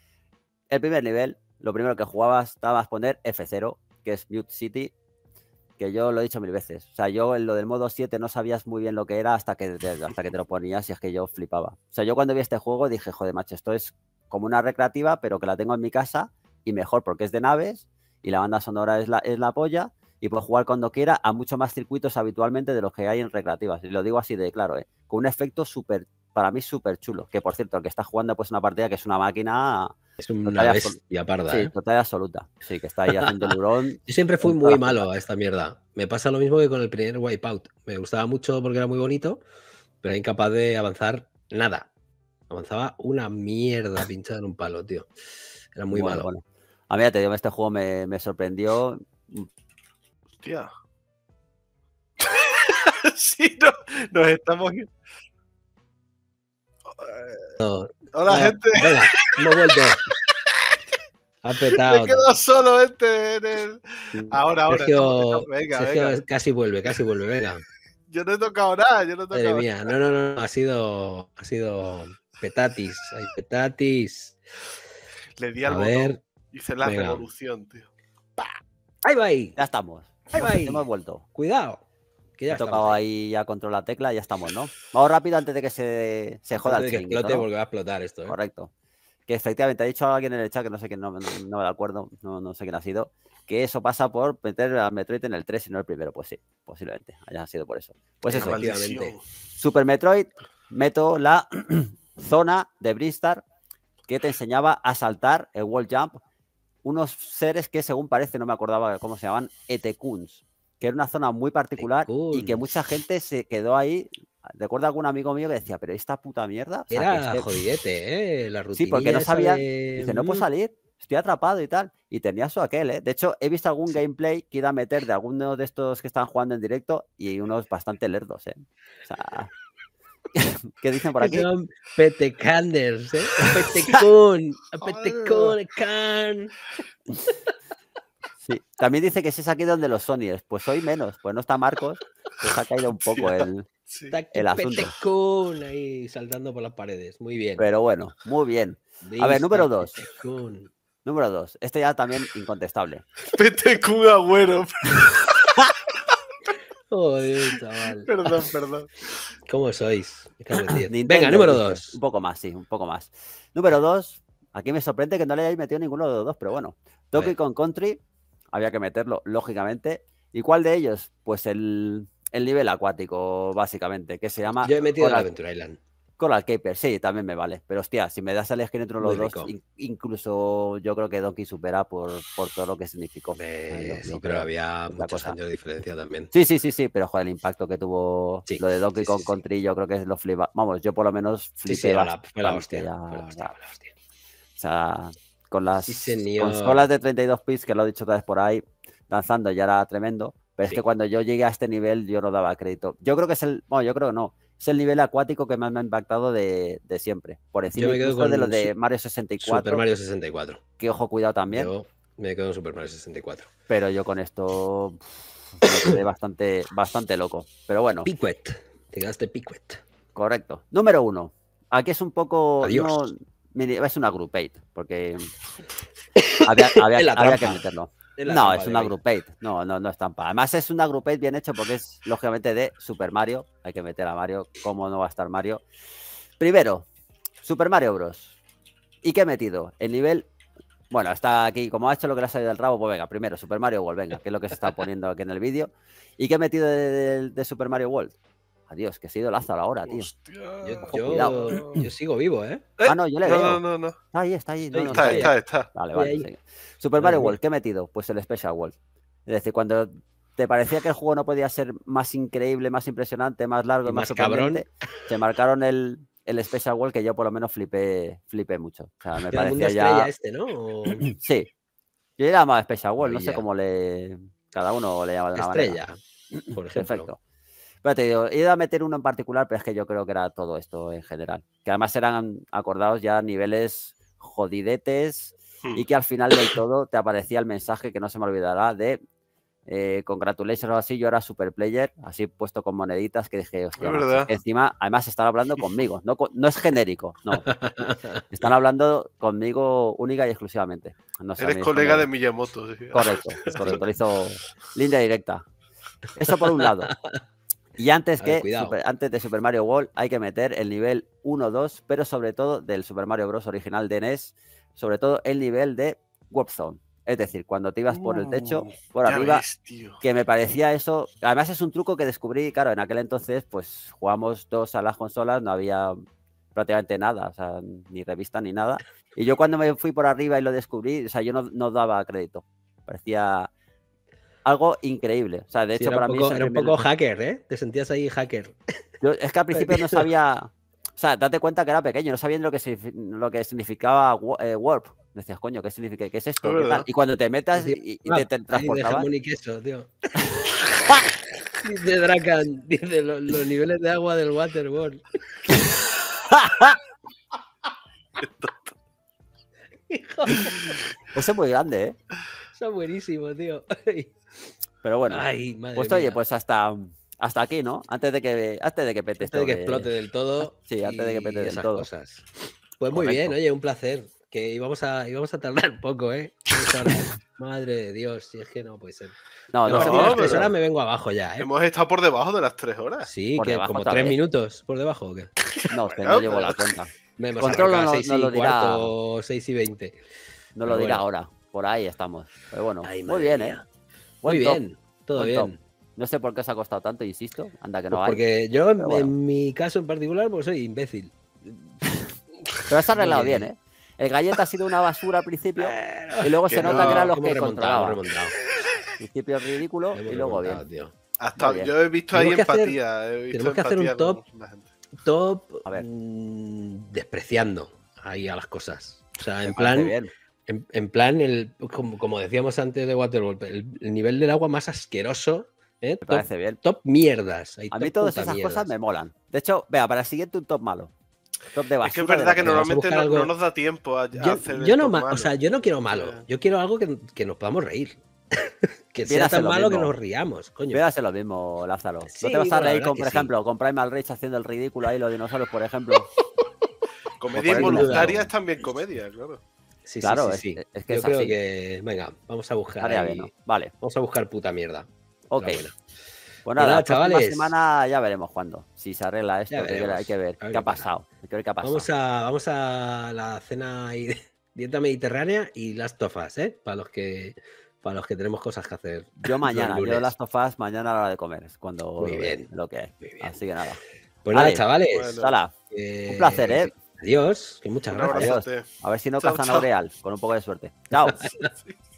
el primer nivel, lo primero que jugabas estabas poner F0, que es Mute City, que yo lo he dicho mil veces. O sea, yo en lo del modo 7 no sabías muy bien lo que era hasta que, hasta que te lo ponías y es que yo flipaba. O sea, yo cuando vi este juego dije, joder, macho, esto es como una recreativa, pero que la tengo en mi casa y mejor porque es de naves y la banda sonora es la, es la polla y puede jugar cuando quiera a muchos más circuitos habitualmente de los que hay en recreativas. Y lo digo así de claro, ¿eh? con un efecto super para mí súper chulo. Que por cierto, el que está jugando pues una partida que es una máquina... Es una bestia parda. Sí, ¿eh? total absoluta. Sí, que está ahí haciendo hurón. Yo siempre fui muy malo a esta mierda. Me pasa lo mismo que con el primer Wipeout. Me gustaba mucho porque era muy bonito, pero era incapaz de avanzar nada. Avanzaba una mierda pinchada en un palo, tío. Era muy malo. A mí, te digo, este juego me, sorprendió. Mm. Hostia. sí, no, nos estamos. hola, gente. Hola, no vuelvo. Ha petado. Me quedo solo este en el... Ahora, ahora. Sergio, venga, Sergio casi vuelve, casi vuelve, venga. Yo no he tocado nada, no no, no, no, ha sido, ha sido petatis, hay petatis. Le di al A ver, Hice la revolución, tío. Ahí va ahí. Ya estamos. Ahí va ahí. Hemos vuelto. Cuidado. Que ya He tocado ahí. ya control la tecla, y ya estamos, ¿no? Vamos rápido antes de que se, se joda antes el de explote porque va a explotar esto. ¿eh? Correcto. Que efectivamente ha dicho alguien en el chat que no sé quién, no, me acuerdo, no, no sé quién ha sido, que eso pasa por meter al Metroid en el 3 y no el primero. Pues sí, posiblemente haya sido por eso. Pues eso, efectivamente. Super Metroid, meto la zona de Bristar que te enseñaba a saltar el wall jump unos seres que según parece, no me acordaba cómo se llamaban, etekuns que era una zona muy particular y que mucha gente se quedó ahí. Recuerdo algún amigo mío que decía, pero esta puta mierda. era este ¿eh? La rutina. Sí, porque no sabía. Dice, no puedo salir, estoy atrapado y tal. Y tenía su aquel, ¿eh? De hecho, he visto algún gameplay que iba a meter de algunos de estos que están jugando en directo y unos bastante lerdos, ¿eh? O sea. ¿Qué dicen por aquí? petecanders, ¿eh? Petecón, petecón, can. También dice que si es aquí donde los Sonyers, pues hoy menos, pues no está Marcos, pues ha caído un poco el, el, asunto. ahí saltando por las paredes, muy bien. Pero bueno, muy bien. A ver, número dos. Número dos, este ya también incontestable. Petecún bueno. Perdón, perdón. ¿Cómo sois? Venga, número dos. Un poco más, sí, un poco más. Número dos. Aquí me sorprende que no le hayáis metido ninguno de los dos, pero bueno. Tokyo Con Country, había que meterlo, lógicamente. ¿Y cuál de ellos? Pues el, el nivel acuático, básicamente, que se llama. Yo he metido la el Adventure Island con la Caper, sí, también me vale. Pero hostia, si me das a elegir entre los dos, incluso yo creo que Donkey supera por, por todo lo que significó. sí, pero había muchos años de diferencia también. Sí, sí, sí, sí, pero joder, el impacto que tuvo lo de Donkey con Country, yo creo que es lo flipa. Vamos, yo por lo menos flipé. la, la hostia, O sea, con las olas de 32 pits, que lo he dicho otra vez por ahí, lanzando ya era tremendo. Pero es que cuando yo llegué a este nivel, yo no daba crédito. Yo creo que es el. Bueno, yo creo que no es el nivel acuático que más me ha impactado de, de siempre. Por encima de los de Mario 64. Super Mario 64. Que ojo, cuidado también. Yo me quedo en Super Mario 64. Pero yo con esto me quedé bastante, bastante loco. Pero bueno. Piquet. Te quedaste Piquet. Correcto. Número uno. Aquí es un poco. Adiós. No, es una group porque había que meterlo. No, es una group No, no, no es tampa. Además, es una groupate bien hecho porque es lógicamente de Super Mario. Hay que meter a Mario. ¿Cómo no va a estar Mario? Primero, Super Mario Bros. ¿Y qué he metido? El nivel. Bueno, está aquí. Como ha hecho lo que le ha salido del rabo, pues venga, primero Super Mario World, venga, que es lo que se está poniendo aquí en el vídeo. ¿Y qué he metido de Super Mario World? Dios, que se ha ido la ahora, tío. Yo, yo- sigo vivo, ¿eh? ¿eh? Ah, no, yo le digo ahí, está ahí. Está, está ahí. Vale, Super Mario World, ¿qué he metido? Pues el Special World. Es decir, cuando te parecía que el juego no podía ser más increíble, más impresionante, más largo más, cabrón. Te se marcaron el, Special World que yo por lo menos flipé, flipé mucho. O sea, me parecía ya... este, ¿no? Sí. Yo le llamaba Special World, no sé cómo le... Cada uno le llama de una manera. Estrella, por ejemplo. Perfecto. Pero te digo, he ido a meter uno en particular, pero es que yo creo que era todo esto en general. Que además eran acordados ya niveles jodidetes hmm. y que al final del todo te aparecía el mensaje que no se me olvidará de eh, congratulations o así, yo era super player, así puesto con moneditas que dije, hostia, encima, además están hablando conmigo, no, no es genérico, no. están hablando conmigo única y exclusivamente. Eres colega de Miyamoto. Correcto, correcto, lo hizo línea directa. Eso por un lado. Y antes, que, antes de Super Mario World hay que meter el nivel 1-2, pero sobre todo del Super Mario Bros. original de NES, sobre todo el nivel de Warp Zone. Es decir, cuando te ibas por el techo, por arriba, que me parecía eso. Además, es un truco que descubrí, claro, en aquel entonces, pues jugamos dos a las consolas, no había prácticamente nada, o sea, ni revista ni nada. Y yo cuando me fui por arriba y lo descubrí, o sea, yo no, no daba crédito. Parecía algo increíble. O sea, de hecho, para mí. Era un poco hacker, ¿eh? Te sentías ahí hacker. es que al principio no sabía. O sea, date cuenta que era pequeño, no sabían lo que, lo que significaba eh, Warp. Decías, coño, ¿qué significa? ¿Qué es esto? Y cuando te metas y, ah, te, te jamón y queso, tío. dice dice los, niveles de agua del Waterworld. Eso es muy grande, ¿eh? Eso es buenísimo, tío. Pero bueno, pues oye, pues hasta, mm, hasta aquí, ¿no? Antes de que, antes de que pete Antes de que explote del todo. Sí, antes de que pete del todo. Cosas. Pues muy bien, oye, un placer. Que íbamos a, íbamos a tardar un poco, ¿eh? Madre de Dios, si es que no puede ser. No, no, no, me vengo abajo ya, ¿eh? Hemos estado por debajo de las tres horas. Sí, que como tres minutos por debajo o qué. No, usted no llevo la cuenta. Me pues no, lo dirá. y 20. No lo dirá ahora. Por ahí estamos. Pero bueno, muy bien, ¿eh? Muy bien, todo bien. No sé por qué os ha costado tanto, insisto. Anda que no pues Porque yo, en, mi caso en particular, pues soy imbécil. Pero has arreglado bien, ¿eh? El galleta ha sido una basura al principio y luego se nota que eran los que controlaban. Principio ridículo y luego bien. Hasta yo he visto ahí empatía. tenemos que hacer un top, top a ver. Mm, despreciando ahí a las cosas. O sea, en plan, en, plan, el, como, decíamos antes de Waterworld, el, nivel del agua más asqueroso ¿Eh? Me parece bien. Top mierdas. a mí todas esas cosas me molan. De hecho, vea, para el siguiente un top malo. Top de basura. Es que es verdad que normalmente no, nos da tiempo a, yo, hacer yo no O sea, yo no quiero malo. Yo quiero algo que, que nos podamos reír. que sea tan malo que nos riamos, coño. hacer lo mismo, Lázaro. no te vas a reír con, por ejemplo, con Primal Rage haciendo el ridículo ahí los dinosaurios, por ejemplo. Comedias es también comedia, claro. Sí, claro, es, que Yo venga, vamos a buscar. Vale, Vamos a buscar puta mierda. Ok. Bueno, pues nada, la chavales. semana ya veremos cuándo. Si se arregla esto, hay que ver, qué, ha pasado. qué ha pasado. Vamos, a, vamos a la cena y dieta mediterránea y las tofas, ¿eh? Para los que para los que tenemos cosas que hacer. Yo mañana, yo las tofas mañana a la hora de comer, es cuando Muy bien. lo que Así que nada. Pues nada, chavales. Bueno, un eh, placer, ¿eh? Adiós, muchas gracias. A ver si no cazan real a con un poco de suerte. Chao.